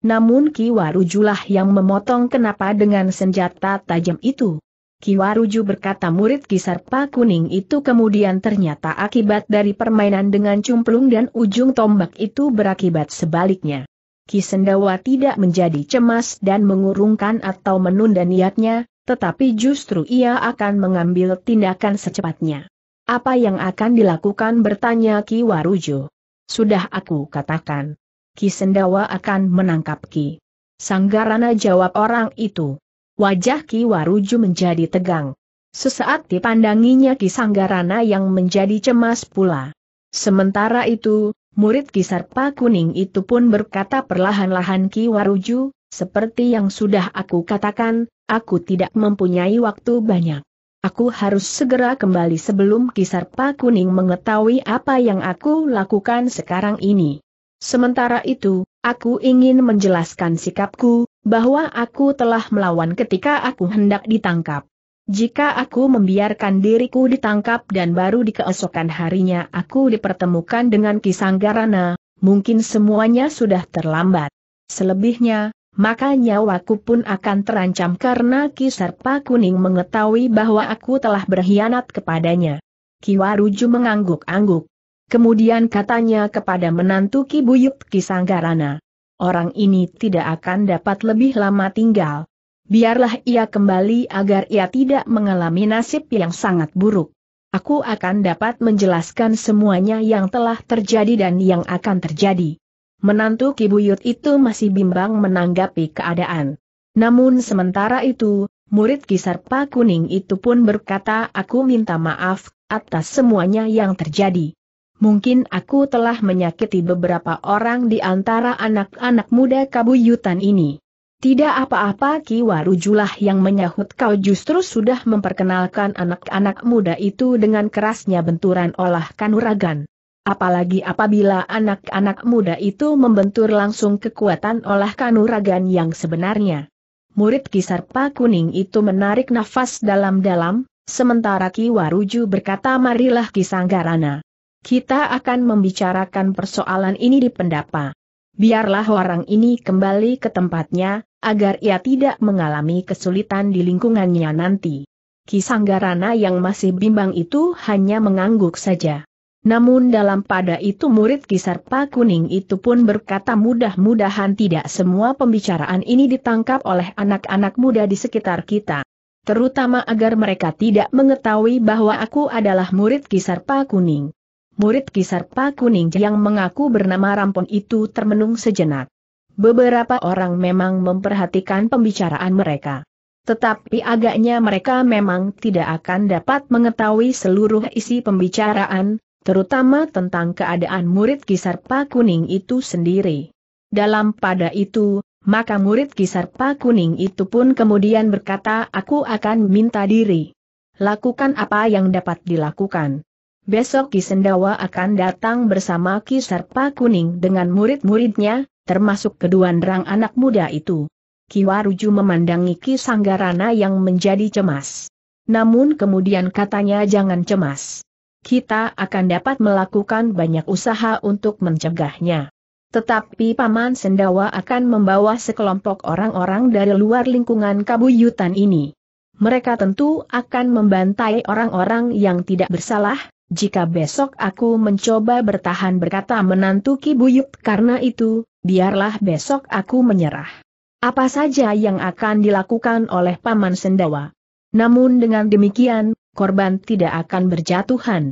namun Kiwarujulah yang memotong kenapa dengan senjata tajam itu. Kiwaruju berkata murid Kisarpa Kuning itu kemudian ternyata akibat dari permainan dengan cumplung dan ujung tombak itu berakibat sebaliknya. Ki Sendawa tidak menjadi cemas dan mengurungkan atau menunda niatnya, tetapi justru ia akan mengambil tindakan secepatnya. Apa yang akan dilakukan bertanya Kiwaruju. Sudah aku katakan. Ki Sendawa akan menangkap Ki. Sanggarana jawab orang itu. Wajah Ki Waruju menjadi tegang. Sesaat dipandanginya Ki Sanggarana yang menjadi cemas pula. Sementara itu, murid Ki Sarpa Kuning itu pun berkata perlahan-lahan Ki Waruju, seperti yang sudah aku katakan, aku tidak mempunyai waktu banyak. Aku harus segera kembali sebelum Ki Sarpa Kuning mengetahui apa yang aku lakukan sekarang ini. Sementara itu, aku ingin menjelaskan sikapku, bahwa aku telah melawan ketika aku hendak ditangkap. Jika aku membiarkan diriku ditangkap dan baru di keesokan harinya aku dipertemukan dengan Kisanggarana, mungkin semuanya sudah terlambat. Selebihnya, maka nyawaku pun akan terancam karena Kisarpa Kuning mengetahui bahwa aku telah berkhianat kepadanya. Kiwaruju mengangguk-angguk. Kemudian katanya kepada menantu Ki Buyut Kisanggarana. Orang ini tidak akan dapat lebih lama tinggal. Biarlah ia kembali agar ia tidak mengalami nasib yang sangat buruk. Aku akan dapat menjelaskan semuanya yang telah terjadi dan yang akan terjadi. Menantu Ki Buyut itu masih bimbang menanggapi keadaan. Namun sementara itu, Murid Kisarpa Kuning itu pun berkata aku minta maaf, atas semuanya yang terjadi mungkin aku telah menyakiti beberapa orang di antara anak-anak muda kabuyutan ini. Tidak apa-apa Ki Kiwarujulah yang menyahut kau justru sudah memperkenalkan anak-anak muda itu dengan kerasnya benturan olah kanuragan. Apalagi apabila anak-anak muda itu membentur langsung kekuatan olah kanuragan yang sebenarnya. Murid Kisarpa Kuning itu menarik nafas dalam-dalam, sementara Ki Waruju berkata marilah Kisanggarana. Kita akan membicarakan persoalan ini di pendapa. Biarlah orang ini kembali ke tempatnya, agar ia tidak mengalami kesulitan di lingkungannya nanti. Kisanggarana yang masih bimbang itu hanya mengangguk saja. Namun dalam pada itu murid Kisarpa Kuning itu pun berkata mudah-mudahan tidak semua pembicaraan ini ditangkap oleh anak-anak muda di sekitar kita. Terutama agar mereka tidak mengetahui bahwa aku adalah murid Kisarpa Kuning murid Kisarpa Kuning yang mengaku bernama Rampon itu termenung sejenak. Beberapa orang memang memperhatikan pembicaraan mereka. Tetapi agaknya mereka memang tidak akan dapat mengetahui seluruh isi pembicaraan, terutama tentang keadaan murid Kisarpa Kuning itu sendiri. Dalam pada itu, maka murid Kisarpa Kuning itu pun kemudian berkata aku akan minta diri. Lakukan apa yang dapat dilakukan. Besok Ki Sendawa akan datang bersama Ki Serpa Kuning dengan murid-muridnya, termasuk kedua nerang anak muda itu. Ki Waruju memandangi Ki Sanggarana yang menjadi cemas. Namun kemudian katanya jangan cemas. Kita akan dapat melakukan banyak usaha untuk mencegahnya. Tetapi Paman Sendawa akan membawa sekelompok orang-orang dari luar lingkungan kabuyutan ini. Mereka tentu akan membantai orang-orang yang tidak bersalah, jika besok aku mencoba bertahan berkata menantu Ki Buyut karena itu, biarlah besok aku menyerah. Apa saja yang akan dilakukan oleh Paman Sendawa? Namun dengan demikian, korban tidak akan berjatuhan.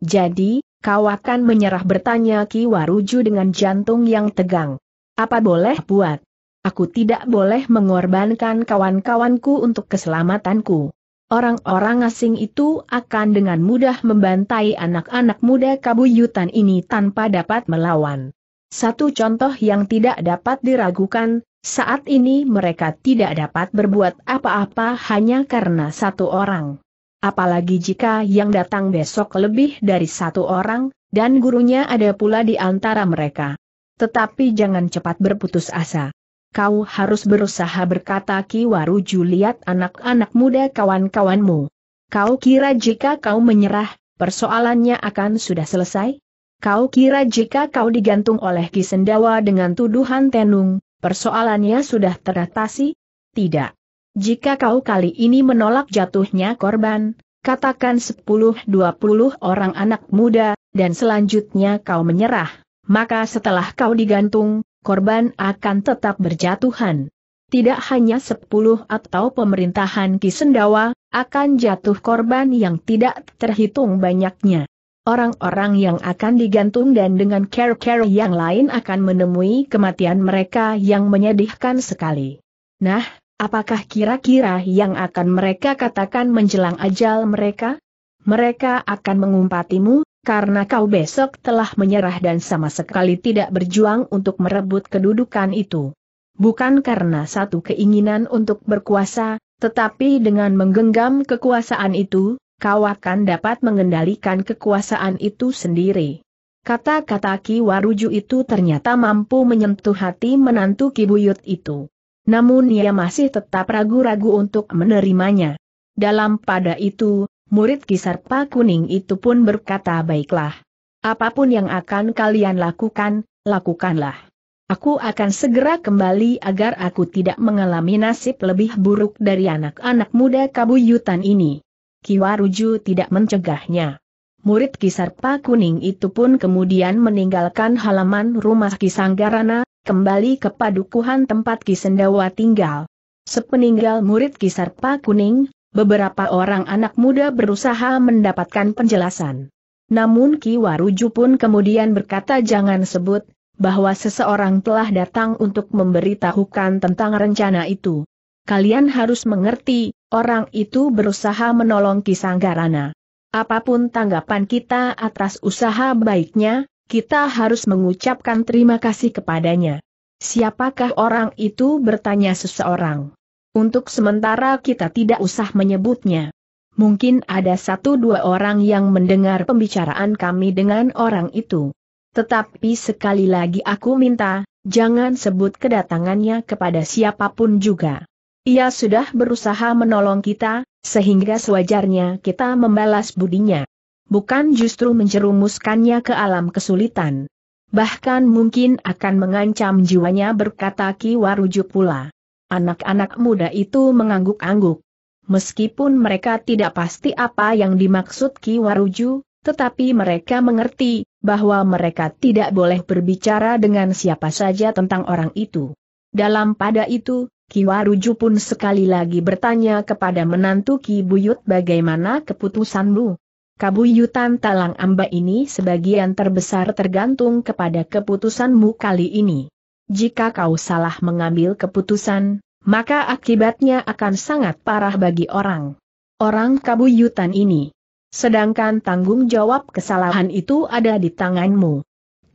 Jadi, kau akan menyerah bertanya Ki Waruju dengan jantung yang tegang. Apa boleh buat? Aku tidak boleh mengorbankan kawan-kawanku untuk keselamatanku orang-orang asing itu akan dengan mudah membantai anak-anak muda kabuyutan ini tanpa dapat melawan. Satu contoh yang tidak dapat diragukan, saat ini mereka tidak dapat berbuat apa-apa hanya karena satu orang. Apalagi jika yang datang besok lebih dari satu orang, dan gurunya ada pula di antara mereka. Tetapi jangan cepat berputus asa kau harus berusaha berkata Kiwaru Juliet anak-anak muda kawan-kawanmu. Kau kira jika kau menyerah, persoalannya akan sudah selesai? Kau kira jika kau digantung oleh Ki Sendawa dengan tuduhan tenung, persoalannya sudah teratasi? Tidak. Jika kau kali ini menolak jatuhnya korban, katakan 10-20 orang anak muda, dan selanjutnya kau menyerah. Maka setelah kau digantung, korban akan tetap berjatuhan. Tidak hanya sepuluh atau pemerintahan Kisendawa, akan jatuh korban yang tidak terhitung banyaknya. Orang-orang yang akan digantung dan dengan care-care yang lain akan menemui kematian mereka yang menyedihkan sekali. Nah, apakah kira-kira yang akan mereka katakan menjelang ajal mereka? Mereka akan mengumpatimu, karena kau besok telah menyerah dan sama sekali tidak berjuang untuk merebut kedudukan itu. Bukan karena satu keinginan untuk berkuasa, tetapi dengan menggenggam kekuasaan itu, kau akan dapat mengendalikan kekuasaan itu sendiri. Kata-kata Ki Waruju itu ternyata mampu menyentuh hati menantu Ki Buyut itu. Namun ia masih tetap ragu-ragu untuk menerimanya. Dalam pada itu, murid Kisarpa Kuning itu pun berkata baiklah. Apapun yang akan kalian lakukan, lakukanlah. Aku akan segera kembali agar aku tidak mengalami nasib lebih buruk dari anak-anak muda kabuyutan ini. Kiwaruju tidak mencegahnya. Murid Kisarpa Kuning itu pun kemudian meninggalkan halaman rumah Kisanggarana, kembali ke padukuhan tempat Kisendawa tinggal. Sepeninggal murid Kisarpa Kuning, Beberapa orang anak muda berusaha mendapatkan penjelasan. Namun Ki Waruju pun kemudian berkata jangan sebut, bahwa seseorang telah datang untuk memberitahukan tentang rencana itu. Kalian harus mengerti, orang itu berusaha menolong Ki Sanggarana. Apapun tanggapan kita atas usaha baiknya, kita harus mengucapkan terima kasih kepadanya. Siapakah orang itu bertanya seseorang? Untuk sementara kita tidak usah menyebutnya. Mungkin ada satu dua orang yang mendengar pembicaraan kami dengan orang itu. Tetapi sekali lagi aku minta, jangan sebut kedatangannya kepada siapapun juga. Ia sudah berusaha menolong kita, sehingga sewajarnya kita membalas budinya. Bukan justru menjerumuskannya ke alam kesulitan. Bahkan mungkin akan mengancam jiwanya berkata Ki Warujuk pula. Anak-anak muda itu mengangguk-angguk. Meskipun mereka tidak pasti apa yang dimaksud Ki Waruju, tetapi mereka mengerti bahwa mereka tidak boleh berbicara dengan siapa saja tentang orang itu. Dalam pada itu, Ki Waruju pun sekali lagi bertanya kepada menantu Ki Buyut bagaimana keputusanmu. Kabuyutan Talang Amba ini sebagian terbesar tergantung kepada keputusanmu kali ini. Jika kau salah mengambil keputusan, maka akibatnya akan sangat parah bagi orang. Orang kabuyutan ini. Sedangkan tanggung jawab kesalahan itu ada di tanganmu.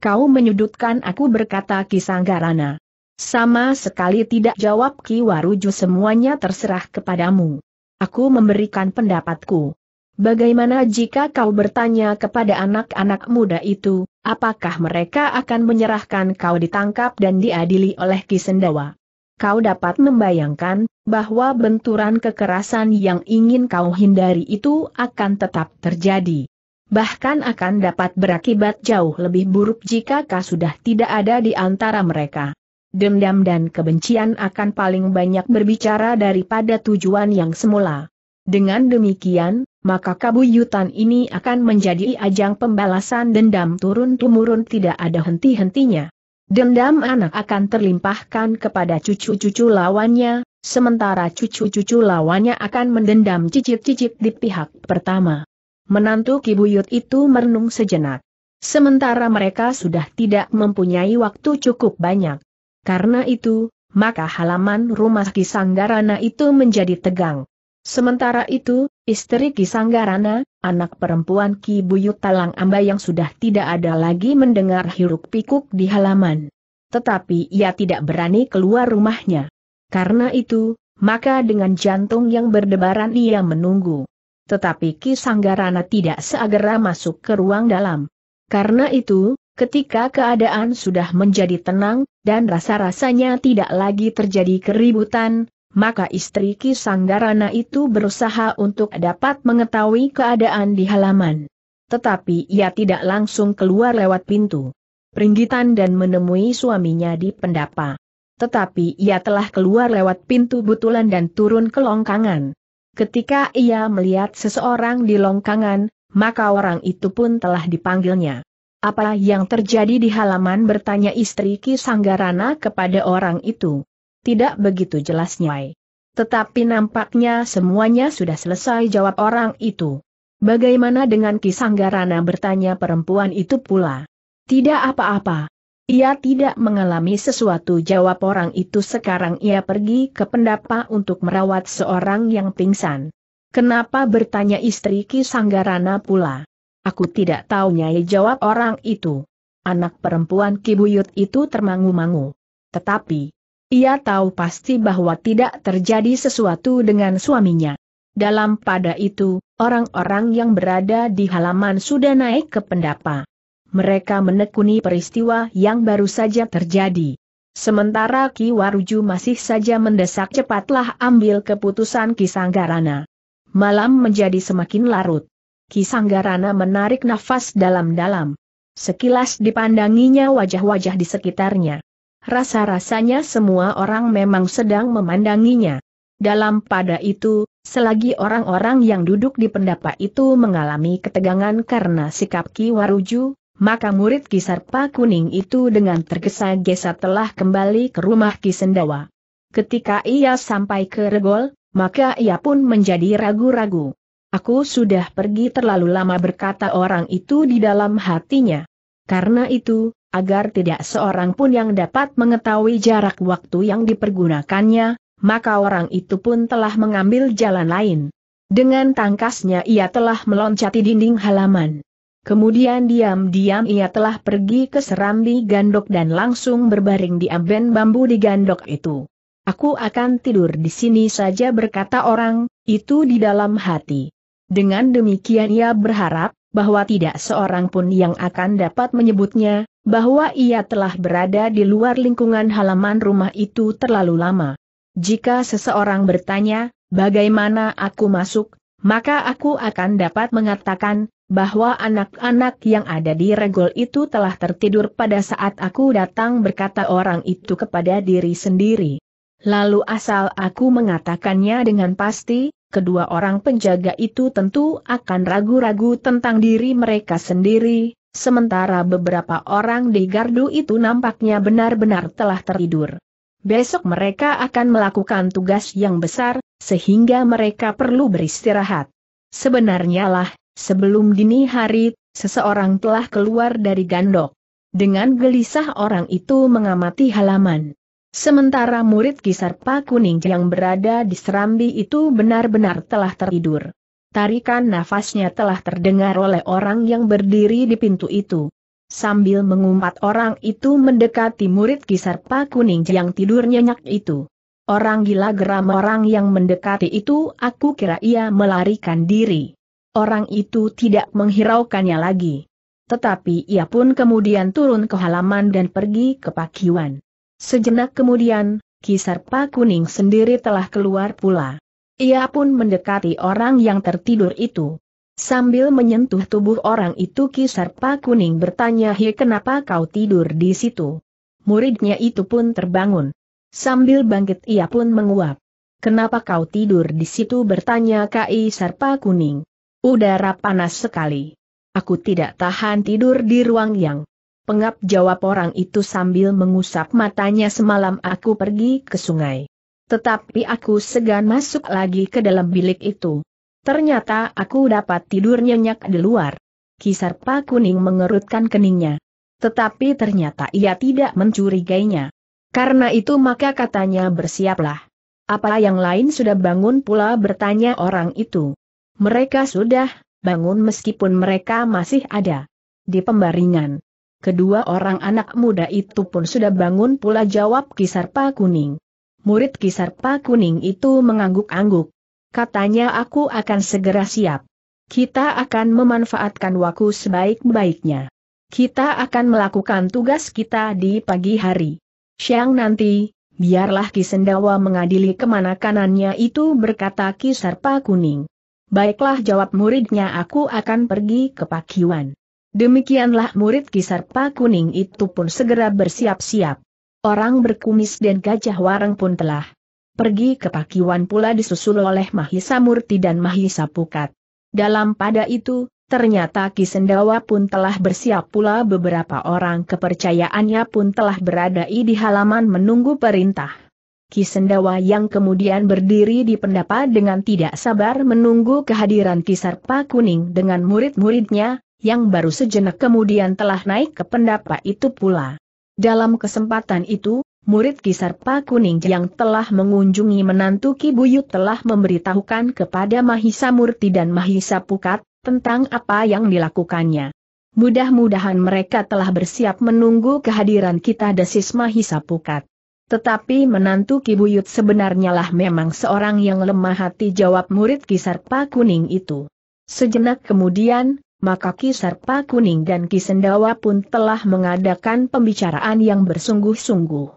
Kau menyudutkan aku berkata Kisanggarana. Sama sekali tidak jawab Ki Waruju semuanya terserah kepadamu. Aku memberikan pendapatku. Bagaimana jika kau bertanya kepada anak-anak muda itu, apakah mereka akan menyerahkan kau ditangkap dan diadili oleh Kisendawa? Kau dapat membayangkan bahwa benturan kekerasan yang ingin kau hindari itu akan tetap terjadi. Bahkan akan dapat berakibat jauh lebih buruk jika kau sudah tidak ada di antara mereka. Dendam dan kebencian akan paling banyak berbicara daripada tujuan yang semula. Dengan demikian, maka kabuyutan ini akan menjadi ajang pembalasan dendam turun-temurun tidak ada henti-hentinya. Dendam anak akan terlimpahkan kepada cucu-cucu lawannya, sementara cucu-cucu lawannya akan mendendam cicit-cicit di pihak pertama. Menantu kibuyut itu merenung sejenak. Sementara mereka sudah tidak mempunyai waktu cukup banyak. Karena itu, maka halaman rumah Kisanggarana itu menjadi tegang. Sementara itu, Istri Ki Sanggarana, anak perempuan Ki Buyut Talang Amba yang sudah tidak ada lagi mendengar hiruk pikuk di halaman. Tetapi ia tidak berani keluar rumahnya. Karena itu, maka dengan jantung yang berdebaran ia menunggu. Tetapi Ki Sanggarana tidak segera masuk ke ruang dalam. Karena itu, ketika keadaan sudah menjadi tenang, dan rasa-rasanya tidak lagi terjadi keributan, maka istri Ki Sanggarana itu berusaha untuk dapat mengetahui keadaan di halaman. Tetapi ia tidak langsung keluar lewat pintu peringgitan dan menemui suaminya di pendapa. Tetapi ia telah keluar lewat pintu butulan dan turun ke longkangan. Ketika ia melihat seseorang di longkangan, maka orang itu pun telah dipanggilnya. Apa yang terjadi di halaman bertanya istri Ki Sanggarana kepada orang itu tidak begitu jelas Nyai. Tetapi nampaknya semuanya sudah selesai jawab orang itu. Bagaimana dengan Kisanggarana bertanya perempuan itu pula? Tidak apa-apa. Ia tidak mengalami sesuatu jawab orang itu sekarang ia pergi ke pendapa untuk merawat seorang yang pingsan. Kenapa bertanya istri Kisanggarana pula? Aku tidak tahu nyai jawab orang itu. Anak perempuan Kibuyut itu termangu-mangu. Tetapi, ia tahu pasti bahwa tidak terjadi sesuatu dengan suaminya. Dalam pada itu, orang-orang yang berada di halaman sudah naik ke pendapa. Mereka menekuni peristiwa yang baru saja terjadi. Sementara Ki Waruju masih saja mendesak cepatlah ambil keputusan Ki Sanggarana. Malam menjadi semakin larut. Ki Sanggarana menarik nafas dalam-dalam. Sekilas dipandanginya wajah-wajah di sekitarnya rasa-rasanya semua orang memang sedang memandanginya. Dalam pada itu, selagi orang-orang yang duduk di pendapa itu mengalami ketegangan karena sikap Ki Waruju, maka murid Kisarpa Kuning itu dengan tergesa-gesa telah kembali ke rumah Ki Sendawa. Ketika ia sampai ke Regol, maka ia pun menjadi ragu-ragu. Aku sudah pergi terlalu lama berkata orang itu di dalam hatinya. Karena itu, agar tidak seorang pun yang dapat mengetahui jarak waktu yang dipergunakannya, maka orang itu pun telah mengambil jalan lain. Dengan tangkasnya ia telah meloncati dinding halaman. Kemudian diam-diam ia telah pergi ke serambi gandok dan langsung berbaring di amben bambu di gandok itu. Aku akan tidur di sini saja berkata orang, itu di dalam hati. Dengan demikian ia berharap, bahwa tidak seorang pun yang akan dapat menyebutnya, bahwa ia telah berada di luar lingkungan halaman rumah itu terlalu lama. Jika seseorang bertanya, bagaimana aku masuk, maka aku akan dapat mengatakan, bahwa anak-anak yang ada di regol itu telah tertidur pada saat aku datang berkata orang itu kepada diri sendiri. Lalu asal aku mengatakannya dengan pasti, kedua orang penjaga itu tentu akan ragu-ragu tentang diri mereka sendiri, sementara beberapa orang di gardu itu nampaknya benar-benar telah tertidur. Besok mereka akan melakukan tugas yang besar, sehingga mereka perlu beristirahat. Sebenarnya lah, sebelum dini hari, seseorang telah keluar dari gandok. Dengan gelisah orang itu mengamati halaman. Sementara murid kisar Pak Kuning yang berada di Serambi itu benar-benar telah tertidur. Tarikan nafasnya telah terdengar oleh orang yang berdiri di pintu itu. Sambil mengumpat orang itu mendekati murid kisar Pak Kuning yang tidur nyenyak itu. Orang gila geram orang yang mendekati itu aku kira ia melarikan diri. Orang itu tidak menghiraukannya lagi. Tetapi ia pun kemudian turun ke halaman dan pergi ke pakiwan. Sejenak kemudian, kisar Pak Kuning sendiri telah keluar pula. Ia pun mendekati orang yang tertidur itu. Sambil menyentuh tubuh orang itu Kisarpa Kuning bertanya Hi kenapa kau tidur di situ? Muridnya itu pun terbangun. Sambil bangkit ia pun menguap. Kenapa kau tidur di situ bertanya Kai Sarpa Kuning. Udara panas sekali. Aku tidak tahan tidur di ruang yang pengap jawab orang itu sambil mengusap matanya semalam aku pergi ke sungai. Tetapi aku segan masuk lagi ke dalam bilik itu. Ternyata aku dapat tidur nyenyak di luar. Kisarpa kuning mengerutkan keningnya. Tetapi ternyata ia tidak mencurigainya. Karena itu maka katanya bersiaplah. Apa yang lain sudah bangun pula bertanya orang itu. Mereka sudah bangun meskipun mereka masih ada di pembaringan. Kedua orang anak muda itu pun sudah bangun pula jawab Kisarpa Kuning murid Kisarpa Kuning itu mengangguk-angguk. Katanya aku akan segera siap. Kita akan memanfaatkan waktu sebaik-baiknya. Kita akan melakukan tugas kita di pagi hari. Siang nanti, biarlah Kisendawa mengadili kemana kanannya itu berkata Kisarpa Kuning. Baiklah jawab muridnya aku akan pergi ke Pakiwan. Demikianlah murid Kisarpa Kuning itu pun segera bersiap-siap. Orang berkumis dan gajah warang pun telah pergi ke Pakiwan pula disusul oleh Mahisa Murti dan Mahisa Pukat. Dalam pada itu, ternyata Kisendawa pun telah bersiap pula beberapa orang kepercayaannya pun telah berada di halaman menunggu perintah. Kisendawa yang kemudian berdiri di pendapa dengan tidak sabar menunggu kehadiran Kisarpa Kuning dengan murid-muridnya, yang baru sejenak kemudian telah naik ke pendapa itu pula. Dalam kesempatan itu, murid Kisarpa Kuning yang telah mengunjungi menantu Ki Buyut telah memberitahukan kepada Mahisa Murti dan Mahisa Pukat, tentang apa yang dilakukannya. Mudah-mudahan mereka telah bersiap menunggu kehadiran kita desis Mahisa Pukat. Tetapi menantu Ki Buyut sebenarnya lah memang seorang yang lemah hati jawab murid Kisarpa Kuning itu. Sejenak kemudian, maka Ki Sarpa Kuning dan Ki Sendawa pun telah mengadakan pembicaraan yang bersungguh-sungguh.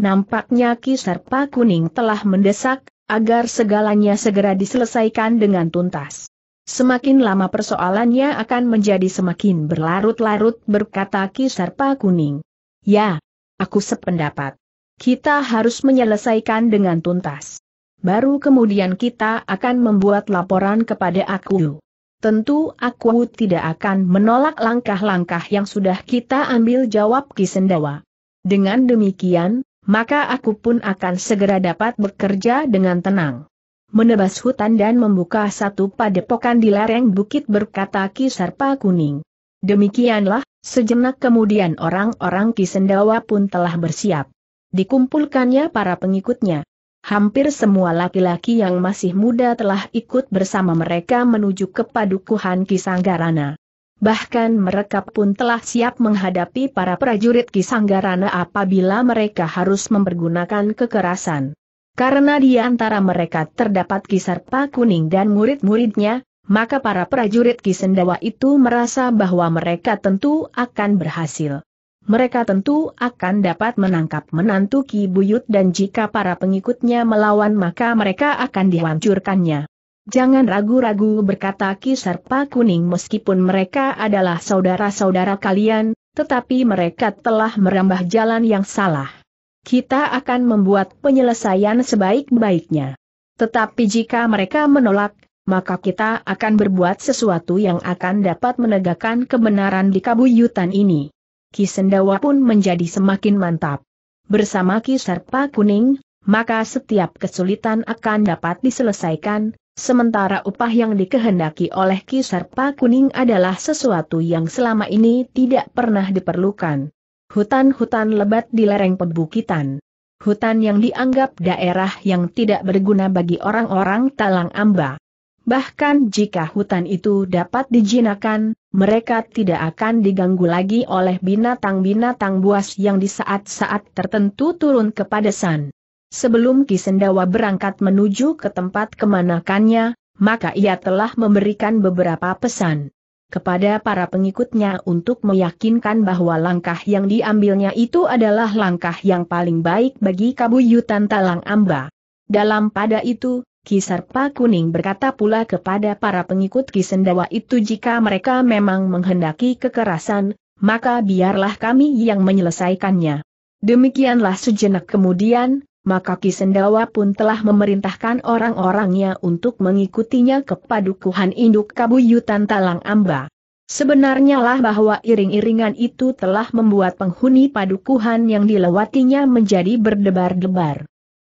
Nampaknya Ki Sarpa Kuning telah mendesak, agar segalanya segera diselesaikan dengan tuntas. Semakin lama persoalannya akan menjadi semakin berlarut-larut berkata Ki Sarpa Kuning. Ya, aku sependapat. Kita harus menyelesaikan dengan tuntas. Baru kemudian kita akan membuat laporan kepada aku. Tentu aku tidak akan menolak langkah-langkah yang sudah kita ambil jawab Kisendawa. Dengan demikian, maka aku pun akan segera dapat bekerja dengan tenang. Menebas hutan dan membuka satu padepokan di lereng bukit berkata Kisarpa Kuning. Demikianlah, sejenak kemudian orang-orang Kisendawa pun telah bersiap. Dikumpulkannya para pengikutnya, hampir semua laki-laki yang masih muda telah ikut bersama mereka menuju ke padukuhan Kisanggarana. Bahkan mereka pun telah siap menghadapi para prajurit Kisanggarana apabila mereka harus mempergunakan kekerasan. Karena di antara mereka terdapat Kisarpa Kuning dan murid-muridnya, maka para prajurit Kisendawa itu merasa bahwa mereka tentu akan berhasil mereka tentu akan dapat menangkap menantu Ki Buyut dan jika para pengikutnya melawan maka mereka akan dihancurkannya. Jangan ragu-ragu berkata Ki Serpa Kuning meskipun mereka adalah saudara-saudara kalian, tetapi mereka telah merambah jalan yang salah. Kita akan membuat penyelesaian sebaik-baiknya. Tetapi jika mereka menolak, maka kita akan berbuat sesuatu yang akan dapat menegakkan kebenaran di kabuyutan ini. Kisendawa pun menjadi semakin mantap. Bersama Ki Serpa Kuning, maka setiap kesulitan akan dapat diselesaikan, sementara upah yang dikehendaki oleh Ki Serpa Kuning adalah sesuatu yang selama ini tidak pernah diperlukan. Hutan-hutan lebat di lereng pebukitan hutan yang dianggap daerah yang tidak berguna bagi orang-orang Talang Amba. Bahkan jika hutan itu dapat dijinakan, mereka tidak akan diganggu lagi oleh binatang-binatang buas yang di saat-saat tertentu turun ke padesan. Sebelum Kisendawa berangkat menuju ke tempat kemanakannya, maka ia telah memberikan beberapa pesan kepada para pengikutnya untuk meyakinkan bahwa langkah yang diambilnya itu adalah langkah yang paling baik bagi kabuyutan Talang Amba. Dalam pada itu, Kisarpa Kuning berkata pula kepada para pengikut Kisendawa itu jika mereka memang menghendaki kekerasan, maka biarlah kami yang menyelesaikannya. Demikianlah sejenak kemudian, maka Kisendawa pun telah memerintahkan orang-orangnya untuk mengikutinya ke padukuhan induk kabuyutan Talang Amba. Sebenarnya lah bahwa iring-iringan itu telah membuat penghuni padukuhan yang dilewatinya menjadi berdebar-debar.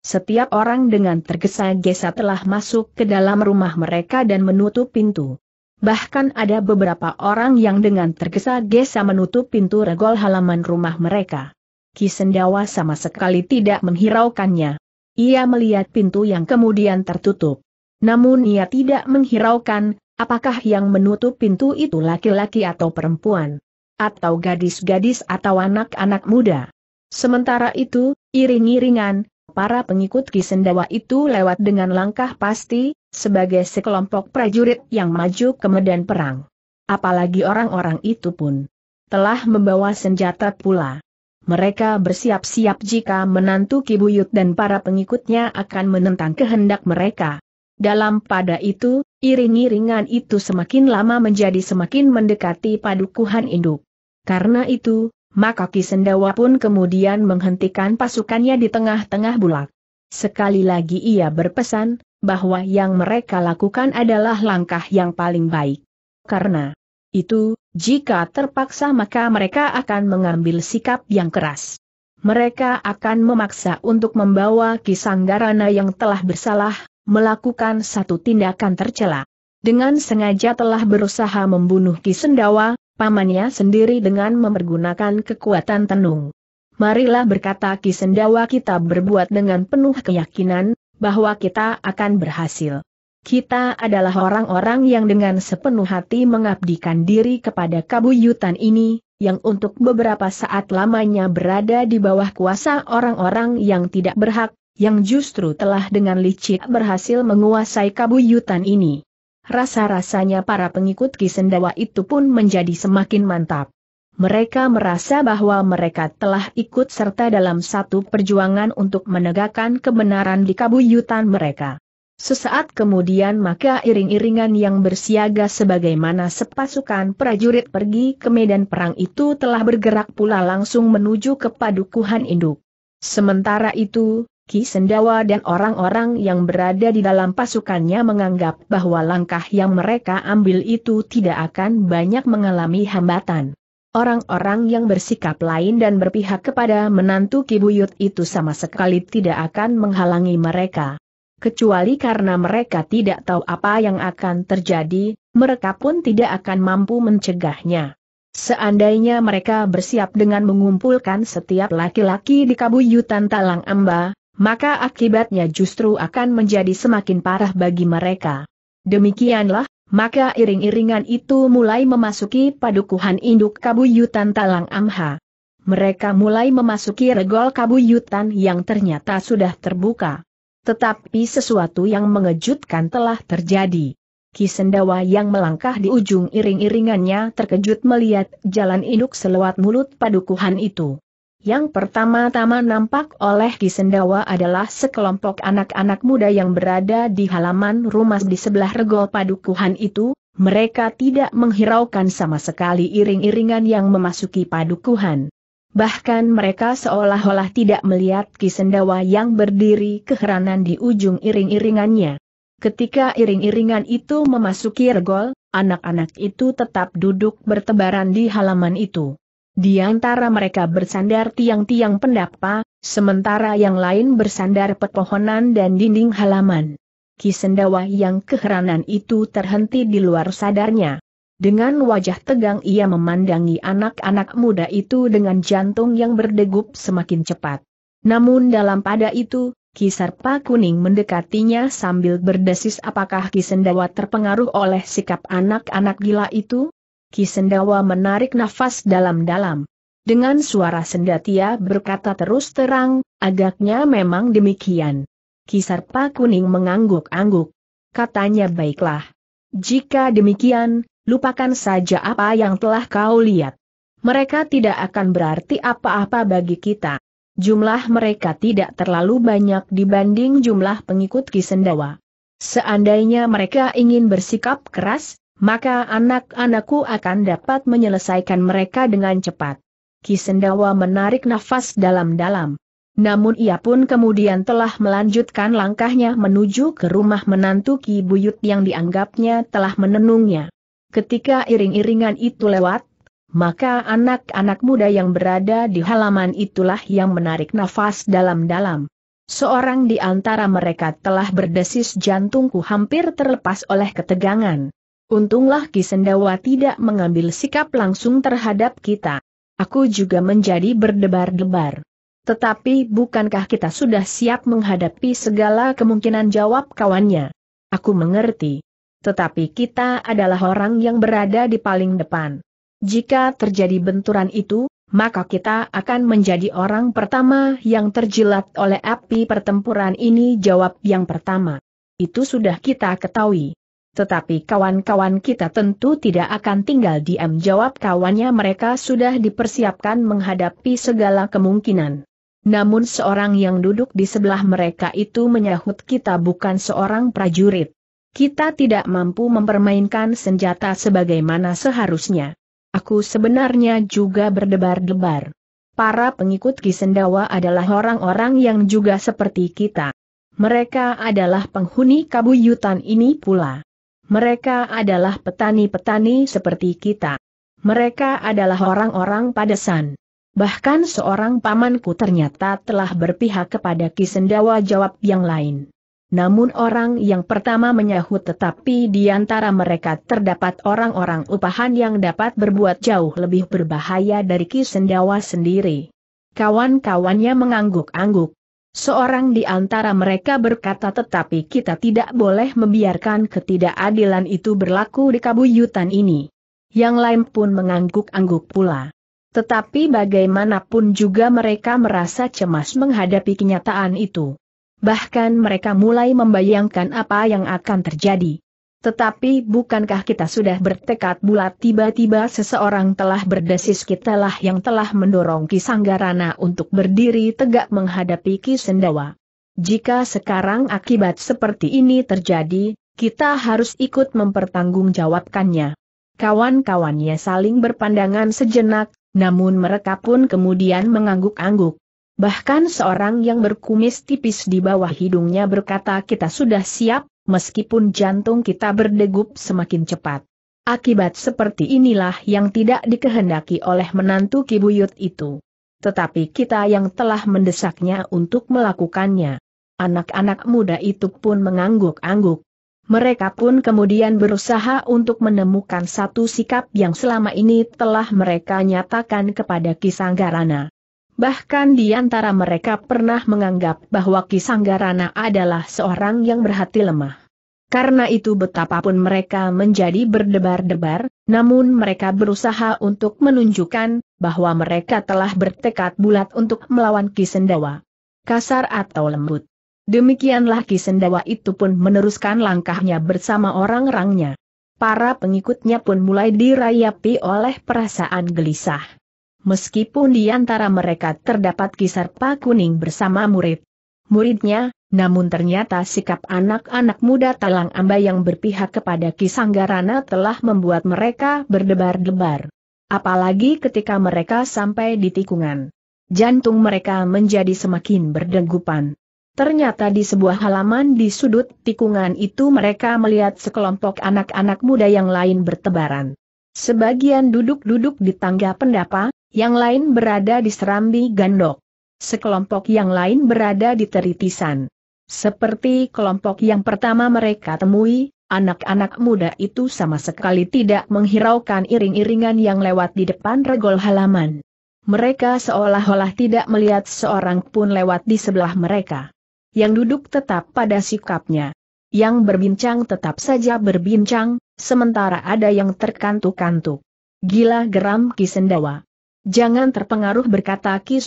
Setiap orang dengan tergesa-gesa telah masuk ke dalam rumah mereka dan menutup pintu. Bahkan ada beberapa orang yang dengan tergesa-gesa menutup pintu regol halaman rumah mereka. Kisendawa sama sekali tidak menghiraukannya. Ia melihat pintu yang kemudian tertutup. Namun ia tidak menghiraukan, apakah yang menutup pintu itu laki-laki atau perempuan. Atau gadis-gadis atau anak-anak muda. Sementara itu, iring-iringan, para pengikut Kisendawa itu lewat dengan langkah pasti, sebagai sekelompok prajurit yang maju ke medan perang. Apalagi orang-orang itu pun telah membawa senjata pula. Mereka bersiap-siap jika menantu Kibuyut dan para pengikutnya akan menentang kehendak mereka. Dalam pada itu, iring-iringan itu semakin lama menjadi semakin mendekati padukuhan induk. Karena itu, maka Kisendawa pun kemudian menghentikan pasukannya di tengah-tengah bulak. Sekali lagi ia berpesan, bahwa yang mereka lakukan adalah langkah yang paling baik. Karena itu, jika terpaksa maka mereka akan mengambil sikap yang keras. Mereka akan memaksa untuk membawa Kisanggarana yang telah bersalah, melakukan satu tindakan tercela. Dengan sengaja telah berusaha membunuh Kisendawa, pamannya sendiri dengan mempergunakan kekuatan tenung. Marilah berkata Kisendawa kita berbuat dengan penuh keyakinan, bahwa kita akan berhasil. Kita adalah orang-orang yang dengan sepenuh hati mengabdikan diri kepada kabuyutan ini, yang untuk beberapa saat lamanya berada di bawah kuasa orang-orang yang tidak berhak, yang justru telah dengan licik berhasil menguasai kabuyutan ini rasa-rasanya para pengikut Kisendawa itu pun menjadi semakin mantap. Mereka merasa bahwa mereka telah ikut serta dalam satu perjuangan untuk menegakkan kebenaran di kabuyutan mereka. Sesaat kemudian maka iring-iringan yang bersiaga sebagaimana sepasukan prajurit pergi ke medan perang itu telah bergerak pula langsung menuju ke padukuhan induk. Sementara itu, Ki Sendawa dan orang-orang yang berada di dalam pasukannya menganggap bahwa langkah yang mereka ambil itu tidak akan banyak mengalami hambatan. Orang-orang yang bersikap lain dan berpihak kepada menantu Ki Buyut itu sama sekali tidak akan menghalangi mereka. Kecuali karena mereka tidak tahu apa yang akan terjadi, mereka pun tidak akan mampu mencegahnya. Seandainya mereka bersiap dengan mengumpulkan setiap laki-laki di kabuyutan Talang Amba, maka akibatnya justru akan menjadi semakin parah bagi mereka. Demikianlah, maka iring-iringan itu mulai memasuki padukuhan induk Kabuyutan Talang Amha. Mereka mulai memasuki regol Kabuyutan yang ternyata sudah terbuka. Tetapi sesuatu yang mengejutkan telah terjadi. Kisendawa yang melangkah di ujung iring-iringannya terkejut melihat jalan induk selewat mulut padukuhan itu. Yang pertama-tama nampak oleh Kisendawa adalah sekelompok anak-anak muda yang berada di halaman rumah di sebelah regol padukuhan itu, mereka tidak menghiraukan sama sekali iring-iringan yang memasuki padukuhan. Bahkan mereka seolah-olah tidak melihat Kisendawa yang berdiri keheranan di ujung iring-iringannya. Ketika iring-iringan itu memasuki regol, anak-anak itu tetap duduk bertebaran di halaman itu. Di antara mereka bersandar tiang-tiang pendapa, sementara yang lain bersandar pepohonan dan dinding halaman. Kisendawa yang keheranan itu terhenti di luar sadarnya. Dengan wajah tegang ia memandangi anak-anak muda itu dengan jantung yang berdegup semakin cepat. Namun dalam pada itu, Kisarpa kuning mendekatinya sambil berdesis apakah Kisendawa terpengaruh oleh sikap anak-anak gila itu? Kisendawa menarik nafas dalam-dalam. Dengan suara sendatia berkata terus terang, agaknya memang demikian. Kisarpa kuning mengangguk-angguk. Katanya baiklah. Jika demikian, lupakan saja apa yang telah kau lihat. Mereka tidak akan berarti apa-apa bagi kita. Jumlah mereka tidak terlalu banyak dibanding jumlah pengikut Kisendawa. Seandainya mereka ingin bersikap keras, maka anak-anakku akan dapat menyelesaikan mereka dengan cepat. Kisendawa menarik nafas dalam-dalam. Namun ia pun kemudian telah melanjutkan langkahnya menuju ke rumah menantu Ki Buyut yang dianggapnya telah menenungnya. Ketika iring-iringan itu lewat, maka anak-anak muda yang berada di halaman itulah yang menarik nafas dalam-dalam. Seorang di antara mereka telah berdesis jantungku hampir terlepas oleh ketegangan. Untunglah Kisendawa tidak mengambil sikap langsung terhadap kita. Aku juga menjadi berdebar-debar. Tetapi bukankah kita sudah siap menghadapi segala kemungkinan jawab kawannya? Aku mengerti. Tetapi kita adalah orang yang berada di paling depan. Jika terjadi benturan itu, maka kita akan menjadi orang pertama yang terjilat oleh api pertempuran ini jawab yang pertama. Itu sudah kita ketahui tetapi kawan-kawan kita tentu tidak akan tinggal diam jawab kawannya mereka sudah dipersiapkan menghadapi segala kemungkinan. Namun seorang yang duduk di sebelah mereka itu menyahut kita bukan seorang prajurit. Kita tidak mampu mempermainkan senjata sebagaimana seharusnya. Aku sebenarnya juga berdebar-debar. Para pengikut Kisendawa adalah orang-orang yang juga seperti kita. Mereka adalah penghuni kabuyutan ini pula. Mereka adalah petani-petani seperti kita. Mereka adalah orang-orang padesan. Bahkan seorang pamanku ternyata telah berpihak kepada Kisendawa jawab yang lain. Namun orang yang pertama menyahut tetapi di antara mereka terdapat orang-orang upahan yang dapat berbuat jauh lebih berbahaya dari Kisendawa sendiri. Kawan-kawannya mengangguk-angguk. Seorang di antara mereka berkata tetapi kita tidak boleh membiarkan ketidakadilan itu berlaku di kabuyutan ini. Yang lain pun mengangguk-angguk pula. Tetapi bagaimanapun juga mereka merasa cemas menghadapi kenyataan itu. Bahkan mereka mulai membayangkan apa yang akan terjadi. Tetapi bukankah kita sudah bertekad bulat tiba-tiba seseorang telah berdesis kitalah yang telah mendorong Ki Sanggarana untuk berdiri tegak menghadapi Ki Sendawa. Jika sekarang akibat seperti ini terjadi, kita harus ikut mempertanggungjawabkannya. Kawan-kawannya saling berpandangan sejenak, namun mereka pun kemudian mengangguk-angguk. Bahkan seorang yang berkumis tipis di bawah hidungnya berkata kita sudah siap, meskipun jantung kita berdegup semakin cepat. Akibat seperti inilah yang tidak dikehendaki oleh menantu Kibuyut itu. Tetapi kita yang telah mendesaknya untuk melakukannya. Anak-anak muda itu pun mengangguk-angguk. Mereka pun kemudian berusaha untuk menemukan satu sikap yang selama ini telah mereka nyatakan kepada Kisanggarana. Bahkan di antara mereka pernah menganggap bahwa Kisanggarana adalah seorang yang berhati lemah. Karena itu betapapun mereka menjadi berdebar-debar, namun mereka berusaha untuk menunjukkan bahwa mereka telah bertekad bulat untuk melawan Kisendawa. Kasar atau lembut. Demikianlah Kisendawa itu pun meneruskan langkahnya bersama orang-orangnya. Para pengikutnya pun mulai dirayapi oleh perasaan gelisah. Meskipun di antara mereka terdapat kisar Pak Kuning bersama murid, muridnya, namun ternyata sikap anak-anak muda Talang Amba yang berpihak kepada Kisanggarana telah membuat mereka berdebar-debar. Apalagi ketika mereka sampai di tikungan. Jantung mereka menjadi semakin berdegupan. Ternyata di sebuah halaman di sudut tikungan itu mereka melihat sekelompok anak-anak muda yang lain bertebaran. Sebagian duduk-duduk di tangga pendapa, yang lain berada di serambi gandok. Sekelompok yang lain berada di teritisan. Seperti kelompok yang pertama mereka temui, anak-anak muda itu sama sekali tidak menghiraukan iring-iringan yang lewat di depan regol halaman. Mereka seolah-olah tidak melihat seorang pun lewat di sebelah mereka. Yang duduk tetap pada sikapnya. Yang berbincang tetap saja berbincang, sementara ada yang terkantuk-kantuk. Gila geram Kisendawa. Jangan terpengaruh berkata Ki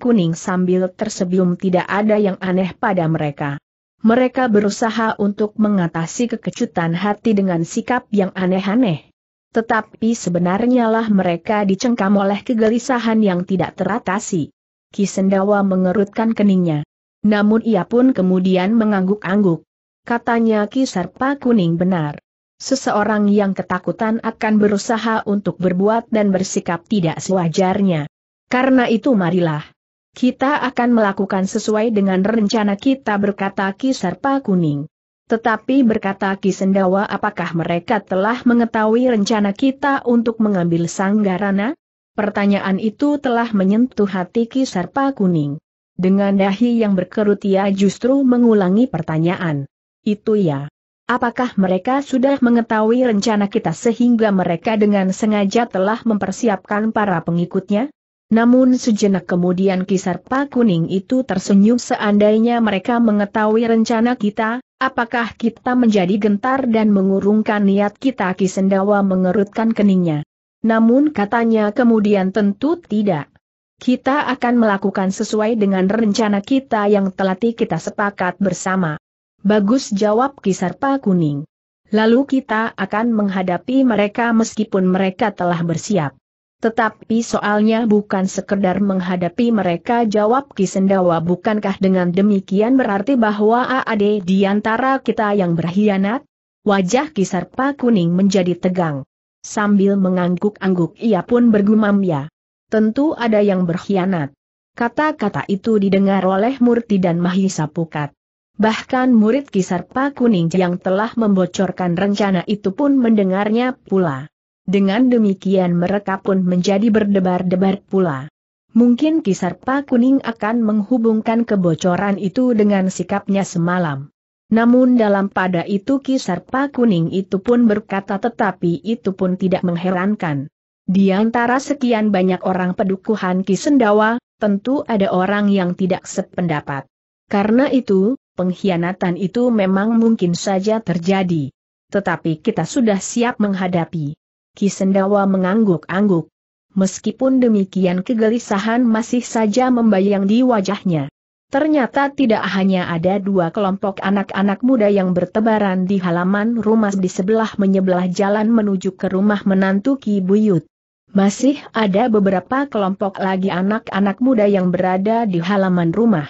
Kuning sambil tersenyum tidak ada yang aneh pada mereka. Mereka berusaha untuk mengatasi kekecutan hati dengan sikap yang aneh-aneh. Tetapi sebenarnya lah mereka dicengkam oleh kegelisahan yang tidak teratasi. Ki Sendawa mengerutkan keningnya. Namun ia pun kemudian mengangguk-angguk. Katanya Ki Kuning benar seseorang yang ketakutan akan berusaha untuk berbuat dan bersikap tidak sewajarnya. Karena itu marilah. Kita akan melakukan sesuai dengan rencana kita berkata Ki Serpa Kuning. Tetapi berkata Ki Sendawa apakah mereka telah mengetahui rencana kita untuk mengambil Sanggarana? Pertanyaan itu telah menyentuh hati Ki Serpa Kuning. Dengan dahi yang berkerut ia justru mengulangi pertanyaan. Itu ya. Apakah mereka sudah mengetahui rencana kita sehingga mereka dengan sengaja telah mempersiapkan para pengikutnya? Namun sejenak kemudian kisar Pak Kuning itu tersenyum seandainya mereka mengetahui rencana kita, apakah kita menjadi gentar dan mengurungkan niat kita Kisendawa mengerutkan keningnya. Namun katanya kemudian tentu tidak. Kita akan melakukan sesuai dengan rencana kita yang telah kita sepakat bersama. Bagus jawab Kisarpa Kuning. Lalu kita akan menghadapi mereka meskipun mereka telah bersiap. Tetapi soalnya bukan sekedar menghadapi mereka jawab Kisendawa bukankah dengan demikian berarti bahwa AAD di antara kita yang berkhianat? Wajah Kisarpa kuning menjadi tegang. Sambil mengangguk-angguk ia pun bergumam ya. Tentu ada yang berkhianat. Kata-kata itu didengar oleh Murti dan Mahisa Pukat. Bahkan murid kisar Pak Kuning yang telah membocorkan rencana itu pun mendengarnya pula. Dengan demikian mereka pun menjadi berdebar-debar pula. Mungkin kisar Pak Kuning akan menghubungkan kebocoran itu dengan sikapnya semalam. Namun dalam pada itu kisar Pak Kuning itu pun berkata tetapi itu pun tidak mengherankan. Di antara sekian banyak orang pedukuhan Kisendawa, tentu ada orang yang tidak sependapat. Karena itu, pengkhianatan itu memang mungkin saja terjadi. Tetapi kita sudah siap menghadapi. Kisendawa mengangguk-angguk. Meskipun demikian kegelisahan masih saja membayang di wajahnya. Ternyata tidak hanya ada dua kelompok anak-anak muda yang bertebaran di halaman rumah di sebelah menyebelah jalan menuju ke rumah menantu Ki Buyut. Masih ada beberapa kelompok lagi anak-anak muda yang berada di halaman rumah.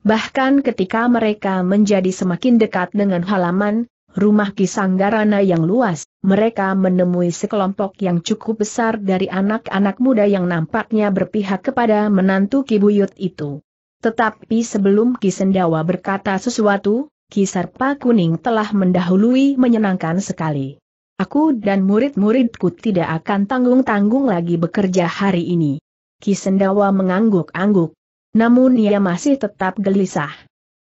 Bahkan ketika mereka menjadi semakin dekat dengan halaman, rumah Kisanggarana yang luas, mereka menemui sekelompok yang cukup besar dari anak-anak muda yang nampaknya berpihak kepada menantu Kibuyut itu. Tetapi sebelum Kisendawa berkata sesuatu, Kisarpa Kuning telah mendahului menyenangkan sekali. Aku dan murid-muridku tidak akan tanggung-tanggung lagi bekerja hari ini. Kisendawa mengangguk-angguk, namun ia masih tetap gelisah.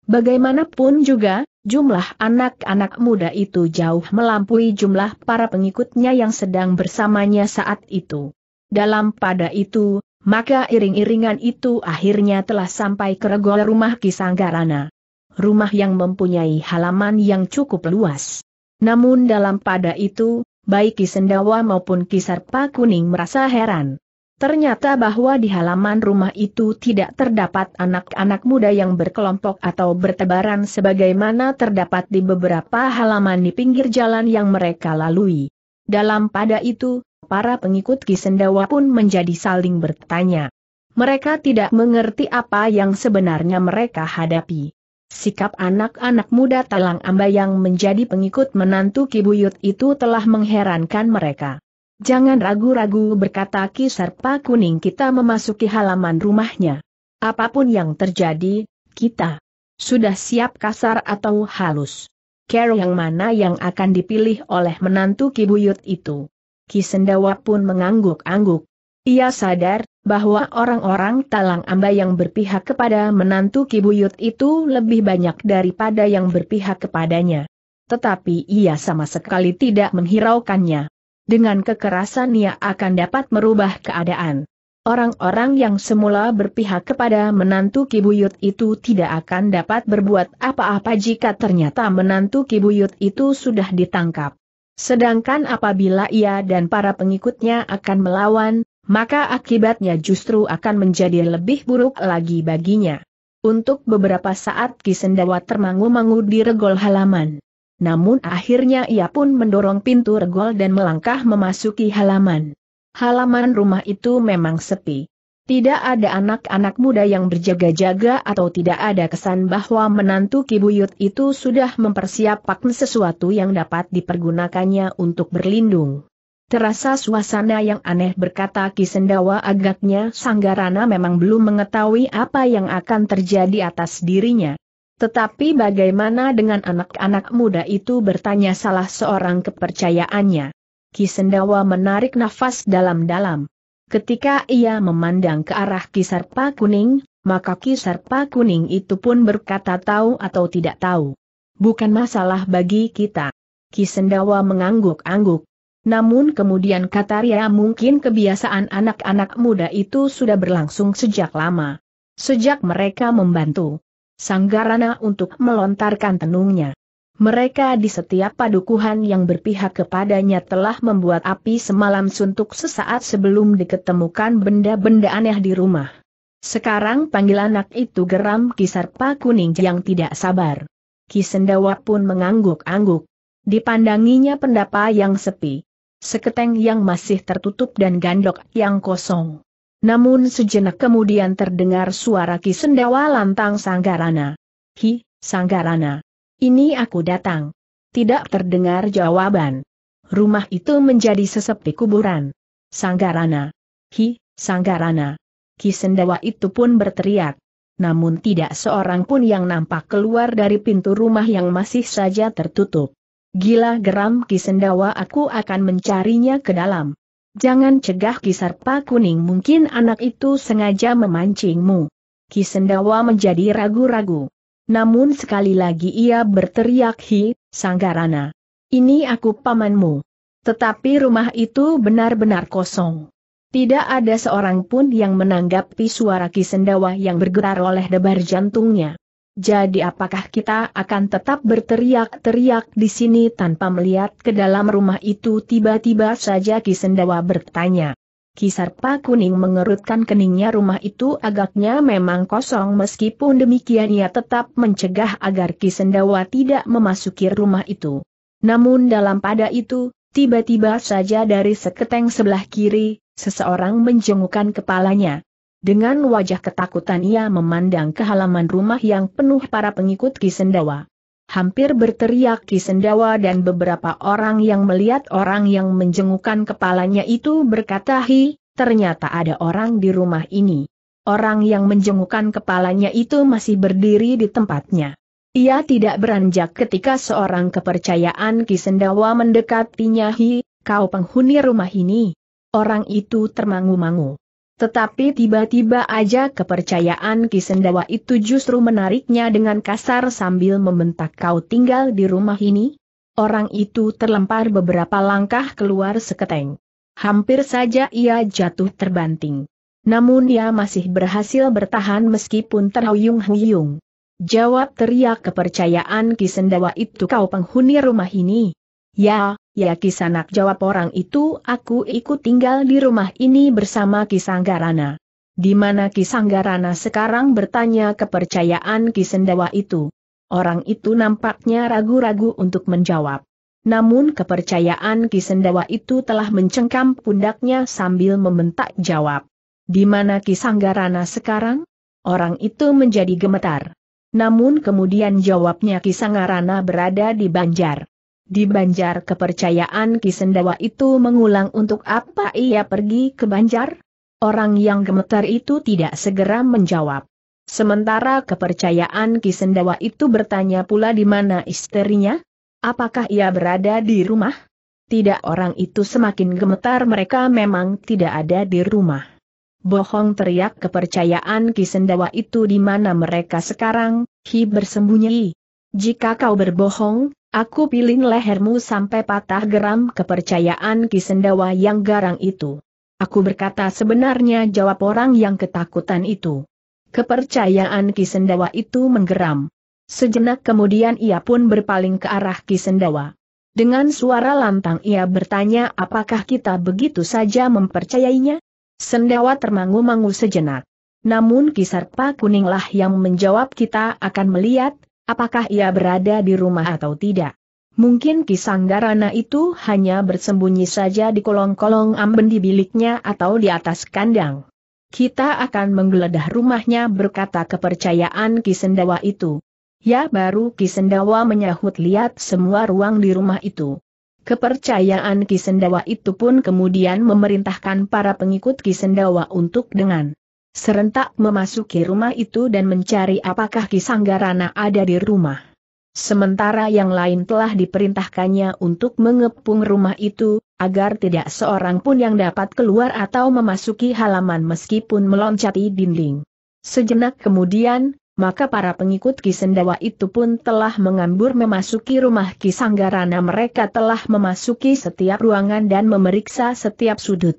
Bagaimanapun juga, jumlah anak-anak muda itu jauh melampaui jumlah para pengikutnya yang sedang bersamanya saat itu. Dalam pada itu, maka iring-iringan itu akhirnya telah sampai ke regol rumah Kisanggarana. Rumah yang mempunyai halaman yang cukup luas. Namun dalam pada itu, baik Kisendawa maupun Kisarpa Kuning merasa heran. Ternyata bahwa di halaman rumah itu tidak terdapat anak-anak muda yang berkelompok atau bertebaran sebagaimana terdapat di beberapa halaman di pinggir jalan yang mereka lalui. Dalam pada itu, para pengikut Kisendawa pun menjadi saling bertanya. Mereka tidak mengerti apa yang sebenarnya mereka hadapi. Sikap anak-anak muda Talang Amba yang menjadi pengikut menantu Kibuyut itu telah mengherankan mereka. Jangan ragu-ragu berkata Ki Kuning kita memasuki halaman rumahnya. Apapun yang terjadi, kita sudah siap kasar atau halus. Kero yang mana yang akan dipilih oleh menantu kibuyut itu. Ki Sendawa pun mengangguk-angguk. Ia sadar bahwa orang-orang Talang Amba yang berpihak kepada menantu kibuyut itu lebih banyak daripada yang berpihak kepadanya. Tetapi ia sama sekali tidak menghiraukannya dengan kekerasan ia akan dapat merubah keadaan. Orang-orang yang semula berpihak kepada menantu Kibuyut itu tidak akan dapat berbuat apa-apa jika ternyata menantu Kibuyut itu sudah ditangkap. Sedangkan apabila ia dan para pengikutnya akan melawan, maka akibatnya justru akan menjadi lebih buruk lagi baginya. Untuk beberapa saat Kisendawa termangu-mangu di regol halaman namun akhirnya ia pun mendorong pintu regol dan melangkah memasuki halaman. Halaman rumah itu memang sepi. Tidak ada anak-anak muda yang berjaga-jaga atau tidak ada kesan bahwa menantu Kibuyut itu sudah mempersiapkan sesuatu yang dapat dipergunakannya untuk berlindung. Terasa suasana yang aneh berkata Kisendawa agaknya Sanggarana memang belum mengetahui apa yang akan terjadi atas dirinya. Tetapi bagaimana dengan anak-anak muda itu bertanya salah seorang kepercayaannya. Kisendawa menarik nafas dalam-dalam. Ketika ia memandang ke arah Kisarpa Kuning, maka Kisarpa Kuning itu pun berkata tahu atau tidak tahu. Bukan masalah bagi kita. Kisendawa mengangguk-angguk. Namun kemudian Kataria mungkin kebiasaan anak-anak muda itu sudah berlangsung sejak lama. Sejak mereka membantu Sanggarana untuk melontarkan tenungnya. Mereka di setiap padukuhan yang berpihak kepadanya telah membuat api semalam suntuk sesaat sebelum diketemukan benda-benda aneh di rumah. Sekarang panggil anak itu geram Kisarpa Kuning yang tidak sabar. Kisendawa pun mengangguk-angguk. Dipandanginya pendapa yang sepi. Seketeng yang masih tertutup dan gandok yang kosong. Namun sejenak kemudian terdengar suara Ki Sendawa lantang Sanggarana. Hi, Sanggarana. Ini aku datang. Tidak terdengar jawaban. Rumah itu menjadi sesepi kuburan. Sanggarana. Hi, Sanggarana. Ki Sendawa itu pun berteriak. Namun tidak seorang pun yang nampak keluar dari pintu rumah yang masih saja tertutup. Gila geram Ki Sendawa aku akan mencarinya ke dalam. Jangan cegah kisar Kisarpa Kuning mungkin anak itu sengaja memancingmu. Kisendawa menjadi ragu-ragu. Namun sekali lagi ia berteriak hi, Sanggarana. Ini aku pamanmu. Tetapi rumah itu benar-benar kosong. Tidak ada seorang pun yang menanggapi suara Kisendawa yang bergetar oleh debar jantungnya. Jadi apakah kita akan tetap berteriak-teriak di sini tanpa melihat ke dalam rumah itu tiba-tiba saja Kisendawa bertanya. Kisarpa kuning mengerutkan keningnya rumah itu agaknya memang kosong meskipun demikian ia tetap mencegah agar Kisendawa tidak memasuki rumah itu. Namun dalam pada itu, tiba-tiba saja dari seketeng sebelah kiri, seseorang menjengukkan kepalanya. Dengan wajah ketakutan ia memandang ke halaman rumah yang penuh para pengikut Kisendawa. Hampir berteriak Kisendawa dan beberapa orang yang melihat orang yang menjengukkan kepalanya itu berkata hi, ternyata ada orang di rumah ini. Orang yang menjengukkan kepalanya itu masih berdiri di tempatnya. Ia tidak beranjak ketika seorang kepercayaan Kisendawa mendekatinya hi, kau penghuni rumah ini. Orang itu termangu-mangu. Tetapi tiba-tiba aja kepercayaan Kisendawa itu justru menariknya dengan kasar sambil membentak kau tinggal di rumah ini. Orang itu terlempar beberapa langkah keluar seketeng. Hampir saja ia jatuh terbanting. Namun ia masih berhasil bertahan meskipun terhuyung-huyung. Jawab teriak kepercayaan Kisendawa itu kau penghuni rumah ini. Ya, ya Kisanak jawab orang itu aku ikut tinggal di rumah ini bersama Kisanggarana. Di mana Kisanggarana sekarang bertanya kepercayaan Kisendawa itu. Orang itu nampaknya ragu-ragu untuk menjawab. Namun kepercayaan Kisendawa itu telah mencengkam pundaknya sambil membentak jawab. Di mana Kisanggarana sekarang? Orang itu menjadi gemetar. Namun kemudian jawabnya kisanggarana berada di Banjar. Di Banjar kepercayaan Kisendawa itu mengulang untuk apa ia pergi ke Banjar? Orang yang gemetar itu tidak segera menjawab. Sementara kepercayaan Kisendawa itu bertanya pula di mana istrinya? Apakah ia berada di rumah? Tidak orang itu semakin gemetar mereka memang tidak ada di rumah. Bohong teriak kepercayaan Kisendawa itu di mana mereka sekarang, Hi bersembunyi. Jika kau berbohong, Aku pilih lehermu sampai patah geram kepercayaan Kisendawa yang garang itu. Aku berkata sebenarnya jawab orang yang ketakutan itu. Kepercayaan Kisendawa itu menggeram. Sejenak kemudian ia pun berpaling ke arah Kisendawa. Dengan suara lantang ia bertanya apakah kita begitu saja mempercayainya? Sendawa termangu-mangu sejenak. Namun Kisarpa Kuninglah yang menjawab kita akan melihat, Apakah ia berada di rumah atau tidak? Mungkin Kisanggarana itu hanya bersembunyi saja di kolong-kolong amben di biliknya atau di atas kandang. Kita akan menggeledah rumahnya berkata kepercayaan Kisendawa itu. Ya baru Kisendawa menyahut lihat semua ruang di rumah itu. Kepercayaan Kisendawa itu pun kemudian memerintahkan para pengikut Kisendawa untuk dengan serentak memasuki rumah itu dan mencari apakah Kisanggarana ada di rumah. Sementara yang lain telah diperintahkannya untuk mengepung rumah itu, agar tidak seorang pun yang dapat keluar atau memasuki halaman meskipun meloncati dinding. Sejenak kemudian, maka para pengikut Kisendawa itu pun telah mengambur memasuki rumah Kisanggarana mereka telah memasuki setiap ruangan dan memeriksa setiap sudut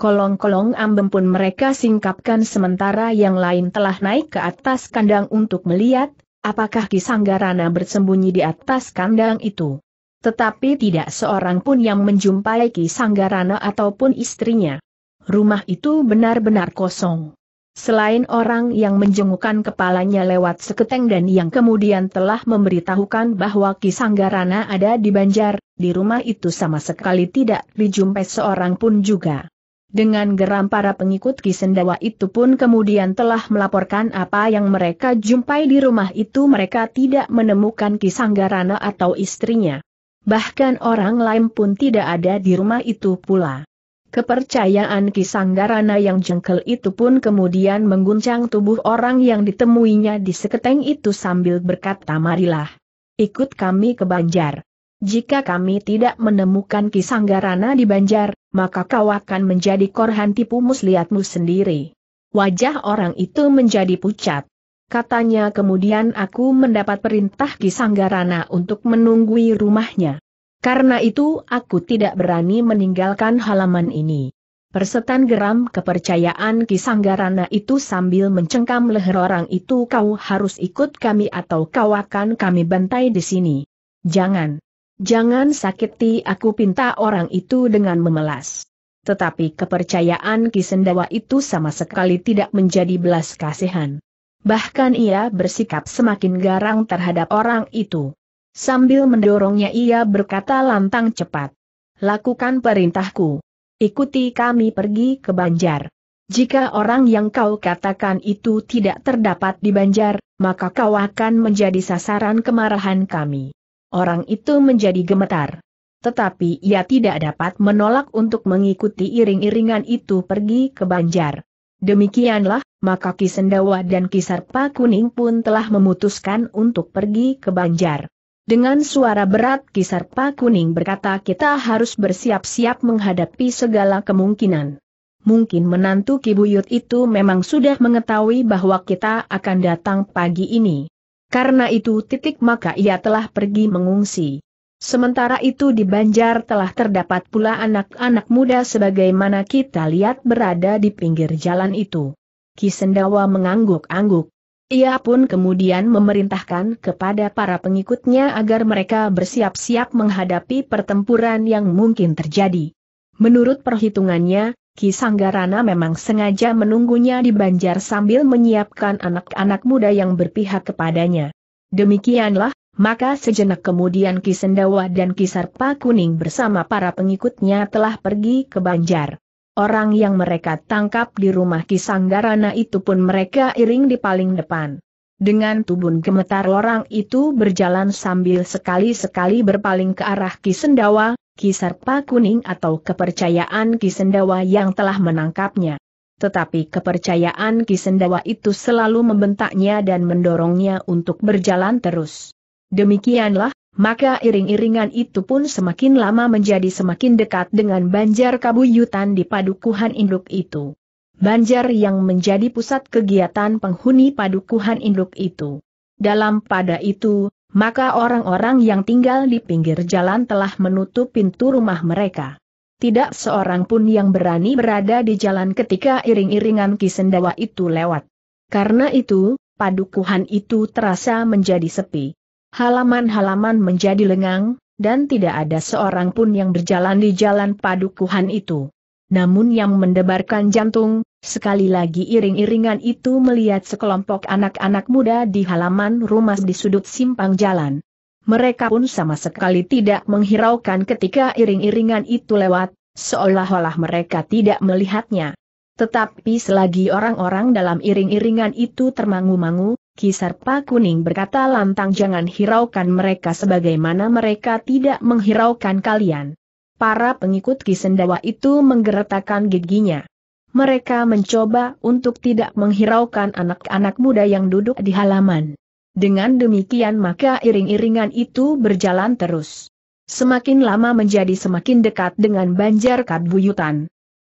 kolong-kolong ambem pun mereka singkapkan sementara yang lain telah naik ke atas kandang untuk melihat, apakah Kisanggarana bersembunyi di atas kandang itu. Tetapi tidak seorang pun yang menjumpai Kisanggarana ataupun istrinya. Rumah itu benar-benar kosong. Selain orang yang menjengukkan kepalanya lewat seketeng dan yang kemudian telah memberitahukan bahwa Kisanggarana ada di Banjar, di rumah itu sama sekali tidak dijumpai seorang pun juga. Dengan geram para pengikut Kisendawa itu pun kemudian telah melaporkan apa yang mereka jumpai di rumah itu mereka tidak menemukan Kisanggarana atau istrinya. Bahkan orang lain pun tidak ada di rumah itu pula. Kepercayaan Kisanggarana yang jengkel itu pun kemudian mengguncang tubuh orang yang ditemuinya di seketeng itu sambil berkata marilah. Ikut kami ke Banjar. Jika kami tidak menemukan Kisanggarana di Banjar, maka kau akan menjadi korhan tipu muslihatmu sendiri. Wajah orang itu menjadi pucat. Katanya kemudian aku mendapat perintah Kisanggarana untuk menunggui rumahnya. Karena itu aku tidak berani meninggalkan halaman ini. Persetan geram kepercayaan Kisanggarana itu sambil mencengkam leher orang itu kau harus ikut kami atau kau akan kami bantai di sini. Jangan. Jangan sakiti aku pinta orang itu dengan memelas. Tetapi kepercayaan Kisendawa itu sama sekali tidak menjadi belas kasihan. Bahkan ia bersikap semakin garang terhadap orang itu. Sambil mendorongnya ia berkata lantang cepat. Lakukan perintahku. Ikuti kami pergi ke Banjar. Jika orang yang kau katakan itu tidak terdapat di Banjar, maka kau akan menjadi sasaran kemarahan kami. Orang itu menjadi gemetar. Tetapi ia tidak dapat menolak untuk mengikuti iring-iringan itu pergi ke Banjar. Demikianlah, maka Kisendawa dan Kisarpa Kuning pun telah memutuskan untuk pergi ke Banjar. Dengan suara berat Kisarpa Kuning berkata kita harus bersiap-siap menghadapi segala kemungkinan. Mungkin menantu Kibuyut itu memang sudah mengetahui bahwa kita akan datang pagi ini. Karena itu titik maka ia telah pergi mengungsi. Sementara itu di Banjar telah terdapat pula anak-anak muda sebagaimana kita lihat berada di pinggir jalan itu. Kisendawa mengangguk-angguk. Ia pun kemudian memerintahkan kepada para pengikutnya agar mereka bersiap-siap menghadapi pertempuran yang mungkin terjadi. Menurut perhitungannya, Ki Sanggarana memang sengaja menunggunya di Banjar sambil menyiapkan anak-anak muda yang berpihak kepadanya. Demikianlah, maka sejenak kemudian Ki Sendawa dan Ki Sarpa Kuning bersama para pengikutnya telah pergi ke Banjar. Orang yang mereka tangkap di rumah Ki Sanggarana itu pun mereka iring di paling depan. Dengan tubuh gemetar orang itu berjalan sambil sekali-sekali berpaling ke arah Ki Sendawa, Ki Sarpa Kuning atau kepercayaan kisendawa yang telah menangkapnya. Tetapi kepercayaan kisendawa itu selalu membentaknya dan mendorongnya untuk berjalan terus. Demikianlah, maka iring-iringan itu pun semakin lama menjadi semakin dekat dengan banjar kabuyutan di padukuhan induk itu. Banjar yang menjadi pusat kegiatan penghuni padukuhan induk itu. Dalam pada itu, maka orang-orang yang tinggal di pinggir jalan telah menutup pintu rumah mereka. Tidak seorang pun yang berani berada di jalan ketika iring-iringan Kisendawa itu lewat. Karena itu, padukuhan itu terasa menjadi sepi. Halaman-halaman menjadi lengang, dan tidak ada seorang pun yang berjalan di jalan padukuhan itu namun yang mendebarkan jantung, sekali lagi iring-iringan itu melihat sekelompok anak-anak muda di halaman rumah di sudut simpang jalan. Mereka pun sama sekali tidak menghiraukan ketika iring-iringan itu lewat, seolah-olah mereka tidak melihatnya. Tetapi selagi orang-orang dalam iring-iringan itu termangu-mangu, kisar Kisarpa Kuning berkata lantang jangan hiraukan mereka sebagaimana mereka tidak menghiraukan kalian para pengikut Kisendawa itu menggeretakkan giginya. Mereka mencoba untuk tidak menghiraukan anak-anak muda yang duduk di halaman. Dengan demikian maka iring-iringan itu berjalan terus. Semakin lama menjadi semakin dekat dengan banjar kabuyutan.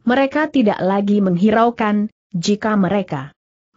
Mereka tidak lagi menghiraukan, jika mereka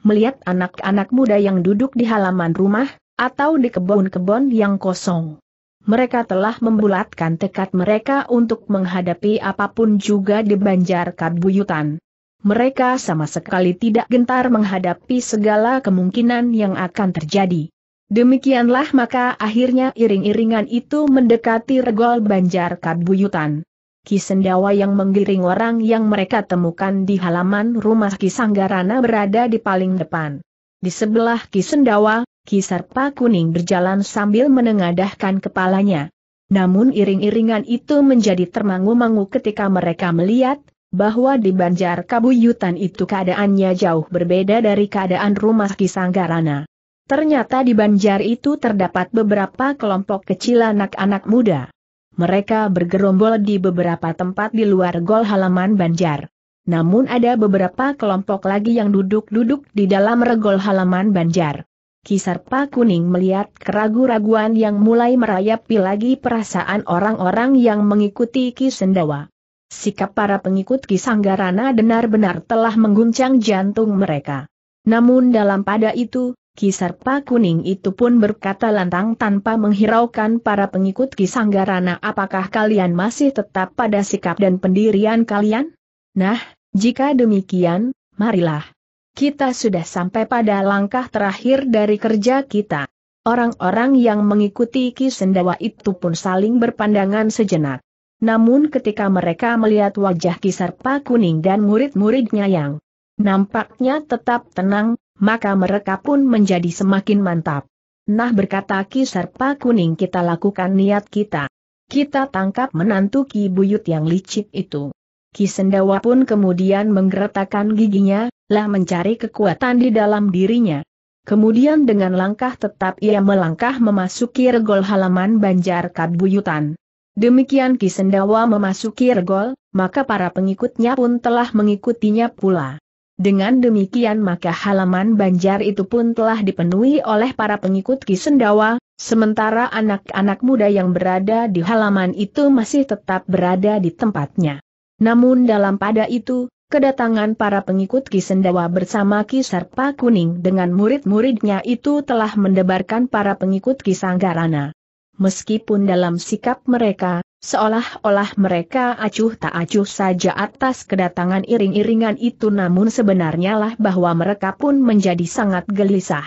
melihat anak-anak muda yang duduk di halaman rumah, atau di kebun-kebun yang kosong mereka telah membulatkan tekad mereka untuk menghadapi apapun juga di Banjar Kabuyutan. Mereka sama sekali tidak gentar menghadapi segala kemungkinan yang akan terjadi. Demikianlah maka akhirnya iring-iringan itu mendekati regol Banjar Kabuyutan. Kisendawa yang menggiring orang yang mereka temukan di halaman rumah Kisanggarana berada di paling depan. Di sebelah Kisendawa, Kisarpa kuning berjalan sambil menengadahkan kepalanya. Namun iring-iringan itu menjadi termangu-mangu ketika mereka melihat, bahwa di Banjar Kabuyutan itu keadaannya jauh berbeda dari keadaan rumah Kisanggarana. Ternyata di Banjar itu terdapat beberapa kelompok kecil anak-anak muda. Mereka bergerombol di beberapa tempat di luar gol halaman Banjar. Namun ada beberapa kelompok lagi yang duduk-duduk di dalam regol halaman Banjar. Kisarpa Kuning melihat keragu-raguan yang mulai merayapi lagi perasaan orang-orang yang mengikuti Ki Sendawa. Sikap para pengikut Ki Sanggarana benar-benar telah mengguncang jantung mereka. Namun dalam pada itu, Kisarpa Kuning itu pun berkata lantang tanpa menghiraukan para pengikut Ki Sanggarana apakah kalian masih tetap pada sikap dan pendirian kalian? Nah, jika demikian, marilah kita sudah sampai pada langkah terakhir dari kerja kita. Orang-orang yang mengikuti Ki Sendawa itu pun saling berpandangan sejenak. Namun ketika mereka melihat wajah Kisarpa kuning dan murid-muridnya yang nampaknya tetap tenang, maka mereka pun menjadi semakin mantap. Nah berkata Kisarpa kuning kita lakukan niat kita. Kita tangkap menantu Ki Buyut yang licik itu. Kisendawa pun kemudian menggeretakkan giginya, lah mencari kekuatan di dalam dirinya. Kemudian dengan langkah tetap ia melangkah memasuki regol halaman Banjar Kabuyutan. Demikian Kisendawa memasuki regol, maka para pengikutnya pun telah mengikutinya pula. Dengan demikian maka halaman banjar itu pun telah dipenuhi oleh para pengikut Kisendawa, sementara anak-anak muda yang berada di halaman itu masih tetap berada di tempatnya. Namun dalam pada itu, kedatangan para pengikut Kisendawa bersama Kisarpa Kuning dengan murid-muridnya itu telah mendebarkan para pengikut Kisanggarana. Meskipun dalam sikap mereka, seolah-olah mereka acuh tak acuh saja atas kedatangan iring-iringan itu namun sebenarnya lah bahwa mereka pun menjadi sangat gelisah.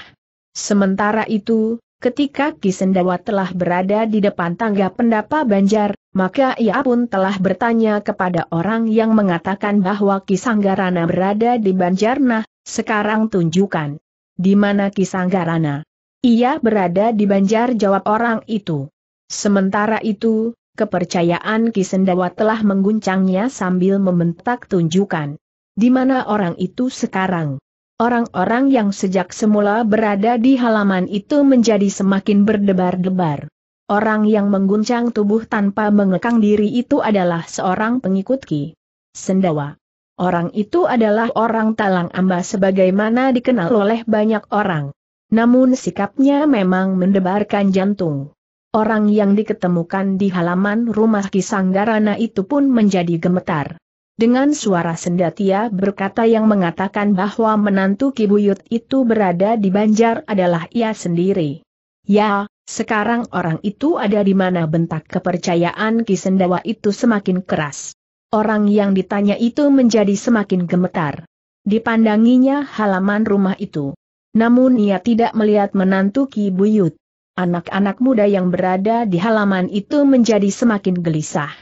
Sementara itu, Ketika Kisendawa telah berada di depan tangga pendapa Banjar, maka ia pun telah bertanya kepada orang yang mengatakan bahwa Kisanggarana berada di Banjar. Nah, sekarang tunjukkan. Di mana Kisanggarana? Ia berada di Banjar jawab orang itu. Sementara itu, kepercayaan Kisendawa telah mengguncangnya sambil membentak tunjukkan. Di mana orang itu sekarang? Orang-orang yang sejak semula berada di halaman itu menjadi semakin berdebar-debar. Orang yang mengguncang tubuh tanpa mengekang diri itu adalah seorang pengikut Ki Sendawa. Orang itu adalah orang Talang Amba sebagaimana dikenal oleh banyak orang. Namun sikapnya memang mendebarkan jantung. Orang yang diketemukan di halaman rumah Ki Sanggarana itu pun menjadi gemetar. Dengan suara sendatia berkata yang mengatakan bahwa menantu Kibuyut itu berada di Banjar adalah ia sendiri. Ya, sekarang orang itu ada di mana bentak kepercayaan Kisendawa itu semakin keras. Orang yang ditanya itu menjadi semakin gemetar. Dipandanginya halaman rumah itu. Namun ia tidak melihat menantu Kibuyut anak-anak muda yang berada di halaman itu menjadi semakin gelisah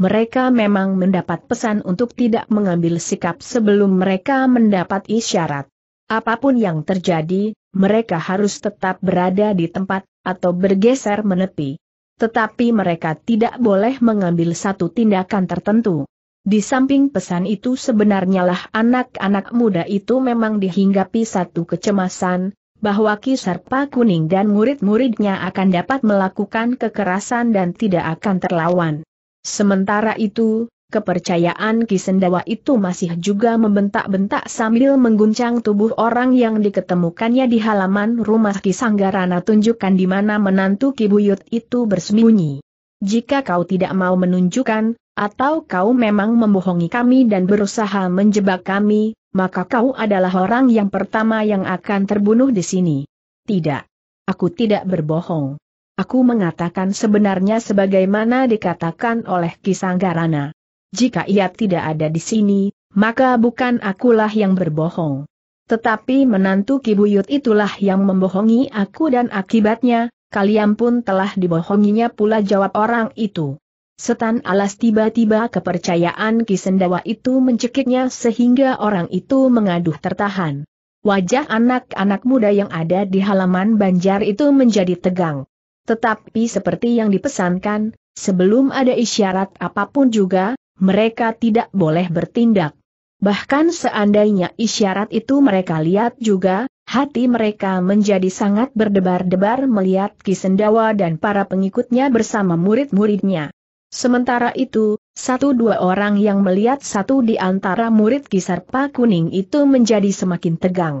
mereka memang mendapat pesan untuk tidak mengambil sikap sebelum mereka mendapat isyarat. Apapun yang terjadi, mereka harus tetap berada di tempat, atau bergeser menepi. Tetapi mereka tidak boleh mengambil satu tindakan tertentu. Di samping pesan itu sebenarnya lah anak-anak muda itu memang dihinggapi satu kecemasan, bahwa Kisarpa Kuning dan murid-muridnya akan dapat melakukan kekerasan dan tidak akan terlawan. Sementara itu, kepercayaan Kisendawa itu masih juga membentak-bentak sambil mengguncang tubuh orang yang diketemukannya di halaman rumah Ki Kisanggarana tunjukkan di mana menantu Ki Buyut itu bersembunyi. Jika kau tidak mau menunjukkan, atau kau memang membohongi kami dan berusaha menjebak kami, maka kau adalah orang yang pertama yang akan terbunuh di sini. Tidak. Aku tidak berbohong. Aku mengatakan sebenarnya sebagaimana dikatakan oleh Kisanggarana. Jika ia tidak ada di sini, maka bukan akulah yang berbohong. Tetapi menantu Kibuyut itulah yang membohongi aku dan akibatnya, kalian pun telah dibohonginya pula jawab orang itu. Setan alas tiba-tiba kepercayaan Kisendawa itu mencekiknya sehingga orang itu mengaduh tertahan. Wajah anak-anak muda yang ada di halaman banjar itu menjadi tegang. Tetapi seperti yang dipesankan, sebelum ada isyarat apapun juga, mereka tidak boleh bertindak. Bahkan seandainya isyarat itu mereka lihat juga, hati mereka menjadi sangat berdebar-debar melihat Kisendawa dan para pengikutnya bersama murid-muridnya. Sementara itu, satu dua orang yang melihat satu di antara murid Kisarpa Kuning itu menjadi semakin tegang.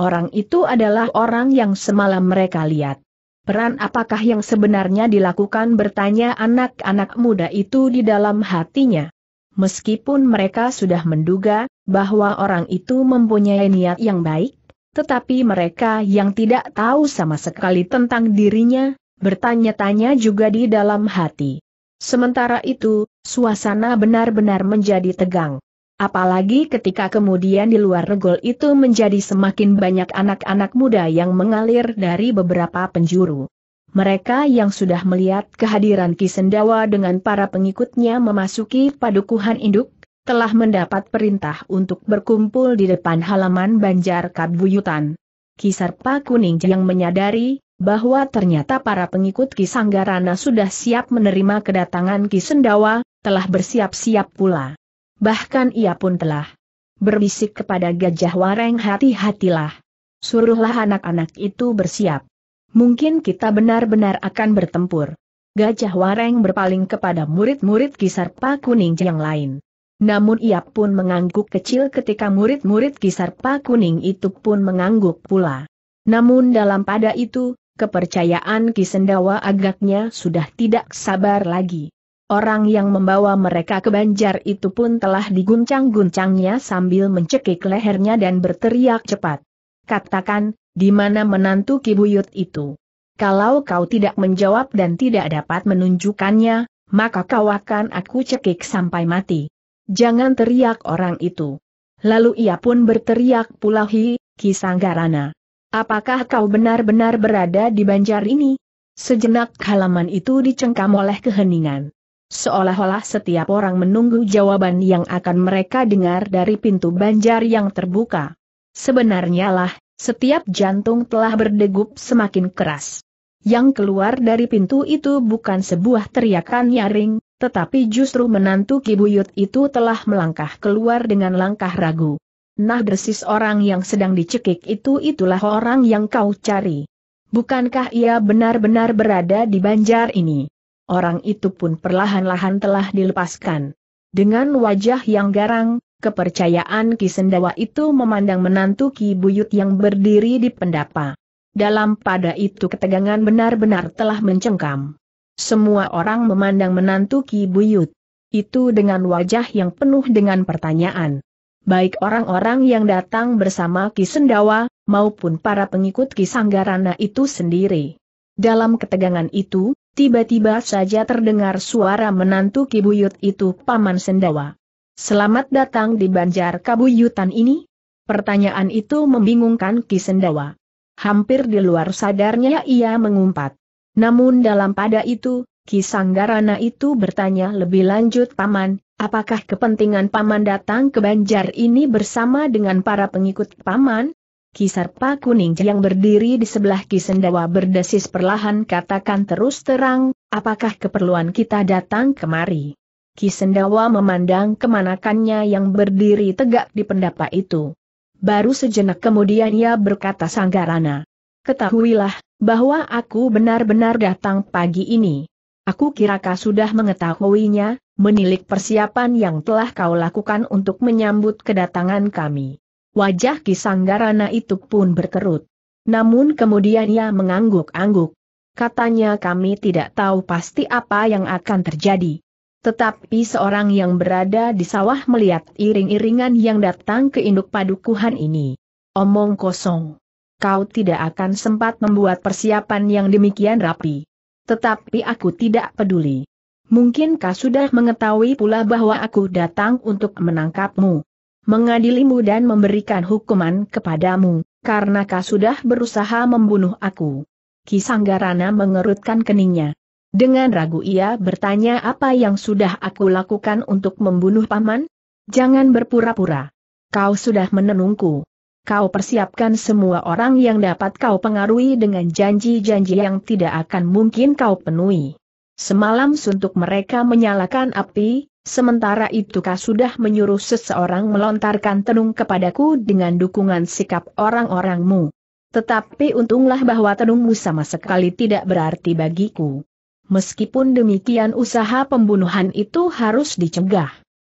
Orang itu adalah orang yang semalam mereka lihat. Peran apakah yang sebenarnya dilakukan bertanya anak-anak muda itu di dalam hatinya. Meskipun mereka sudah menduga bahwa orang itu mempunyai niat yang baik, tetapi mereka yang tidak tahu sama sekali tentang dirinya, bertanya-tanya juga di dalam hati. Sementara itu, suasana benar-benar menjadi tegang. Apalagi ketika kemudian di luar regol itu menjadi semakin banyak anak-anak muda yang mengalir dari beberapa penjuru. Mereka yang sudah melihat kehadiran Kisendawa dengan para pengikutnya memasuki padukuhan induk, telah mendapat perintah untuk berkumpul di depan halaman Banjar Kabuyutan. Kisarpa Kuning yang menyadari bahwa ternyata para pengikut Kisanggarana sudah siap menerima kedatangan Kisendawa, telah bersiap-siap pula. Bahkan ia pun telah berbisik kepada Gajah Wareng hati-hatilah. Suruhlah anak-anak itu bersiap. Mungkin kita benar-benar akan bertempur. Gajah Wareng berpaling kepada murid-murid Kisarpa Kuning yang lain. Namun ia pun mengangguk kecil ketika murid-murid Kisarpa Kuning itu pun mengangguk pula. Namun dalam pada itu, kepercayaan Kisendawa agaknya sudah tidak sabar lagi. Orang yang membawa mereka ke banjar itu pun telah diguncang-guncangnya sambil mencekik lehernya dan berteriak cepat. Katakan, di mana menantu kibuyut itu? Kalau kau tidak menjawab dan tidak dapat menunjukkannya, maka kau akan aku cekik sampai mati. Jangan teriak orang itu. Lalu ia pun berteriak pula hi, Kisanggarana. Apakah kau benar-benar berada di banjar ini? Sejenak halaman itu dicengkam oleh keheningan. Seolah-olah setiap orang menunggu jawaban yang akan mereka dengar dari pintu banjar yang terbuka. Sebenarnya lah, setiap jantung telah berdegup semakin keras. Yang keluar dari pintu itu bukan sebuah teriakan nyaring, tetapi justru menantu Kibuyut itu telah melangkah keluar dengan langkah ragu. Nah persis orang yang sedang dicekik itu itulah orang yang kau cari. Bukankah ia benar-benar berada di banjar ini? orang itu pun perlahan-lahan telah dilepaskan. Dengan wajah yang garang, kepercayaan Ki Sendawa itu memandang menantu Ki Buyut yang berdiri di pendapa. Dalam pada itu ketegangan benar-benar telah mencengkam. Semua orang memandang menantu Ki Buyut. Itu dengan wajah yang penuh dengan pertanyaan. Baik orang-orang yang datang bersama Ki Sendawa, maupun para pengikut Ki Sanggarana itu sendiri. Dalam ketegangan itu, tiba-tiba saja terdengar suara menantu Kibuyut itu Paman Sendawa. Selamat datang di Banjar Kabuyutan ini? Pertanyaan itu membingungkan Ki Sendawa. Hampir di luar sadarnya ia mengumpat. Namun dalam pada itu, Ki Sanggarana itu bertanya lebih lanjut Paman, apakah kepentingan Paman datang ke Banjar ini bersama dengan para pengikut Paman? Kisarpa Kuning yang berdiri di sebelah Kisendawa berdesis perlahan katakan terus terang, apakah keperluan kita datang kemari? Kisendawa memandang kemanakannya yang berdiri tegak di pendapa itu. Baru sejenak kemudian ia berkata Sanggarana. Ketahuilah, bahwa aku benar-benar datang pagi ini. Aku kira sudah mengetahuinya, menilik persiapan yang telah kau lakukan untuk menyambut kedatangan kami. Wajah Ki Kisanggarana itu pun berkerut. Namun kemudian ia mengangguk-angguk. Katanya kami tidak tahu pasti apa yang akan terjadi. Tetapi seorang yang berada di sawah melihat iring-iringan yang datang ke induk padukuhan ini. Omong kosong. Kau tidak akan sempat membuat persiapan yang demikian rapi. Tetapi aku tidak peduli. Mungkin kau sudah mengetahui pula bahwa aku datang untuk menangkapmu? mengadilimu dan memberikan hukuman kepadamu, karena kau sudah berusaha membunuh aku. Kisanggarana mengerutkan keningnya. Dengan ragu ia bertanya apa yang sudah aku lakukan untuk membunuh paman? Jangan berpura-pura. Kau sudah menenungku. Kau persiapkan semua orang yang dapat kau pengaruhi dengan janji-janji yang tidak akan mungkin kau penuhi. Semalam suntuk mereka menyalakan api, Sementara itu kau sudah menyuruh seseorang melontarkan tenung kepadaku dengan dukungan sikap orang-orangmu. Tetapi untunglah bahwa tenungmu sama sekali tidak berarti bagiku. Meskipun demikian usaha pembunuhan itu harus dicegah.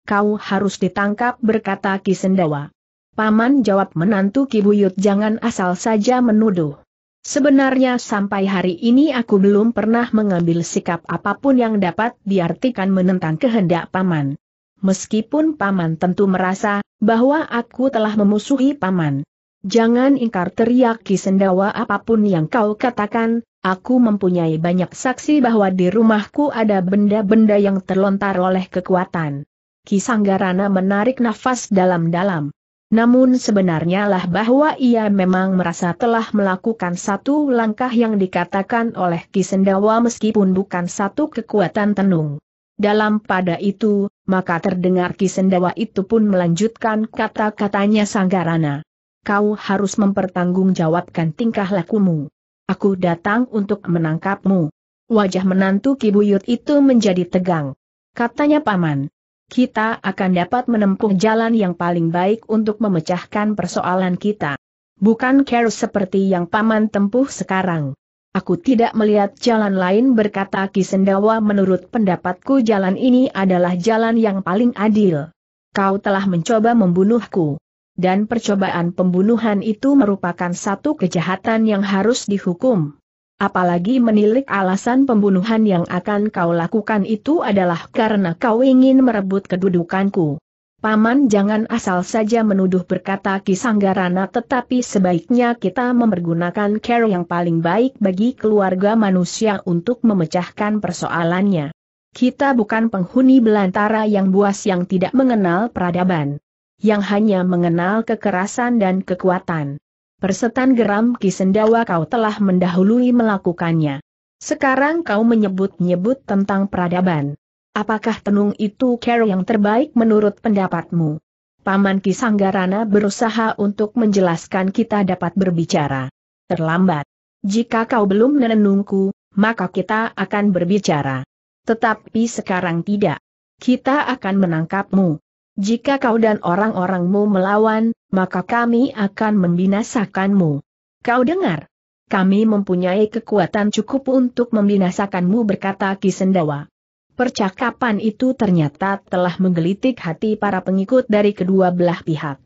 Kau harus ditangkap berkata Kisendawa. Paman jawab menantu Kibuyut jangan asal saja menuduh. Sebenarnya sampai hari ini aku belum pernah mengambil sikap apapun yang dapat diartikan menentang kehendak paman. Meskipun paman tentu merasa bahwa aku telah memusuhi paman. Jangan ingkar teriak Sendawa apapun yang kau katakan, aku mempunyai banyak saksi bahwa di rumahku ada benda-benda yang terlontar oleh kekuatan. Kisanggarana menarik nafas dalam-dalam. Namun sebenarnya lah bahwa ia memang merasa telah melakukan satu langkah yang dikatakan oleh Kisendawa meskipun bukan satu kekuatan tenung. Dalam pada itu, maka terdengar Kisendawa itu pun melanjutkan kata-katanya Sanggarana. Kau harus mempertanggungjawabkan tingkah lakumu. Aku datang untuk menangkapmu. Wajah menantu Kibuyut itu menjadi tegang. Katanya paman, kita akan dapat menempuh jalan yang paling baik untuk memecahkan persoalan kita. Bukan care seperti yang paman tempuh sekarang. Aku tidak melihat jalan lain berkata Ki Sendawa. menurut pendapatku jalan ini adalah jalan yang paling adil. Kau telah mencoba membunuhku. Dan percobaan pembunuhan itu merupakan satu kejahatan yang harus dihukum. Apalagi menilik alasan pembunuhan yang akan kau lakukan itu adalah karena kau ingin merebut kedudukanku. Paman jangan asal saja menuduh berkata Kisanggarana tetapi sebaiknya kita mempergunakan care yang paling baik bagi keluarga manusia untuk memecahkan persoalannya. Kita bukan penghuni belantara yang buas yang tidak mengenal peradaban. Yang hanya mengenal kekerasan dan kekuatan. Persetan geram Kisendawa kau telah mendahului melakukannya. Sekarang kau menyebut-nyebut tentang peradaban. Apakah tenung itu care yang terbaik menurut pendapatmu? Paman Kisanggarana berusaha untuk menjelaskan kita dapat berbicara. Terlambat. Jika kau belum menenungku, maka kita akan berbicara. Tetapi sekarang tidak. Kita akan menangkapmu. Jika kau dan orang-orangmu melawan, maka kami akan membinasakanmu. Kau dengar? Kami mempunyai kekuatan cukup untuk membinasakanmu berkata Kisendawa. Percakapan itu ternyata telah menggelitik hati para pengikut dari kedua belah pihak.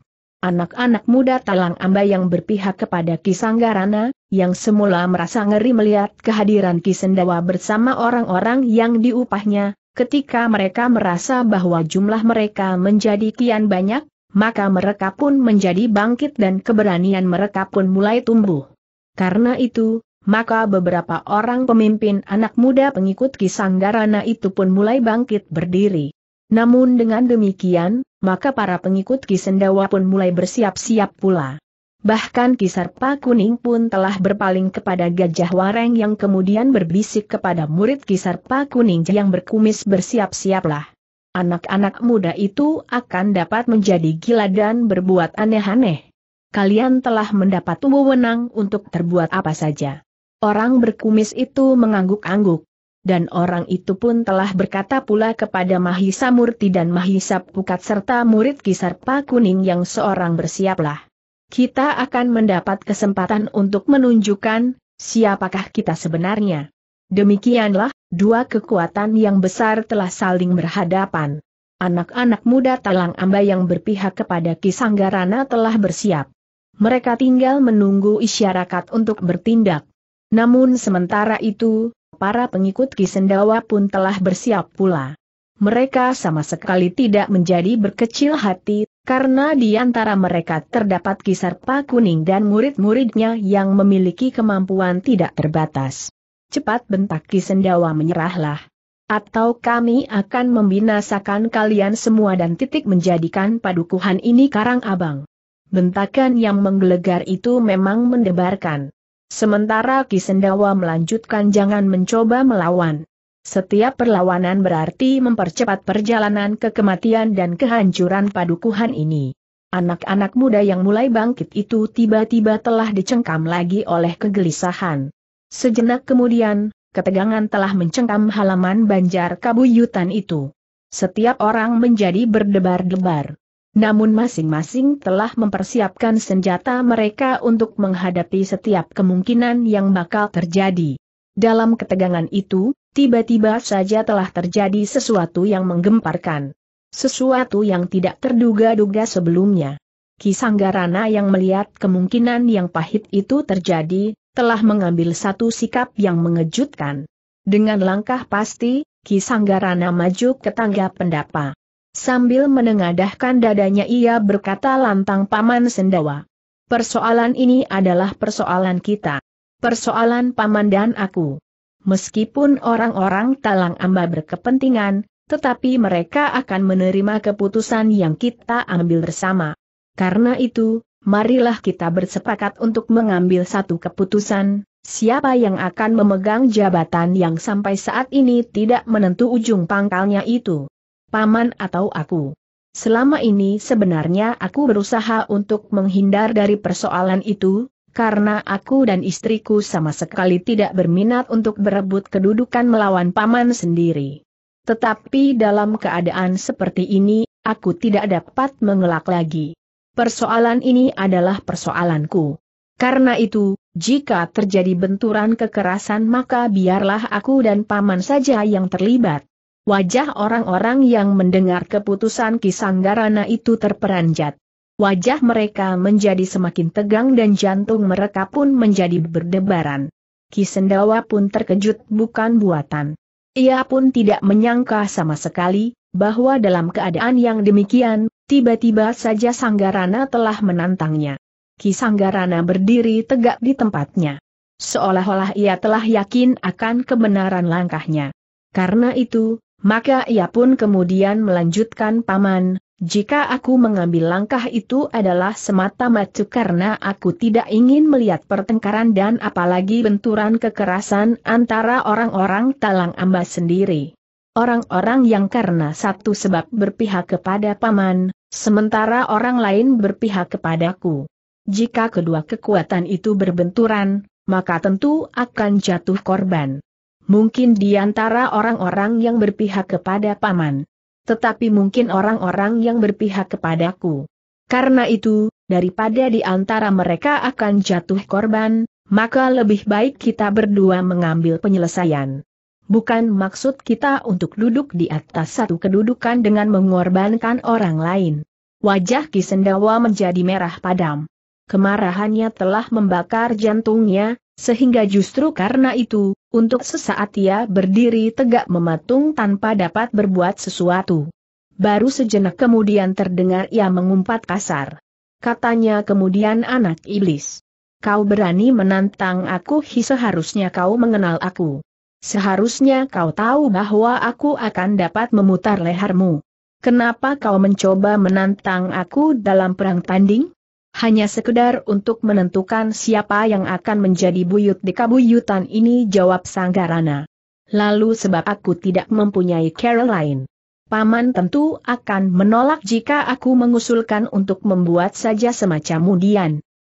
Anak-anak muda Talang Amba yang berpihak kepada Kisanggarana, yang semula merasa ngeri melihat kehadiran Kisendawa bersama orang-orang yang diupahnya, ketika mereka merasa bahwa jumlah mereka menjadi kian banyak, maka mereka pun menjadi bangkit dan keberanian mereka pun mulai tumbuh. Karena itu, maka beberapa orang pemimpin anak muda pengikut Kisanggarana itu pun mulai bangkit berdiri. Namun dengan demikian, maka para pengikut Kisendawa pun mulai bersiap-siap pula. Bahkan Kisarpa Kuning pun telah berpaling kepada Gajah Wareng yang kemudian berbisik kepada murid Kisarpa Kuning yang berkumis bersiap-siaplah anak-anak muda itu akan dapat menjadi gila dan berbuat aneh-aneh. Kalian telah mendapat wewenang untuk terbuat apa saja. Orang berkumis itu mengangguk-angguk. Dan orang itu pun telah berkata pula kepada Mahisa Murti dan Mahisa Pukat serta murid Kisarpa Kuning yang seorang bersiaplah. Kita akan mendapat kesempatan untuk menunjukkan siapakah kita sebenarnya. Demikianlah, dua kekuatan yang besar telah saling berhadapan. Anak-anak muda Talang Amba yang berpihak kepada Kisanggarana telah bersiap. Mereka tinggal menunggu isyarakat untuk bertindak. Namun sementara itu, para pengikut Kisendawa pun telah bersiap pula. Mereka sama sekali tidak menjadi berkecil hati, karena di antara mereka terdapat Kisarpa Kuning dan murid-muridnya yang memiliki kemampuan tidak terbatas. Cepat bentak Ki Sendawa menyerahlah. Atau kami akan membinasakan kalian semua dan titik menjadikan padukuhan ini karang abang. Bentakan yang menggelegar itu memang mendebarkan. Sementara Ki Sendawa melanjutkan jangan mencoba melawan. Setiap perlawanan berarti mempercepat perjalanan ke kematian dan kehancuran padukuhan ini. Anak-anak muda yang mulai bangkit itu tiba-tiba telah dicengkam lagi oleh kegelisahan. Sejenak kemudian, ketegangan telah mencengkam halaman banjar kabuyutan itu. Setiap orang menjadi berdebar-debar. Namun masing-masing telah mempersiapkan senjata mereka untuk menghadapi setiap kemungkinan yang bakal terjadi. Dalam ketegangan itu, tiba-tiba saja telah terjadi sesuatu yang menggemparkan. Sesuatu yang tidak terduga-duga sebelumnya. Kisanggarana yang melihat kemungkinan yang pahit itu terjadi, telah mengambil satu sikap yang mengejutkan. Dengan langkah pasti, Ki Kisanggarana maju ke tangga pendapa. Sambil menengadahkan dadanya ia berkata lantang Paman Sendawa. Persoalan ini adalah persoalan kita. Persoalan Paman dan aku. Meskipun orang-orang Talang Amba berkepentingan, tetapi mereka akan menerima keputusan yang kita ambil bersama. Karena itu, marilah kita bersepakat untuk mengambil satu keputusan, siapa yang akan memegang jabatan yang sampai saat ini tidak menentu ujung pangkalnya itu. Paman atau aku. Selama ini sebenarnya aku berusaha untuk menghindar dari persoalan itu, karena aku dan istriku sama sekali tidak berminat untuk berebut kedudukan melawan paman sendiri. Tetapi dalam keadaan seperti ini, aku tidak dapat mengelak lagi. Persoalan ini adalah persoalanku. Karena itu, jika terjadi benturan kekerasan maka biarlah aku dan paman saja yang terlibat. Wajah orang-orang yang mendengar keputusan Kisanggarana itu terperanjat. Wajah mereka menjadi semakin tegang dan jantung mereka pun menjadi berdebaran. Kisendawa pun terkejut bukan buatan. Ia pun tidak menyangka sama sekali, bahwa dalam keadaan yang demikian, Tiba-tiba saja Sanggarana telah menantangnya. Ki Sanggarana berdiri tegak di tempatnya. Seolah-olah ia telah yakin akan kebenaran langkahnya. Karena itu, maka ia pun kemudian melanjutkan paman, jika aku mengambil langkah itu adalah semata-mata karena aku tidak ingin melihat pertengkaran dan apalagi benturan kekerasan antara orang-orang talang ambas sendiri. Orang-orang yang karena satu sebab berpihak kepada paman, sementara orang lain berpihak kepadaku. Jika kedua kekuatan itu berbenturan, maka tentu akan jatuh korban. Mungkin di antara orang-orang yang berpihak kepada paman. Tetapi mungkin orang-orang yang berpihak kepadaku. Karena itu, daripada di antara mereka akan jatuh korban, maka lebih baik kita berdua mengambil penyelesaian bukan maksud kita untuk duduk di atas satu kedudukan dengan mengorbankan orang lain. Wajah Kisendawa menjadi merah padam. Kemarahannya telah membakar jantungnya, sehingga justru karena itu, untuk sesaat ia berdiri tegak mematung tanpa dapat berbuat sesuatu. Baru sejenak kemudian terdengar ia mengumpat kasar. Katanya kemudian anak iblis. Kau berani menantang aku hi seharusnya kau mengenal aku. Seharusnya kau tahu bahwa aku akan dapat memutar lehermu. Kenapa kau mencoba menantang aku dalam perang tanding? Hanya sekedar untuk menentukan siapa yang akan menjadi buyut di kabuyutan ini jawab Sanggarana. Lalu sebab aku tidak mempunyai lain, Paman tentu akan menolak jika aku mengusulkan untuk membuat saja semacam undian.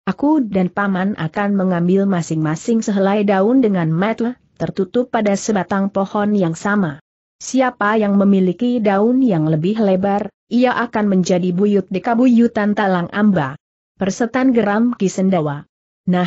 Aku dan Paman akan mengambil masing-masing sehelai daun dengan metle, tertutup pada sebatang pohon yang sama. Siapa yang memiliki daun yang lebih lebar, ia akan menjadi buyut di kabuyutan talang amba. Persetan geram Kisendawa. Nah,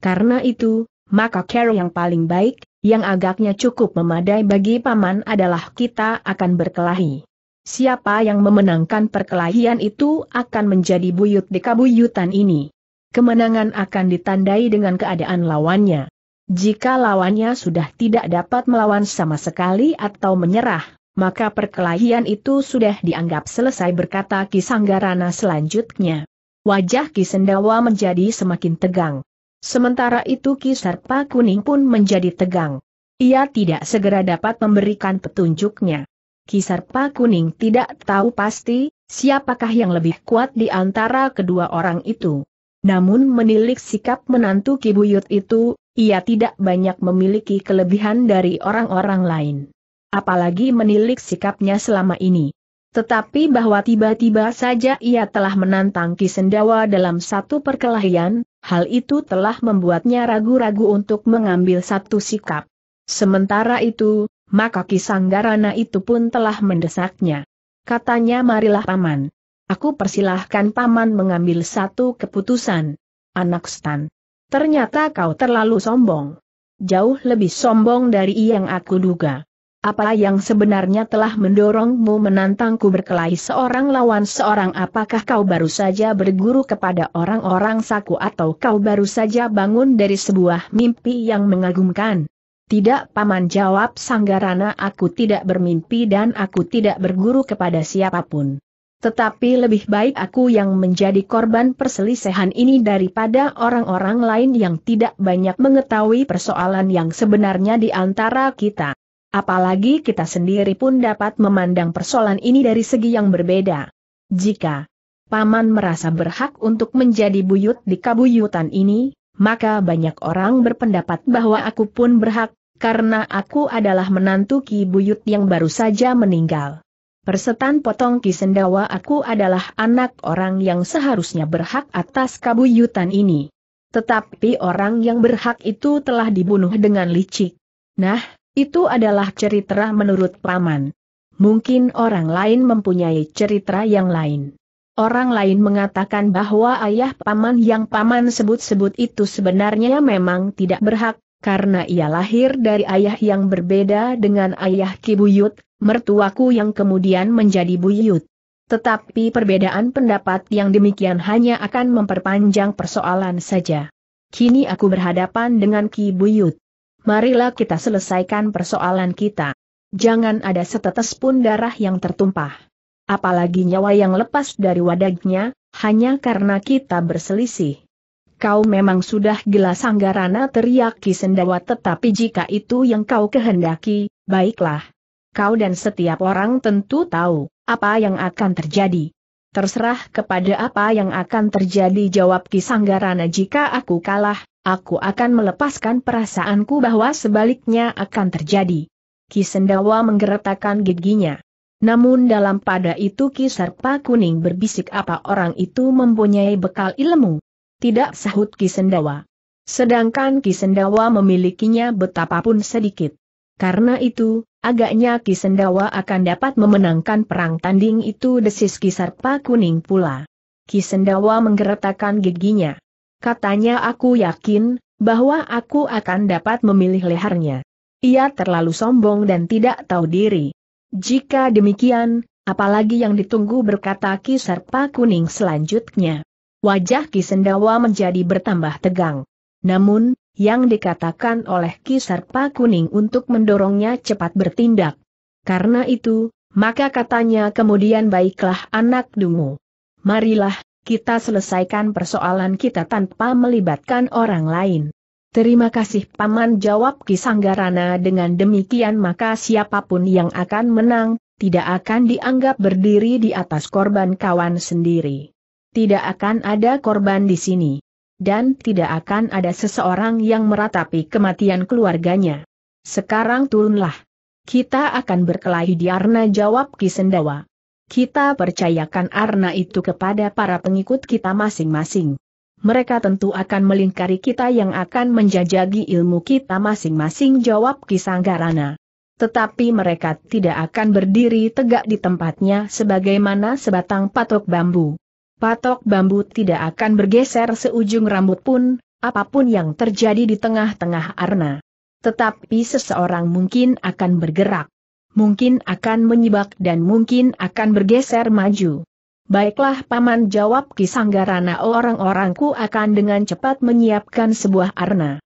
karena itu, maka care yang paling baik, yang agaknya cukup memadai bagi paman adalah kita akan berkelahi. Siapa yang memenangkan perkelahian itu akan menjadi buyut di kabuyutan ini. Kemenangan akan ditandai dengan keadaan lawannya. Jika lawannya sudah tidak dapat melawan sama sekali atau menyerah, maka perkelahian itu sudah dianggap selesai berkata Kisanggarana selanjutnya. Wajah Kisendawa menjadi semakin tegang. Sementara itu Kisarpa Kuning pun menjadi tegang. Ia tidak segera dapat memberikan petunjuknya. Kisarpa Kuning tidak tahu pasti, siapakah yang lebih kuat di antara kedua orang itu. Namun menilik sikap menantu Kibuyut itu, ia tidak banyak memiliki kelebihan dari orang-orang lain. Apalagi menilik sikapnya selama ini. Tetapi bahwa tiba-tiba saja ia telah menantang Kisendawa dalam satu perkelahian, hal itu telah membuatnya ragu-ragu untuk mengambil satu sikap. Sementara itu, maka Kisanggarana itu pun telah mendesaknya. Katanya marilah paman. Aku persilahkan paman mengambil satu keputusan. Anak stan. Ternyata kau terlalu sombong. Jauh lebih sombong dari yang aku duga. Apa yang sebenarnya telah mendorongmu menantangku berkelahi seorang lawan seorang apakah kau baru saja berguru kepada orang-orang saku atau kau baru saja bangun dari sebuah mimpi yang mengagumkan? Tidak paman jawab Sanggarana aku tidak bermimpi dan aku tidak berguru kepada siapapun. Tetapi lebih baik aku yang menjadi korban perselisihan ini daripada orang-orang lain yang tidak banyak mengetahui persoalan yang sebenarnya di antara kita. Apalagi kita sendiri pun dapat memandang persoalan ini dari segi yang berbeda. Jika Paman merasa berhak untuk menjadi buyut di kabuyutan ini, maka banyak orang berpendapat bahwa aku pun berhak, karena aku adalah menantu Ki Buyut yang baru saja meninggal. Persetan potong kisendawa aku adalah anak orang yang seharusnya berhak atas kabuyutan ini. Tetapi orang yang berhak itu telah dibunuh dengan licik. Nah, itu adalah cerita menurut Paman. Mungkin orang lain mempunyai cerita yang lain. Orang lain mengatakan bahwa ayah Paman yang Paman sebut-sebut itu sebenarnya memang tidak berhak, karena ia lahir dari ayah yang berbeda dengan ayah Kibuyut, mertuaku yang kemudian menjadi buyut. Tetapi perbedaan pendapat yang demikian hanya akan memperpanjang persoalan saja. Kini aku berhadapan dengan Ki Buyut. Marilah kita selesaikan persoalan kita. Jangan ada setetes pun darah yang tertumpah. Apalagi nyawa yang lepas dari wadagnya, hanya karena kita berselisih. Kau memang sudah gila sanggarana teriak Ki Sendawa tetapi jika itu yang kau kehendaki, baiklah kau dan setiap orang tentu tahu, apa yang akan terjadi. Terserah kepada apa yang akan terjadi jawab Ki Sanggarana. jika aku kalah, aku akan melepaskan perasaanku bahwa sebaliknya akan terjadi. Kisendawa menggeretakkan giginya. Namun dalam pada itu Ki Serpa Kuning berbisik apa orang itu mempunyai bekal ilmu. Tidak sahut Ki Sendawa. Sedangkan Ki Sendawa memilikinya betapapun sedikit. Karena itu, Agaknya Kisendawa akan dapat memenangkan perang tanding itu desis Kisarpa kuning pula. Kisendawa menggeretakkan giginya. Katanya aku yakin, bahwa aku akan dapat memilih lehernya. Ia terlalu sombong dan tidak tahu diri. Jika demikian, apalagi yang ditunggu berkata Kisarpa kuning selanjutnya. Wajah Kisendawa menjadi bertambah tegang. Namun, yang dikatakan oleh Kisarpa Kuning untuk mendorongnya cepat bertindak. Karena itu, maka katanya kemudian baiklah anak dungu. Marilah, kita selesaikan persoalan kita tanpa melibatkan orang lain. Terima kasih Paman jawab Kisanggarana dengan demikian maka siapapun yang akan menang, tidak akan dianggap berdiri di atas korban kawan sendiri. Tidak akan ada korban di sini dan tidak akan ada seseorang yang meratapi kematian keluarganya. Sekarang turunlah. Kita akan berkelahi di Arna jawab Kisendawa. Kita percayakan Arna itu kepada para pengikut kita masing-masing. Mereka tentu akan melingkari kita yang akan menjajagi ilmu kita masing-masing jawab Kisanggarana. Tetapi mereka tidak akan berdiri tegak di tempatnya sebagaimana sebatang patok bambu patok bambu tidak akan bergeser seujung rambut pun, apapun yang terjadi di tengah-tengah arna. Tetapi seseorang mungkin akan bergerak, mungkin akan menyibak dan mungkin akan bergeser maju. Baiklah Paman jawab Kisanggarana orang-orangku akan dengan cepat menyiapkan sebuah arna.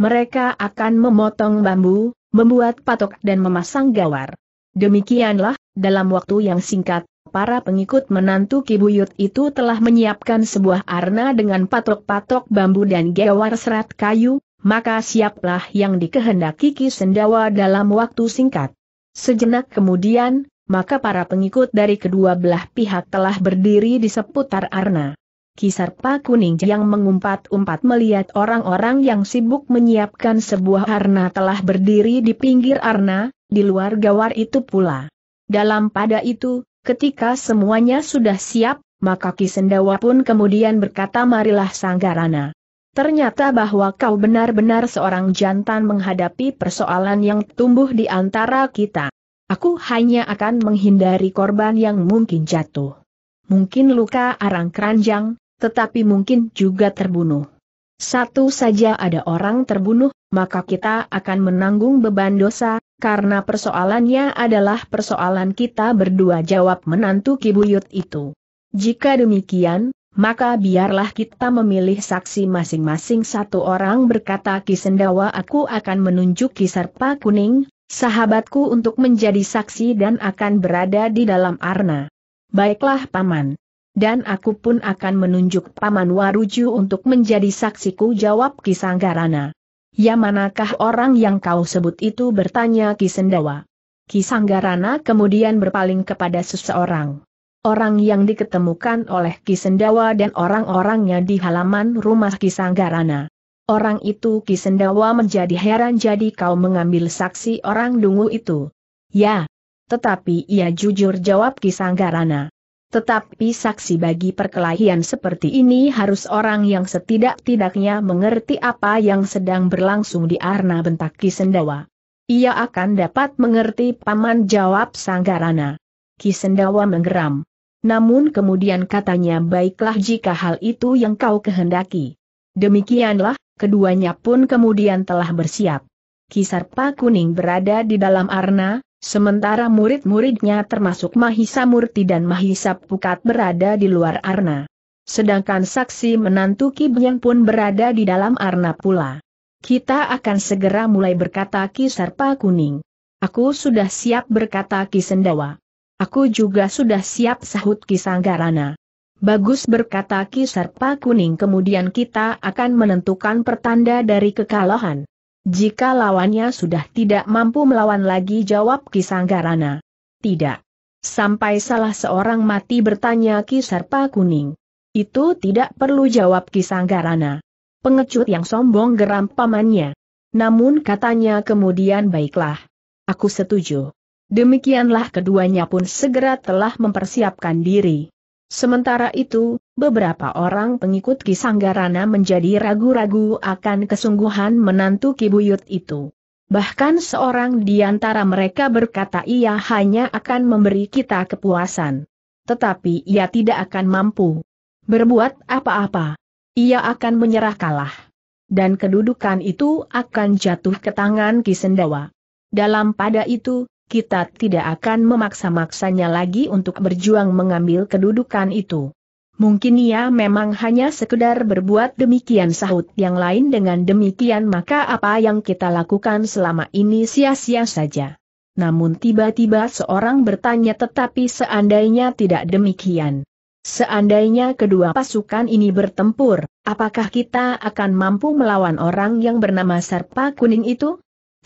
Mereka akan memotong bambu, membuat patok dan memasang gawar. Demikianlah, dalam waktu yang singkat, Para pengikut menantu Kibuyut itu telah menyiapkan sebuah arna dengan patok-patok bambu dan gewar serat kayu, maka siaplah yang dikehendaki Ki Sendawa dalam waktu singkat. Sejenak kemudian, maka para pengikut dari kedua belah pihak telah berdiri di seputar arna. Kisarpa kuning yang mengumpat-umpat melihat orang-orang yang sibuk menyiapkan sebuah arna telah berdiri di pinggir arna, di luar gawar itu pula. Dalam pada itu, Ketika semuanya sudah siap, maka Kisendawa pun kemudian berkata marilah Sanggarana. Ternyata bahwa kau benar-benar seorang jantan menghadapi persoalan yang tumbuh di antara kita. Aku hanya akan menghindari korban yang mungkin jatuh. Mungkin luka arang keranjang, tetapi mungkin juga terbunuh. Satu saja ada orang terbunuh, maka kita akan menanggung beban dosa, karena persoalannya adalah persoalan kita berdua jawab menantu Kibuyut itu. Jika demikian, maka biarlah kita memilih saksi masing-masing satu orang berkata Kisendawa aku akan menunjuk Kisarpa Kuning, sahabatku untuk menjadi saksi dan akan berada di dalam arna. Baiklah Paman dan aku pun akan menunjuk Paman Waruju untuk menjadi saksiku jawab Kisanggarana. Ya manakah orang yang kau sebut itu bertanya Kisendawa. Kisanggarana kemudian berpaling kepada seseorang. Orang yang diketemukan oleh Kisendawa dan orang-orangnya di halaman rumah Kisanggarana. Orang itu Kisendawa menjadi heran jadi kau mengambil saksi orang dungu itu. Ya. Tetapi ia jujur jawab Kisanggarana. Tetapi saksi bagi perkelahian seperti ini harus orang yang setidak-tidaknya mengerti apa yang sedang berlangsung di Arna bentak Kisendawa. Ia akan dapat mengerti paman jawab Sanggarana. Kisendawa menggeram. Namun kemudian katanya baiklah jika hal itu yang kau kehendaki. Demikianlah, keduanya pun kemudian telah bersiap. Kisarpa kuning berada di dalam Arna, Sementara murid-muridnya termasuk Mahisa Murti dan Mahisa Pukat berada di luar Arna. Sedangkan saksi menantu Kibyen pun berada di dalam Arna pula. Kita akan segera mulai berkata Ki Serpa Kuning. Aku sudah siap berkata Ki Sendawa. Aku juga sudah siap sahut Ki Sanggarana. Bagus berkata Ki Serpa Kuning kemudian kita akan menentukan pertanda dari kekalahan. Jika lawannya sudah tidak mampu melawan lagi jawab Kisanggarana. Tidak. Sampai salah seorang mati bertanya Kisarpa Kuning. Itu tidak perlu jawab Kisanggarana. Pengecut yang sombong geram pamannya. Namun katanya kemudian baiklah. Aku setuju. Demikianlah keduanya pun segera telah mempersiapkan diri. Sementara itu, beberapa orang pengikut Kisanggarana menjadi ragu-ragu akan kesungguhan menantu Kibuyut itu. Bahkan seorang di antara mereka berkata ia hanya akan memberi kita kepuasan. Tetapi ia tidak akan mampu berbuat apa-apa. Ia akan menyerah kalah. Dan kedudukan itu akan jatuh ke tangan Ki Sendawa. Dalam pada itu, kita tidak akan memaksa-maksanya lagi untuk berjuang mengambil kedudukan itu. Mungkin ia memang hanya sekedar berbuat demikian sahut yang lain dengan demikian maka apa yang kita lakukan selama ini sia-sia saja. Namun tiba-tiba seorang bertanya tetapi seandainya tidak demikian. Seandainya kedua pasukan ini bertempur, apakah kita akan mampu melawan orang yang bernama Serpa Kuning itu?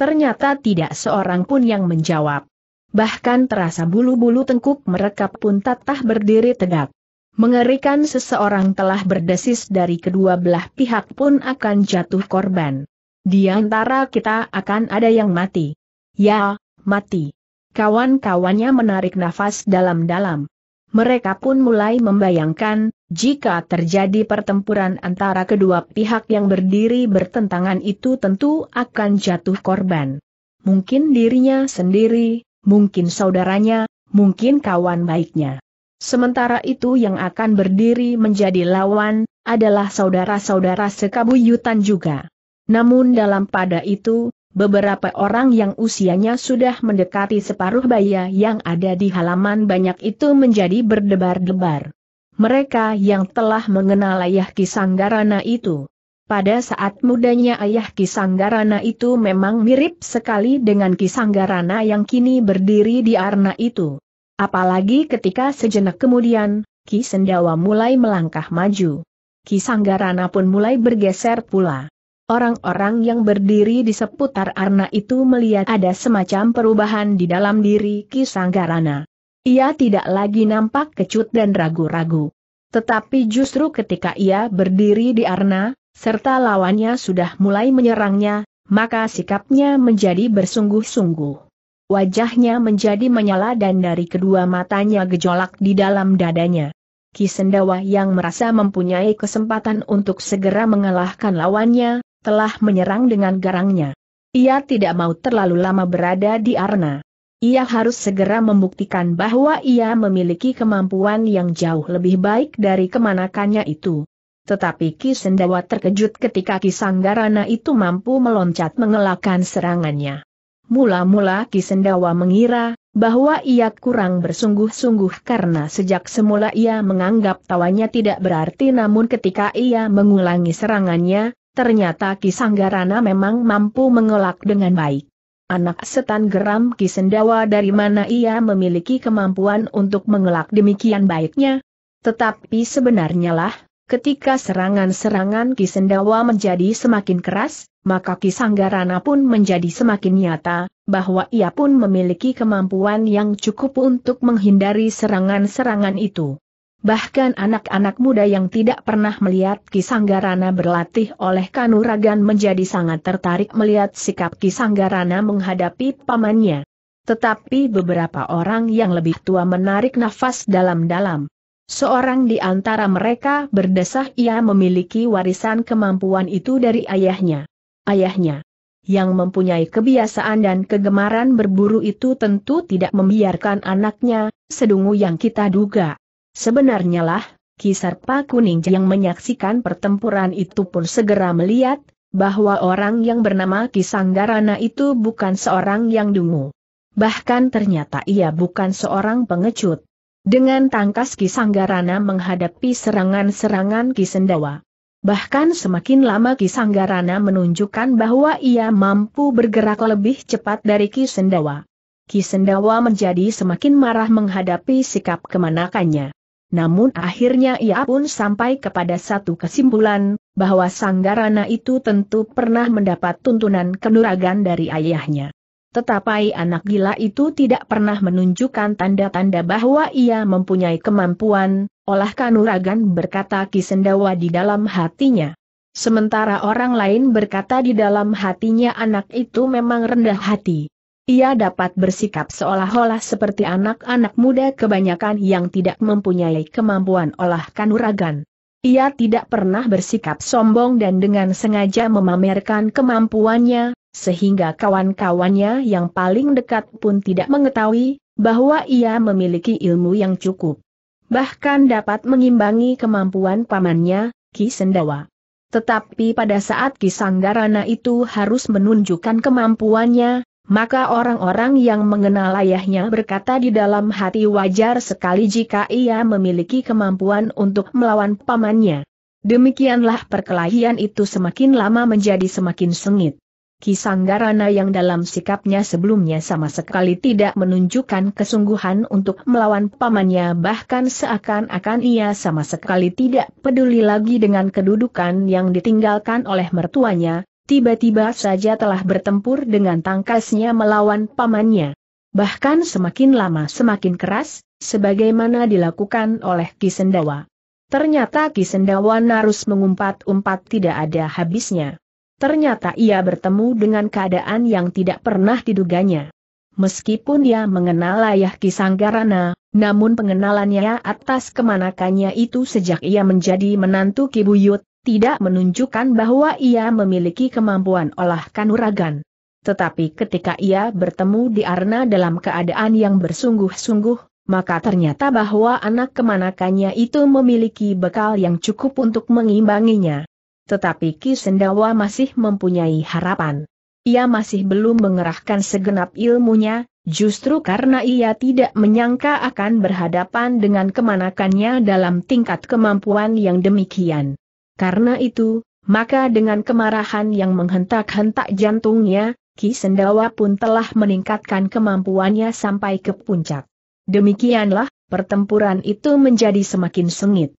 Ternyata tidak seorang pun yang menjawab. Bahkan terasa bulu-bulu tengkuk mereka pun tatah berdiri tegak. Mengerikan seseorang telah berdesis dari kedua belah pihak pun akan jatuh korban. Di antara kita akan ada yang mati. Ya, mati. Kawan-kawannya menarik nafas dalam-dalam. Mereka pun mulai membayangkan, jika terjadi pertempuran antara kedua pihak yang berdiri bertentangan itu tentu akan jatuh korban. Mungkin dirinya sendiri, mungkin saudaranya, mungkin kawan baiknya. Sementara itu yang akan berdiri menjadi lawan, adalah saudara-saudara sekabuyutan juga. Namun dalam pada itu, Beberapa orang yang usianya sudah mendekati separuh baya yang ada di halaman banyak itu menjadi berdebar-debar. Mereka yang telah mengenal ayah Kisanggarana itu. Pada saat mudanya ayah Kisanggarana itu memang mirip sekali dengan Kisanggarana yang kini berdiri di arna itu. Apalagi ketika sejenak kemudian, Ki Sendawa mulai melangkah maju. Kisanggarana pun mulai bergeser pula. Orang-orang yang berdiri di seputar Arna itu melihat ada semacam perubahan di dalam diri Kisanggarana. Ia tidak lagi nampak kecut dan ragu-ragu. Tetapi justru ketika ia berdiri di Arna, serta lawannya sudah mulai menyerangnya, maka sikapnya menjadi bersungguh-sungguh. Wajahnya menjadi menyala dan dari kedua matanya gejolak di dalam dadanya. Kisendawa yang merasa mempunyai kesempatan untuk segera mengalahkan lawannya, telah menyerang dengan garangnya. Ia tidak mau terlalu lama berada di arena. Ia harus segera membuktikan bahwa ia memiliki kemampuan yang jauh lebih baik dari kemanakannya itu. Tetapi Ki Sendawa terkejut ketika Ki Sanggarana itu mampu meloncat mengelakkan serangannya. Mula-mula Ki Sendawa mengira bahwa ia kurang bersungguh-sungguh karena sejak semula ia menganggap tawanya tidak berarti namun ketika ia mengulangi serangannya, Ternyata Kisanggarana memang mampu mengelak dengan baik. Anak setan geram Kisendawa dari mana ia memiliki kemampuan untuk mengelak demikian baiknya? Tetapi sebenarnya lah, ketika serangan-serangan Kisendawa menjadi semakin keras, maka Kisanggarana pun menjadi semakin nyata, bahwa ia pun memiliki kemampuan yang cukup untuk menghindari serangan-serangan itu. Bahkan anak-anak muda yang tidak pernah melihat Kisanggarana berlatih oleh Kanuragan menjadi sangat tertarik melihat sikap Kisanggarana menghadapi pamannya. Tetapi beberapa orang yang lebih tua menarik nafas dalam-dalam. Seorang di antara mereka berdesah ia memiliki warisan kemampuan itu dari ayahnya. Ayahnya yang mempunyai kebiasaan dan kegemaran berburu itu tentu tidak membiarkan anaknya, sedungu yang kita duga Sebenarnya lah, Kisarpa Kuning yang menyaksikan pertempuran itu pun segera melihat, bahwa orang yang bernama Kisanggarana itu bukan seorang yang dungu. Bahkan ternyata ia bukan seorang pengecut. Dengan tangkas Kisanggarana menghadapi serangan-serangan Kisendawa. Bahkan semakin lama Kisanggarana menunjukkan bahwa ia mampu bergerak lebih cepat dari Kisendawa. Kisendawa menjadi semakin marah menghadapi sikap kemanakannya namun akhirnya ia pun sampai kepada satu kesimpulan, bahwa Sanggarana itu tentu pernah mendapat tuntunan kenuragan dari ayahnya. Tetapi anak gila itu tidak pernah menunjukkan tanda-tanda bahwa ia mempunyai kemampuan, olah kanuragan berkata Kisendawa di dalam hatinya. Sementara orang lain berkata di dalam hatinya anak itu memang rendah hati. Ia dapat bersikap seolah-olah seperti anak-anak muda kebanyakan yang tidak mempunyai kemampuan olah kanuragan. Ia tidak pernah bersikap sombong dan dengan sengaja memamerkan kemampuannya, sehingga kawan-kawannya yang paling dekat pun tidak mengetahui bahwa ia memiliki ilmu yang cukup. Bahkan dapat mengimbangi kemampuan pamannya, Ki Sendawa. Tetapi pada saat Ki Sanggarana itu harus menunjukkan kemampuannya, maka orang-orang yang mengenal ayahnya berkata di dalam hati wajar sekali jika ia memiliki kemampuan untuk melawan pamannya. Demikianlah perkelahian itu semakin lama menjadi semakin sengit. Kisanggarana yang dalam sikapnya sebelumnya sama sekali tidak menunjukkan kesungguhan untuk melawan pamannya bahkan seakan-akan ia sama sekali tidak peduli lagi dengan kedudukan yang ditinggalkan oleh mertuanya, tiba-tiba saja telah bertempur dengan tangkasnya melawan pamannya. Bahkan semakin lama semakin keras, sebagaimana dilakukan oleh Kisendawa. Ternyata Kisendawa harus mengumpat-umpat tidak ada habisnya. Ternyata ia bertemu dengan keadaan yang tidak pernah diduganya. Meskipun ia mengenal ayah Kisanggarana, namun pengenalannya atas kemanakannya itu sejak ia menjadi menantu Kibuyut, tidak menunjukkan bahwa ia memiliki kemampuan olah kanuragan. Tetapi ketika ia bertemu di Arna dalam keadaan yang bersungguh-sungguh, maka ternyata bahwa anak kemanakannya itu memiliki bekal yang cukup untuk mengimbanginya. Tetapi Ki Sendawa masih mempunyai harapan. Ia masih belum mengerahkan segenap ilmunya, justru karena ia tidak menyangka akan berhadapan dengan kemanakannya dalam tingkat kemampuan yang demikian. Karena itu, maka dengan kemarahan yang menghentak-hentak jantungnya, Ki Sendawa pun telah meningkatkan kemampuannya sampai ke puncak. Demikianlah, pertempuran itu menjadi semakin sengit.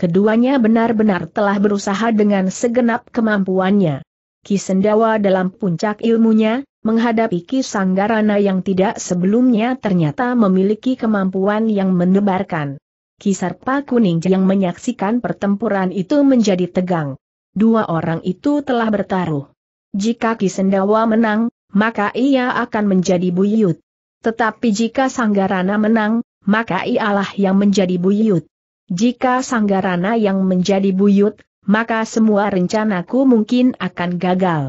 Keduanya benar-benar telah berusaha dengan segenap kemampuannya. Ki Sendawa dalam puncak ilmunya, menghadapi Ki Sanggarana yang tidak sebelumnya ternyata memiliki kemampuan yang menebarkan. Kisarpa Kuning yang menyaksikan pertempuran itu menjadi tegang. Dua orang itu telah bertaruh. Jika Kisendawa menang, maka ia akan menjadi buyut. Tetapi jika Sanggarana menang, maka ialah yang menjadi buyut. Jika Sanggarana yang menjadi buyut, maka semua rencanaku mungkin akan gagal.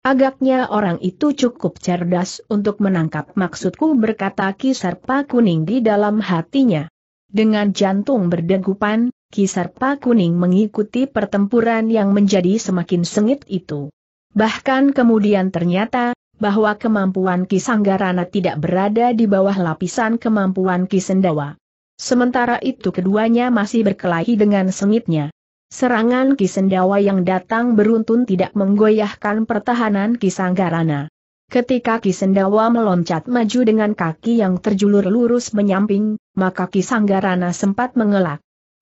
Agaknya orang itu cukup cerdas untuk menangkap maksudku berkata Kisarpa Kuning di dalam hatinya. Dengan jantung berdegupan, Kisarpa Kuning mengikuti pertempuran yang menjadi semakin sengit itu. Bahkan kemudian ternyata, bahwa kemampuan Kisanggarana tidak berada di bawah lapisan kemampuan Kisendawa. Sementara itu keduanya masih berkelahi dengan sengitnya. Serangan Kisendawa yang datang beruntun tidak menggoyahkan pertahanan Kisanggarana. Ketika Kisendawa meloncat maju dengan kaki yang terjulur lurus menyamping, maka Sanggarana sempat mengelak.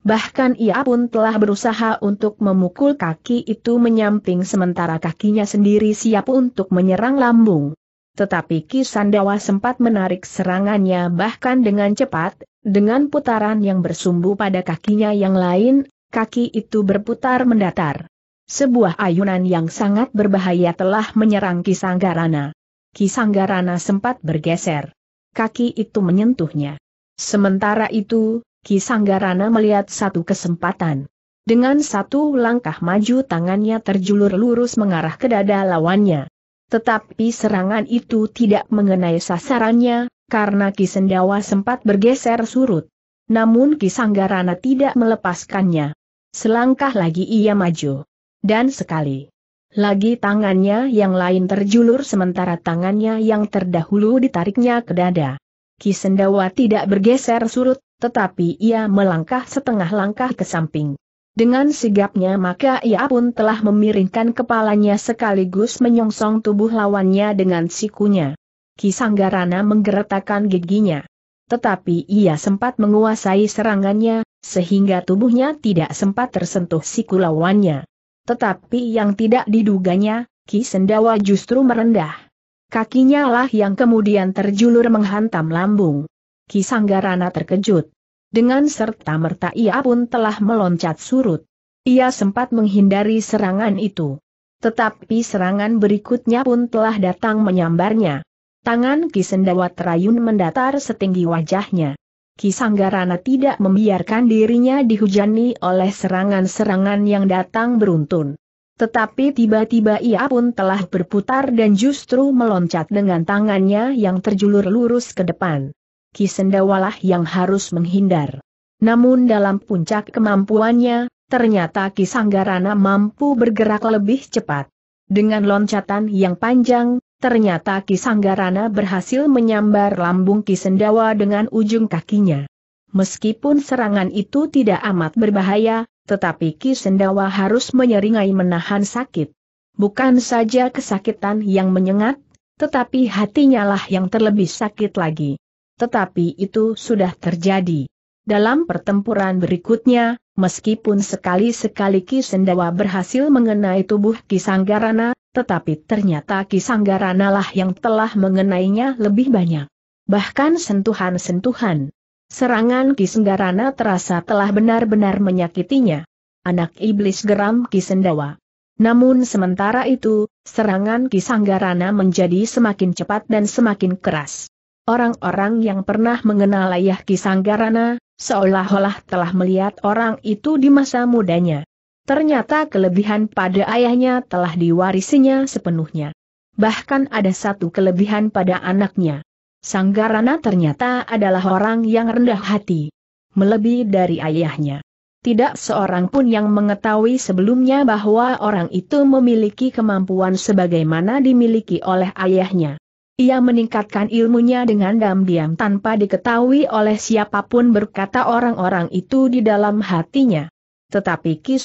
Bahkan ia pun telah berusaha untuk memukul kaki itu menyamping sementara kakinya sendiri siap untuk menyerang lambung. Tetapi Ki Sandawa sempat menarik serangannya bahkan dengan cepat, dengan putaran yang bersumbu pada kakinya yang lain, kaki itu berputar mendatar. Sebuah ayunan yang sangat berbahaya telah menyerang Ki Sanggarana. Ki Sanggarana sempat bergeser. Kaki itu menyentuhnya. Sementara itu, Ki Sanggarana melihat satu kesempatan. Dengan satu langkah maju tangannya terjulur lurus mengarah ke dada lawannya. Tetapi serangan itu tidak mengenai sasarannya, karena Ki Sendawa sempat bergeser surut. Namun Ki Sanggarana tidak melepaskannya. Selangkah lagi ia maju. Dan sekali. Lagi tangannya yang lain terjulur sementara tangannya yang terdahulu ditariknya ke dada. Kisendawa tidak bergeser surut, tetapi ia melangkah setengah langkah ke samping. Dengan sigapnya maka ia pun telah memiringkan kepalanya sekaligus menyongsong tubuh lawannya dengan sikunya. Kisanggarana menggeretakkan giginya. Tetapi ia sempat menguasai serangannya, sehingga tubuhnya tidak sempat tersentuh siku lawannya. Tetapi yang tidak diduganya, Kisendawa justru merendah. Kakinya lah yang kemudian terjulur menghantam lambung. Kisanggarana terkejut. Dengan serta merta ia pun telah meloncat surut. Ia sempat menghindari serangan itu. Tetapi serangan berikutnya pun telah datang menyambarnya. Tangan Kisendawa terayun mendatar setinggi wajahnya. Kisanggarana tidak membiarkan dirinya dihujani oleh serangan-serangan yang datang beruntun. Tetapi tiba-tiba ia pun telah berputar dan justru meloncat dengan tangannya yang terjulur lurus ke depan. Kisendawalah yang harus menghindar. Namun dalam puncak kemampuannya, ternyata Kisanggarana mampu bergerak lebih cepat. Dengan loncatan yang panjang, ternyata Kisanggarana berhasil menyambar lambung Kisendawa dengan ujung kakinya. Meskipun serangan itu tidak amat berbahaya, tetapi Ki Sendawa harus menyeringai menahan sakit. Bukan saja kesakitan yang menyengat, tetapi hatinya lah yang terlebih sakit lagi. Tetapi itu sudah terjadi. Dalam pertempuran berikutnya, meskipun sekali-sekali Ki Sendawa berhasil mengenai tubuh Ki Sanggarana, tetapi ternyata Ki Sanggarana lah yang telah mengenainya lebih banyak. Bahkan sentuhan-sentuhan Serangan Kisendarana terasa telah benar-benar menyakitinya. Anak iblis geram Kisendawa. Namun sementara itu, serangan Kisanggarana menjadi semakin cepat dan semakin keras. Orang-orang yang pernah mengenal ayah Kisanggarana, seolah-olah telah melihat orang itu di masa mudanya. Ternyata kelebihan pada ayahnya telah diwarisinya sepenuhnya. Bahkan ada satu kelebihan pada anaknya. Sanggarana ternyata adalah orang yang rendah hati. melebihi dari ayahnya. Tidak seorang pun yang mengetahui sebelumnya bahwa orang itu memiliki kemampuan sebagaimana dimiliki oleh ayahnya. Ia meningkatkan ilmunya dengan diam-diam tanpa diketahui oleh siapapun berkata orang-orang itu di dalam hatinya. Tetapi Ki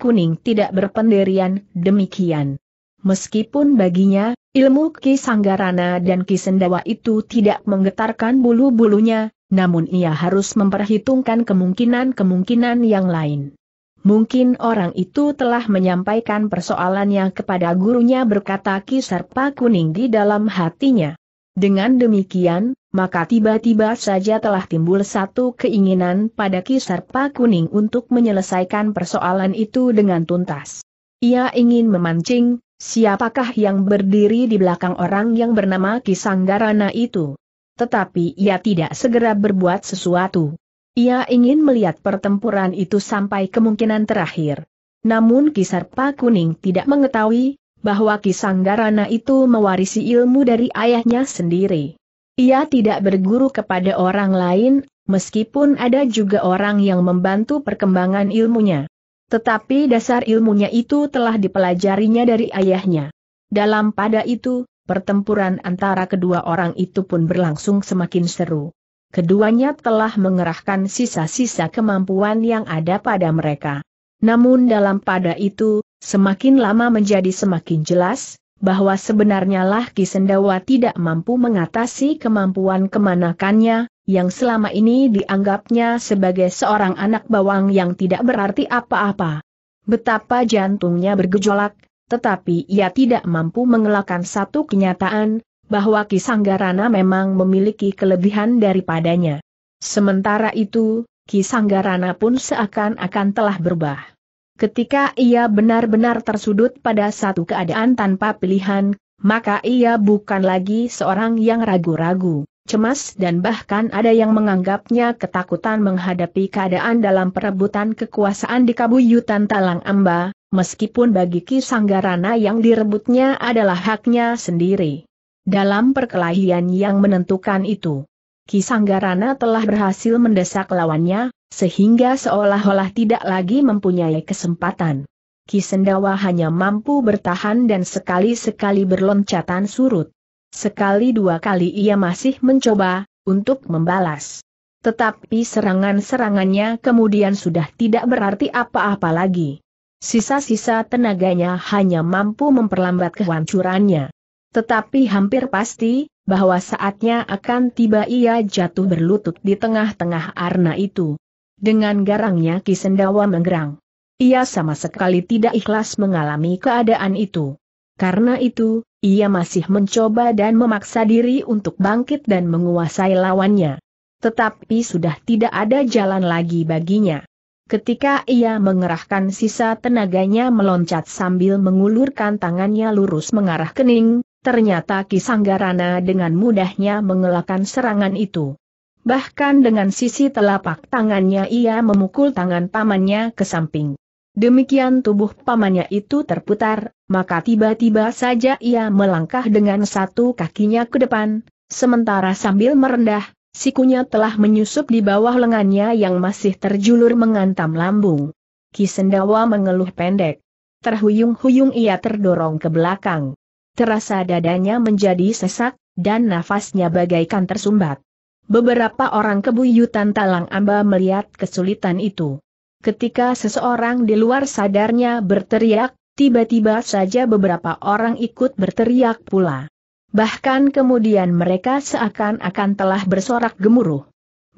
Kuning tidak berpendirian demikian. Meskipun baginya, Ilmu Ki Sanggarana dan Ki Sendawa itu tidak menggetarkan bulu-bulunya, namun ia harus memperhitungkan kemungkinan-kemungkinan yang lain. Mungkin orang itu telah menyampaikan persoalannya kepada gurunya berkata Ki Serpa Kuning di dalam hatinya. Dengan demikian, maka tiba-tiba saja telah timbul satu keinginan pada Ki Serpa Kuning untuk menyelesaikan persoalan itu dengan tuntas. Ia ingin memancing, siapakah yang berdiri di belakang orang yang bernama Kisanggarana itu. Tetapi ia tidak segera berbuat sesuatu. Ia ingin melihat pertempuran itu sampai kemungkinan terakhir. Namun Kisarpa Kuning tidak mengetahui bahwa Kisanggarana itu mewarisi ilmu dari ayahnya sendiri. Ia tidak berguru kepada orang lain, meskipun ada juga orang yang membantu perkembangan ilmunya. Tetapi dasar ilmunya itu telah dipelajarinya dari ayahnya. Dalam pada itu, pertempuran antara kedua orang itu pun berlangsung semakin seru. Keduanya telah mengerahkan sisa-sisa kemampuan yang ada pada mereka. Namun dalam pada itu, semakin lama menjadi semakin jelas, bahwa sebenarnya lah Kisendawa tidak mampu mengatasi kemampuan kemanakannya, yang selama ini dianggapnya sebagai seorang anak bawang yang tidak berarti apa-apa. Betapa jantungnya bergejolak, tetapi ia tidak mampu mengelakkan satu kenyataan, bahwa Ki Sanggarana memang memiliki kelebihan daripadanya. Sementara itu, Ki Sanggarana pun seakan-akan telah berubah. Ketika ia benar-benar tersudut pada satu keadaan tanpa pilihan, maka ia bukan lagi seorang yang ragu-ragu, cemas dan bahkan ada yang menganggapnya ketakutan menghadapi keadaan dalam perebutan kekuasaan di Kabuyutan Talang Amba, meskipun bagi Ki Sanggarana yang direbutnya adalah haknya sendiri. Dalam perkelahian yang menentukan itu, Ki Sanggarana telah berhasil mendesak lawannya, sehingga seolah-olah tidak lagi mempunyai kesempatan. Kisendawa hanya mampu bertahan dan sekali-sekali berloncatan surut. Sekali dua kali ia masih mencoba, untuk membalas. Tetapi serangan-serangannya kemudian sudah tidak berarti apa-apa lagi. Sisa-sisa tenaganya hanya mampu memperlambat kehancurannya. Tetapi hampir pasti, bahwa saatnya akan tiba ia jatuh berlutut di tengah-tengah arna itu. Dengan garangnya Kisendawa menggerang. Ia sama sekali tidak ikhlas mengalami keadaan itu. Karena itu, ia masih mencoba dan memaksa diri untuk bangkit dan menguasai lawannya. Tetapi sudah tidak ada jalan lagi baginya. Ketika ia mengerahkan sisa tenaganya meloncat sambil mengulurkan tangannya lurus mengarah kening, ternyata Ki Sanggarana dengan mudahnya mengelakkan serangan itu. Bahkan dengan sisi telapak tangannya ia memukul tangan pamannya ke samping. Demikian tubuh pamannya itu terputar, maka tiba-tiba saja ia melangkah dengan satu kakinya ke depan, sementara sambil merendah, sikunya telah menyusup di bawah lengannya yang masih terjulur mengantam lambung. Kisendawa mengeluh pendek. Terhuyung-huyung ia terdorong ke belakang. Terasa dadanya menjadi sesak, dan nafasnya bagaikan tersumbat. Beberapa orang kebuyutan talang amba melihat kesulitan itu ketika seseorang di luar sadarnya berteriak, tiba-tiba saja beberapa orang ikut berteriak pula. Bahkan kemudian mereka seakan-akan telah bersorak gemuruh.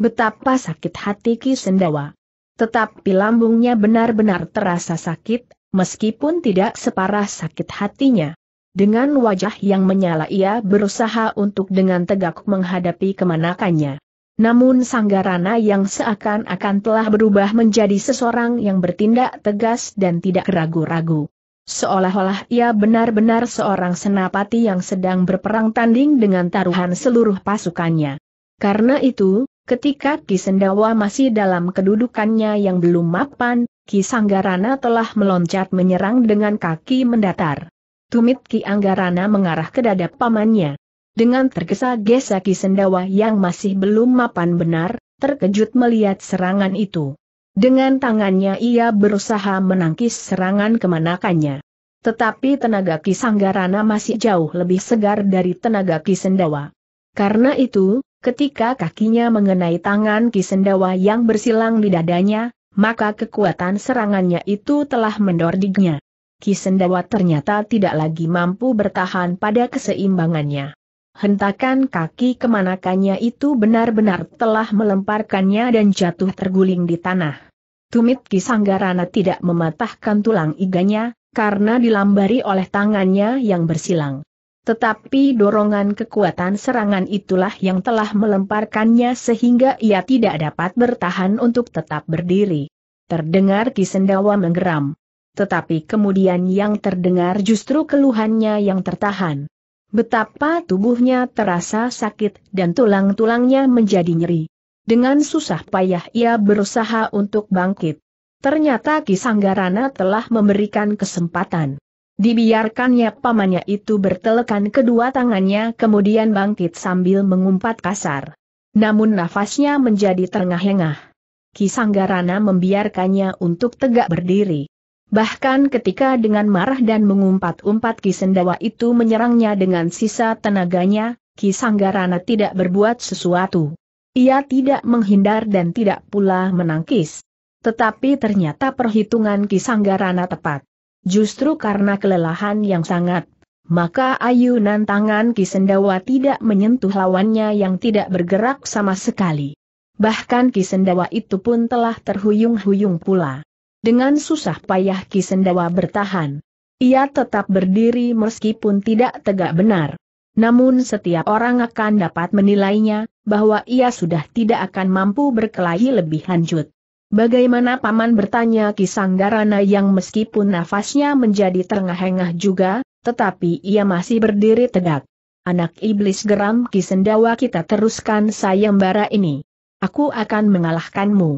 Betapa sakit hati Ki Sendawa. Tetapi lambungnya benar-benar terasa sakit, meskipun tidak separah sakit hatinya. Dengan wajah yang menyala ia berusaha untuk dengan tegak menghadapi kemanakannya. Namun Sanggarana yang seakan-akan telah berubah menjadi seseorang yang bertindak tegas dan tidak ragu-ragu. Seolah-olah ia benar-benar seorang senapati yang sedang berperang tanding dengan taruhan seluruh pasukannya. Karena itu, ketika Ki Sendawa masih dalam kedudukannya yang belum mapan, Ki Sanggarana telah meloncat menyerang dengan kaki mendatar. Tumit Ki Anggarana mengarah ke dada pamannya. Dengan tergesa-gesa Kisendawa yang masih belum mapan benar, terkejut melihat serangan itu. Dengan tangannya ia berusaha menangkis serangan kemanakannya. Tetapi tenaga Kisanggarana masih jauh lebih segar dari tenaga Kisendawa. Karena itu, ketika kakinya mengenai tangan Kisendawa yang bersilang di dadanya, maka kekuatan serangannya itu telah mendordignya. Kisendawa ternyata tidak lagi mampu bertahan pada keseimbangannya. Hentakan kaki kemanakannya itu benar-benar telah melemparkannya dan jatuh terguling di tanah. Tumit Kisanggarana tidak mematahkan tulang iganya, karena dilambari oleh tangannya yang bersilang. Tetapi dorongan kekuatan serangan itulah yang telah melemparkannya sehingga ia tidak dapat bertahan untuk tetap berdiri. Terdengar Kisendawa menggeram. Tetapi kemudian yang terdengar justru keluhannya yang tertahan. Betapa tubuhnya terasa sakit dan tulang-tulangnya menjadi nyeri. Dengan susah payah ia berusaha untuk bangkit. Ternyata Ki Sanggarana telah memberikan kesempatan. Dibiarkannya pamannya itu bertelekan kedua tangannya kemudian bangkit sambil mengumpat kasar. Namun nafasnya menjadi terengah-engah. Sanggarana membiarkannya untuk tegak berdiri. Bahkan ketika dengan marah dan mengumpat-umpat Kisendawa itu menyerangnya dengan sisa tenaganya, Kisanggarana tidak berbuat sesuatu. Ia tidak menghindar dan tidak pula menangkis. Tetapi ternyata perhitungan Kisanggarana tepat. Justru karena kelelahan yang sangat, maka ayunan tangan Kisendawa tidak menyentuh lawannya yang tidak bergerak sama sekali. Bahkan Kisendawa itu pun telah terhuyung-huyung pula. Dengan susah payah Kisendawa bertahan. Ia tetap berdiri meskipun tidak tegak benar. Namun setiap orang akan dapat menilainya, bahwa ia sudah tidak akan mampu berkelahi lebih lanjut. Bagaimana Paman bertanya Kisanggarana yang meskipun nafasnya menjadi terengah-engah juga, tetapi ia masih berdiri tegak. Anak iblis geram Kisendawa kita teruskan sayembara ini. Aku akan mengalahkanmu.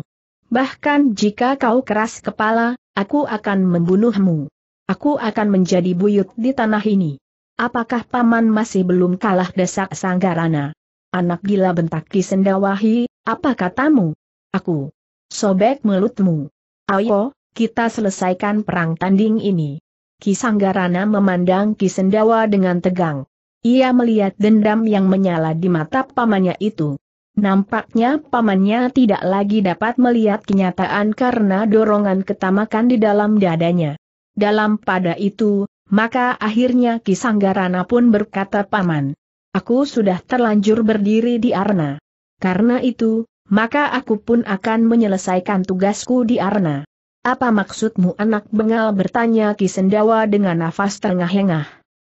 Bahkan jika kau keras kepala, aku akan membunuhmu. Aku akan menjadi buyut di tanah ini. Apakah paman masih belum kalah desak sanggarana? Anak gila bentak Sendawahi. apa katamu? Aku. Sobek mulutmu. Ayo, kita selesaikan perang tanding ini. Ki Sanggarana memandang Ki Kisendawa dengan tegang. Ia melihat dendam yang menyala di mata pamannya itu. Nampaknya pamannya tidak lagi dapat melihat kenyataan karena dorongan ketamakan di dalam dadanya. Dalam pada itu, maka akhirnya Kisanggarana pun berkata paman. Aku sudah terlanjur berdiri di Arna. Karena itu, maka aku pun akan menyelesaikan tugasku di Arna. Apa maksudmu anak bengal bertanya Kisendawa dengan nafas tengah engah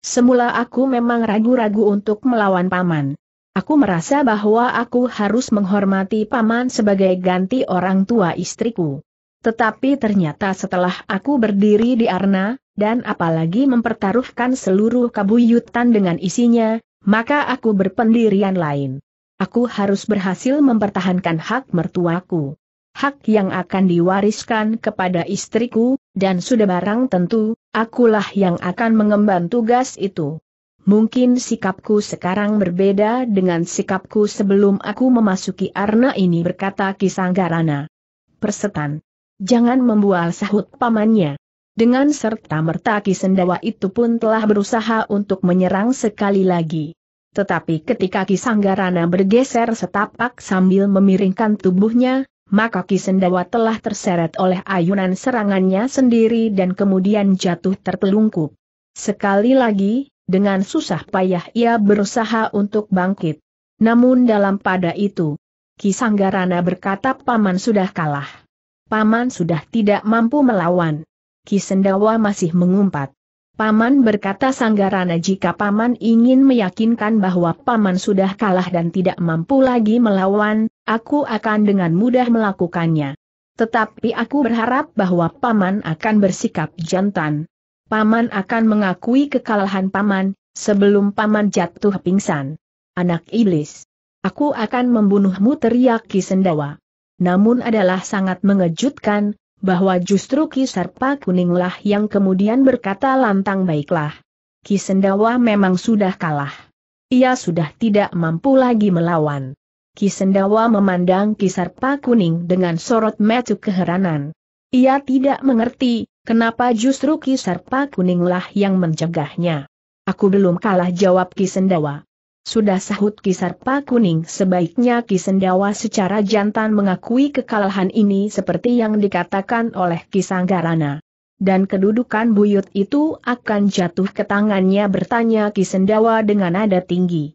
Semula aku memang ragu-ragu untuk melawan paman. Aku merasa bahwa aku harus menghormati paman sebagai ganti orang tua istriku. Tetapi ternyata setelah aku berdiri di arna, dan apalagi mempertaruhkan seluruh kabuyutan dengan isinya, maka aku berpendirian lain. Aku harus berhasil mempertahankan hak mertuaku. Hak yang akan diwariskan kepada istriku, dan sudah barang tentu, akulah yang akan mengemban tugas itu mungkin sikapku sekarang berbeda dengan sikapku sebelum aku memasuki arna ini berkata Kisanggarana. Persetan. Jangan membual sahut pamannya. Dengan serta-merta Kisendawa itu pun telah berusaha untuk menyerang sekali lagi. Tetapi ketika Kisanggarana bergeser setapak sambil memiringkan tubuhnya, maka Kisendawa telah terseret oleh ayunan serangannya sendiri dan kemudian jatuh tertelungkup. Sekali lagi, dengan susah payah ia berusaha untuk bangkit. Namun dalam pada itu, Kisanggarana berkata paman sudah kalah. Paman sudah tidak mampu melawan. Kisendawa masih mengumpat. Paman berkata Sanggarana jika paman ingin meyakinkan bahwa paman sudah kalah dan tidak mampu lagi melawan, aku akan dengan mudah melakukannya. Tetapi aku berharap bahwa paman akan bersikap jantan. Paman akan mengakui kekalahan Paman, sebelum Paman jatuh pingsan. Anak iblis. Aku akan membunuhmu teriak Sendawa. Namun adalah sangat mengejutkan, bahwa justru Kisarpa Kuninglah yang kemudian berkata lantang baiklah. Sendawa memang sudah kalah. Ia sudah tidak mampu lagi melawan. Sendawa memandang Kisarpa Kuning dengan sorot mata keheranan. Ia tidak mengerti, Kenapa justru Kisarpa Kuninglah yang mencegahnya? Aku belum kalah jawab Kisendawa. Sudah sahut Kisarpa Kuning sebaiknya Kisendawa secara jantan mengakui kekalahan ini seperti yang dikatakan oleh Kisanggarana. Dan kedudukan buyut itu akan jatuh ke tangannya bertanya Kisendawa dengan nada tinggi.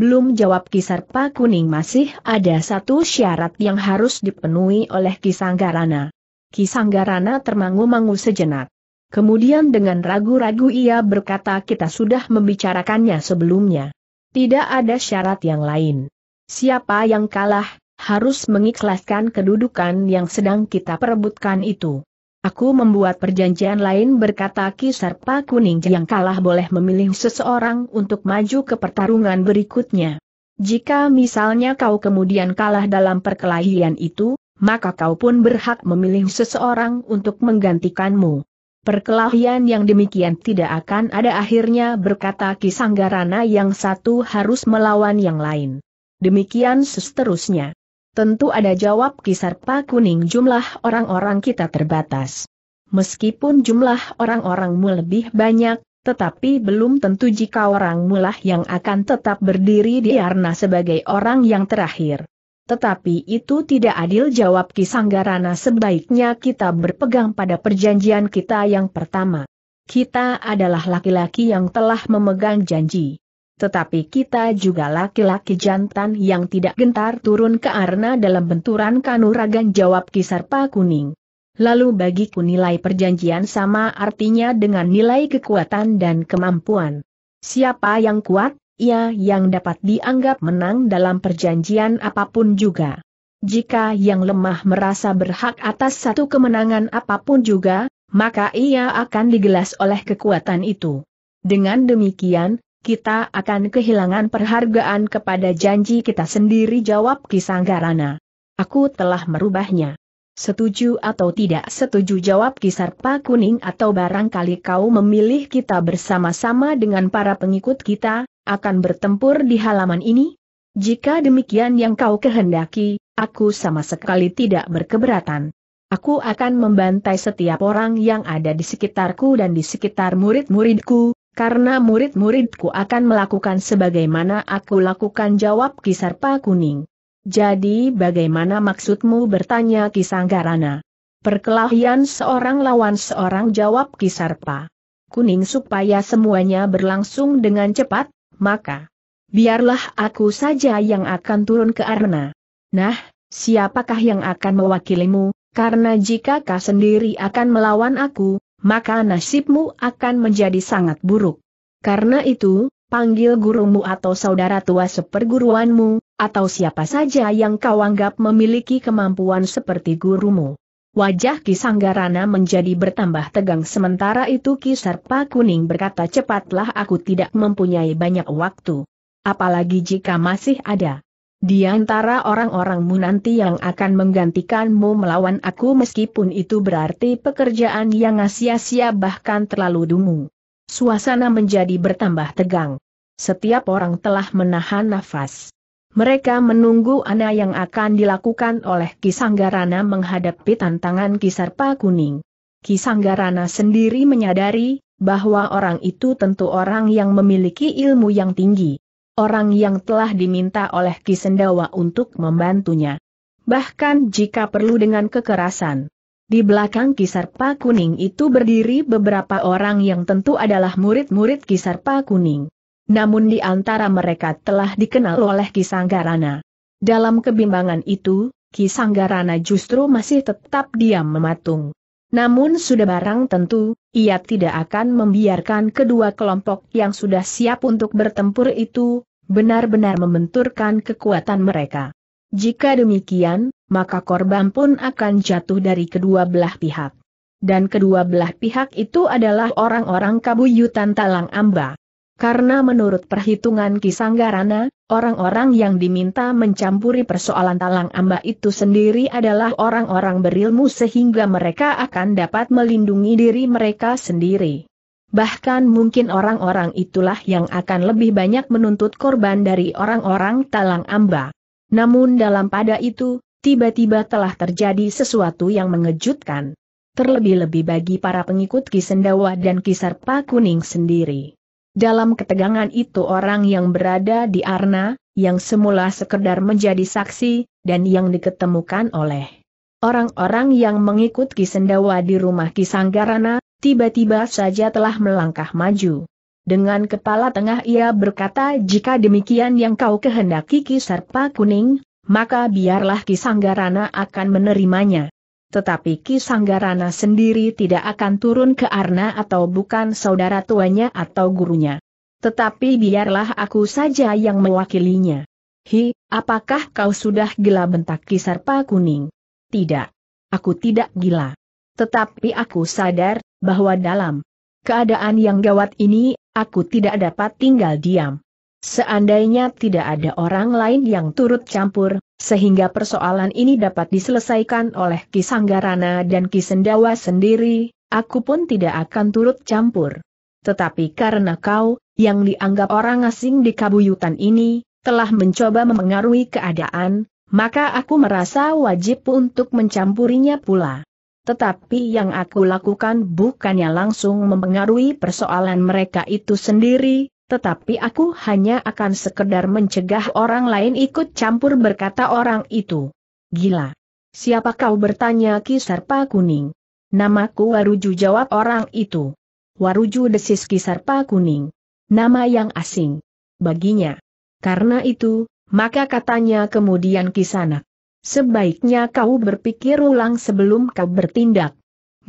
Belum jawab Kisarpa Kuning masih ada satu syarat yang harus dipenuhi oleh Kisanggarana. Kisanggarana termangu-mangu sejenak. Kemudian dengan ragu-ragu ia berkata kita sudah membicarakannya sebelumnya. Tidak ada syarat yang lain. Siapa yang kalah, harus mengikhlaskan kedudukan yang sedang kita perebutkan itu. Aku membuat perjanjian lain berkata Kisarpa Kuning yang kalah boleh memilih seseorang untuk maju ke pertarungan berikutnya. Jika misalnya kau kemudian kalah dalam perkelahian itu, maka kau pun berhak memilih seseorang untuk menggantikanmu. Perkelahian yang demikian tidak akan ada akhirnya berkata Ki Sanggarana yang satu harus melawan yang lain. Demikian seterusnya. Tentu ada jawab Kisarpa Kuning jumlah orang-orang kita terbatas. Meskipun jumlah orang-orangmu lebih banyak, tetapi belum tentu jika orang mulah yang akan tetap berdiri di Arna sebagai orang yang terakhir. Tetapi itu tidak adil jawab Kisanggarana sebaiknya kita berpegang pada perjanjian kita yang pertama. Kita adalah laki-laki yang telah memegang janji. Tetapi kita juga laki-laki jantan yang tidak gentar turun ke arena dalam benturan kanuragan jawab Kisarpa Kuning. Lalu bagiku nilai perjanjian sama artinya dengan nilai kekuatan dan kemampuan. Siapa yang kuat, ia yang dapat dianggap menang dalam perjanjian apapun juga. Jika yang lemah merasa berhak atas satu kemenangan apapun juga, maka ia akan digelas oleh kekuatan itu. Dengan demikian, kita akan kehilangan perhargaan kepada janji kita sendiri jawab Kisanggarana. Aku telah merubahnya. Setuju atau tidak setuju jawab Kisarpa Kuning atau barangkali kau memilih kita bersama-sama dengan para pengikut kita, akan bertempur di halaman ini? Jika demikian yang kau kehendaki, aku sama sekali tidak berkeberatan. Aku akan membantai setiap orang yang ada di sekitarku dan di sekitar murid-muridku, karena murid-muridku akan melakukan sebagaimana aku lakukan jawab Kisarpa Kuning. Jadi bagaimana maksudmu bertanya Kisanggarana? Perkelahian seorang lawan seorang jawab Kisarpa. Kuning supaya semuanya berlangsung dengan cepat, maka biarlah aku saja yang akan turun ke arena. Nah, siapakah yang akan mewakilimu, karena jika kau sendiri akan melawan aku, maka nasibmu akan menjadi sangat buruk. Karena itu, panggil gurumu atau saudara tua seperguruanmu, atau siapa saja yang kau anggap memiliki kemampuan seperti gurumu. Wajah Ki Sanggarana menjadi bertambah tegang sementara itu Ki Kisarpa Kuning berkata cepatlah aku tidak mempunyai banyak waktu. Apalagi jika masih ada. Di antara orang-orangmu nanti yang akan menggantikanmu melawan aku meskipun itu berarti pekerjaan yang sia-sia bahkan terlalu dungu. Suasana menjadi bertambah tegang. Setiap orang telah menahan nafas. Mereka menunggu ana yang akan dilakukan oleh Kisanggarana menghadapi tantangan Kisarpa Kuning. Kisanggarana sendiri menyadari bahwa orang itu tentu orang yang memiliki ilmu yang tinggi. Orang yang telah diminta oleh Kisendawa untuk membantunya. Bahkan jika perlu dengan kekerasan. Di belakang Kisarpa Kuning itu berdiri beberapa orang yang tentu adalah murid-murid Kisarpa Kuning. Namun di antara mereka telah dikenal oleh Kisanggarana. Dalam kebimbangan itu, Kisanggarana justru masih tetap diam mematung. Namun sudah barang tentu, ia tidak akan membiarkan kedua kelompok yang sudah siap untuk bertempur itu, benar-benar membenturkan kekuatan mereka. Jika demikian, maka korban pun akan jatuh dari kedua belah pihak. Dan kedua belah pihak itu adalah orang-orang kabuyutan Talang Amba. Karena menurut perhitungan Kisanggarana, orang-orang yang diminta mencampuri persoalan Talang Amba itu sendiri adalah orang-orang berilmu sehingga mereka akan dapat melindungi diri mereka sendiri. Bahkan mungkin orang-orang itulah yang akan lebih banyak menuntut korban dari orang-orang Talang Amba. Namun dalam pada itu, tiba-tiba telah terjadi sesuatu yang mengejutkan. Terlebih-lebih bagi para pengikut Kisendawa dan Kisarpa Kuning sendiri. Dalam ketegangan itu orang yang berada di Arna, yang semula sekedar menjadi saksi, dan yang diketemukan oleh orang-orang yang mengikut Kisendawa di rumah Kisanggarana, tiba-tiba saja telah melangkah maju. Dengan kepala tengah ia berkata jika demikian yang kau kehendaki Kisarpa Kuning, maka biarlah Kisanggarana akan menerimanya tetapi Ki Sanggarana sendiri tidak akan turun ke Arna atau bukan saudara tuanya atau gurunya. Tetapi biarlah aku saja yang mewakilinya. Hi, apakah kau sudah gila bentak Kisarpa Kuning? Tidak. Aku tidak gila. Tetapi aku sadar, bahwa dalam keadaan yang gawat ini, aku tidak dapat tinggal diam. Seandainya tidak ada orang lain yang turut campur, sehingga persoalan ini dapat diselesaikan oleh Kisanggarana dan Kisendawa sendiri, aku pun tidak akan turut campur. Tetapi karena kau, yang dianggap orang asing di kabuyutan ini, telah mencoba memengaruhi keadaan, maka aku merasa wajib untuk mencampurinya pula. Tetapi yang aku lakukan bukannya langsung mempengaruhi persoalan mereka itu sendiri, tetapi aku hanya akan sekedar mencegah orang lain ikut campur berkata orang itu. Gila. Siapa kau bertanya Ki Sarpa Kuning? Namaku Waruju jawab orang itu. Waruju desis Ki Sarpa Kuning. Nama yang asing. Baginya. Karena itu, maka katanya kemudian Kisanak. Sebaiknya kau berpikir ulang sebelum kau bertindak.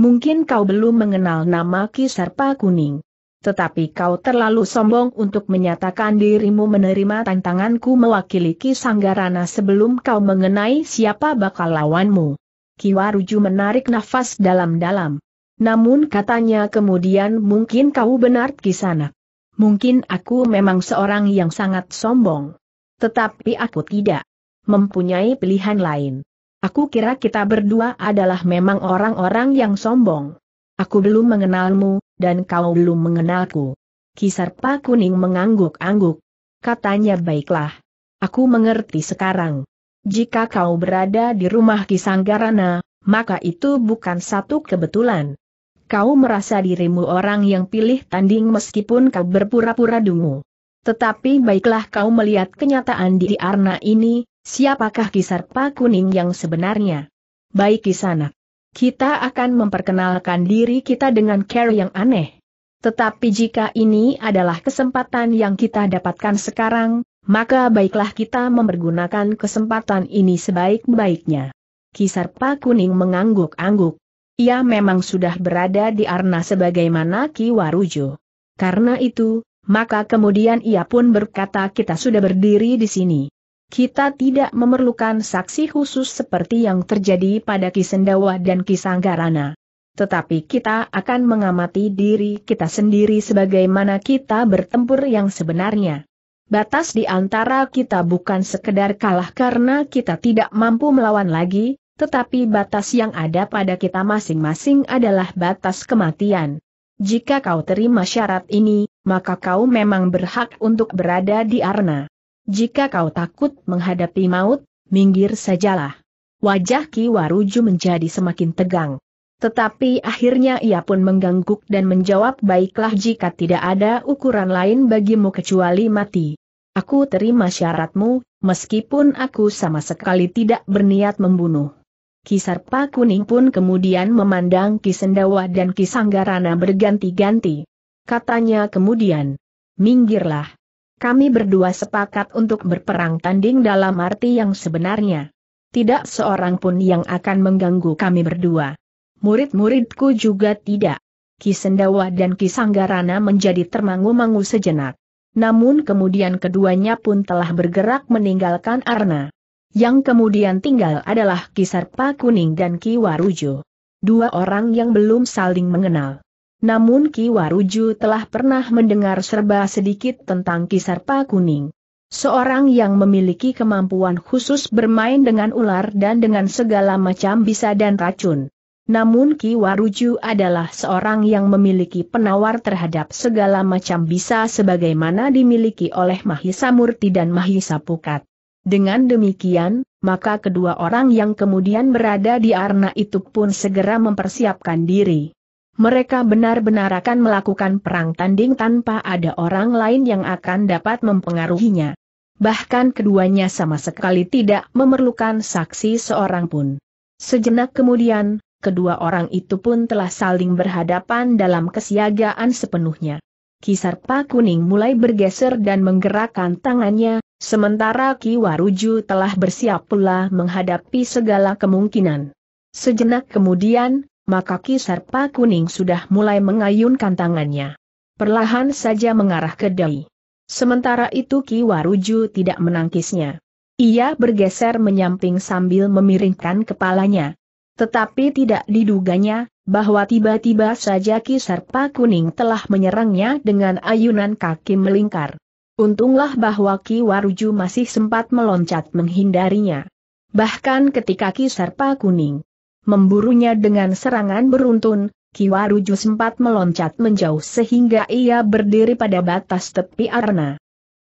Mungkin kau belum mengenal nama Ki Sarpa Kuning tetapi kau terlalu sombong untuk menyatakan dirimu menerima tantanganku mewakili Ki Sanggarana sebelum kau mengenai siapa bakal lawanmu. Kiwaruju menarik nafas dalam-dalam. Namun katanya kemudian mungkin kau benar sana. Mungkin aku memang seorang yang sangat sombong. Tetapi aku tidak mempunyai pilihan lain. Aku kira kita berdua adalah memang orang-orang yang sombong. Aku belum mengenalmu, dan kau belum mengenalku. Kisarpa kuning mengangguk-angguk. Katanya baiklah. Aku mengerti sekarang. Jika kau berada di rumah Kisanggarana, maka itu bukan satu kebetulan. Kau merasa dirimu orang yang pilih tanding meskipun kau berpura-pura dungu. Tetapi baiklah kau melihat kenyataan di arna ini, siapakah Kisarpa kuning yang sebenarnya. Baik Kisanak. Kita akan memperkenalkan diri kita dengan care yang aneh. Tetapi jika ini adalah kesempatan yang kita dapatkan sekarang, maka baiklah kita mempergunakan kesempatan ini sebaik-baiknya. Kisar Pak Kuning mengangguk-angguk. Ia memang sudah berada di Arna sebagaimana Ki Warujo. Karena itu, maka kemudian ia pun berkata kita sudah berdiri di sini kita tidak memerlukan saksi khusus seperti yang terjadi pada Kisendawa dan Kisanggarana. Tetapi kita akan mengamati diri kita sendiri sebagaimana kita bertempur yang sebenarnya. Batas di antara kita bukan sekedar kalah karena kita tidak mampu melawan lagi, tetapi batas yang ada pada kita masing-masing adalah batas kematian. Jika kau terima syarat ini, maka kau memang berhak untuk berada di arena. Jika kau takut menghadapi maut, minggir sajalah. Wajah Ki Waruju menjadi semakin tegang. Tetapi akhirnya ia pun mengangguk dan menjawab baiklah jika tidak ada ukuran lain bagimu kecuali mati. Aku terima syaratmu, meskipun aku sama sekali tidak berniat membunuh. Kisar Kisarpa Kuning pun kemudian memandang Ki Sendawa dan Ki Sanggarana berganti-ganti. Katanya kemudian, minggirlah. Kami berdua sepakat untuk berperang tanding dalam arti yang sebenarnya. Tidak seorang pun yang akan mengganggu kami berdua. Murid-muridku juga tidak. Kisendawa dan Kisanggarana menjadi termangu-mangu sejenak. Namun kemudian keduanya pun telah bergerak meninggalkan Arna. Yang kemudian tinggal adalah Kisarpa Kuning dan Kiwarujo. Dua orang yang belum saling mengenal. Namun Ki Waruju telah pernah mendengar serba sedikit tentang Kisarpa Kuning. Seorang yang memiliki kemampuan khusus bermain dengan ular dan dengan segala macam bisa dan racun. Namun Ki Waruju adalah seorang yang memiliki penawar terhadap segala macam bisa sebagaimana dimiliki oleh Mahisa Murti dan Mahisa Pukat. Dengan demikian, maka kedua orang yang kemudian berada di Arna itu pun segera mempersiapkan diri mereka benar-benar akan melakukan perang tanding tanpa ada orang lain yang akan dapat mempengaruhinya. Bahkan keduanya sama sekali tidak memerlukan saksi seorang pun. Sejenak kemudian, kedua orang itu pun telah saling berhadapan dalam kesiagaan sepenuhnya. Kisarpa kuning mulai bergeser dan menggerakkan tangannya, sementara Ki Waruju telah bersiap pula menghadapi segala kemungkinan. Sejenak kemudian, maka Serpa Kuning sudah mulai mengayunkan tangannya. Perlahan saja mengarah ke Dai. Sementara itu Ki Waruju tidak menangkisnya. Ia bergeser menyamping sambil memiringkan kepalanya. Tetapi tidak diduganya, bahwa tiba-tiba saja Ki Serpa Kuning telah menyerangnya dengan ayunan kaki melingkar. Untunglah bahwa Ki Waruju masih sempat meloncat menghindarinya. Bahkan ketika Ki Serpa Kuning memburunya dengan serangan beruntun, Kiwaruju sempat meloncat menjauh sehingga ia berdiri pada batas tepi arena.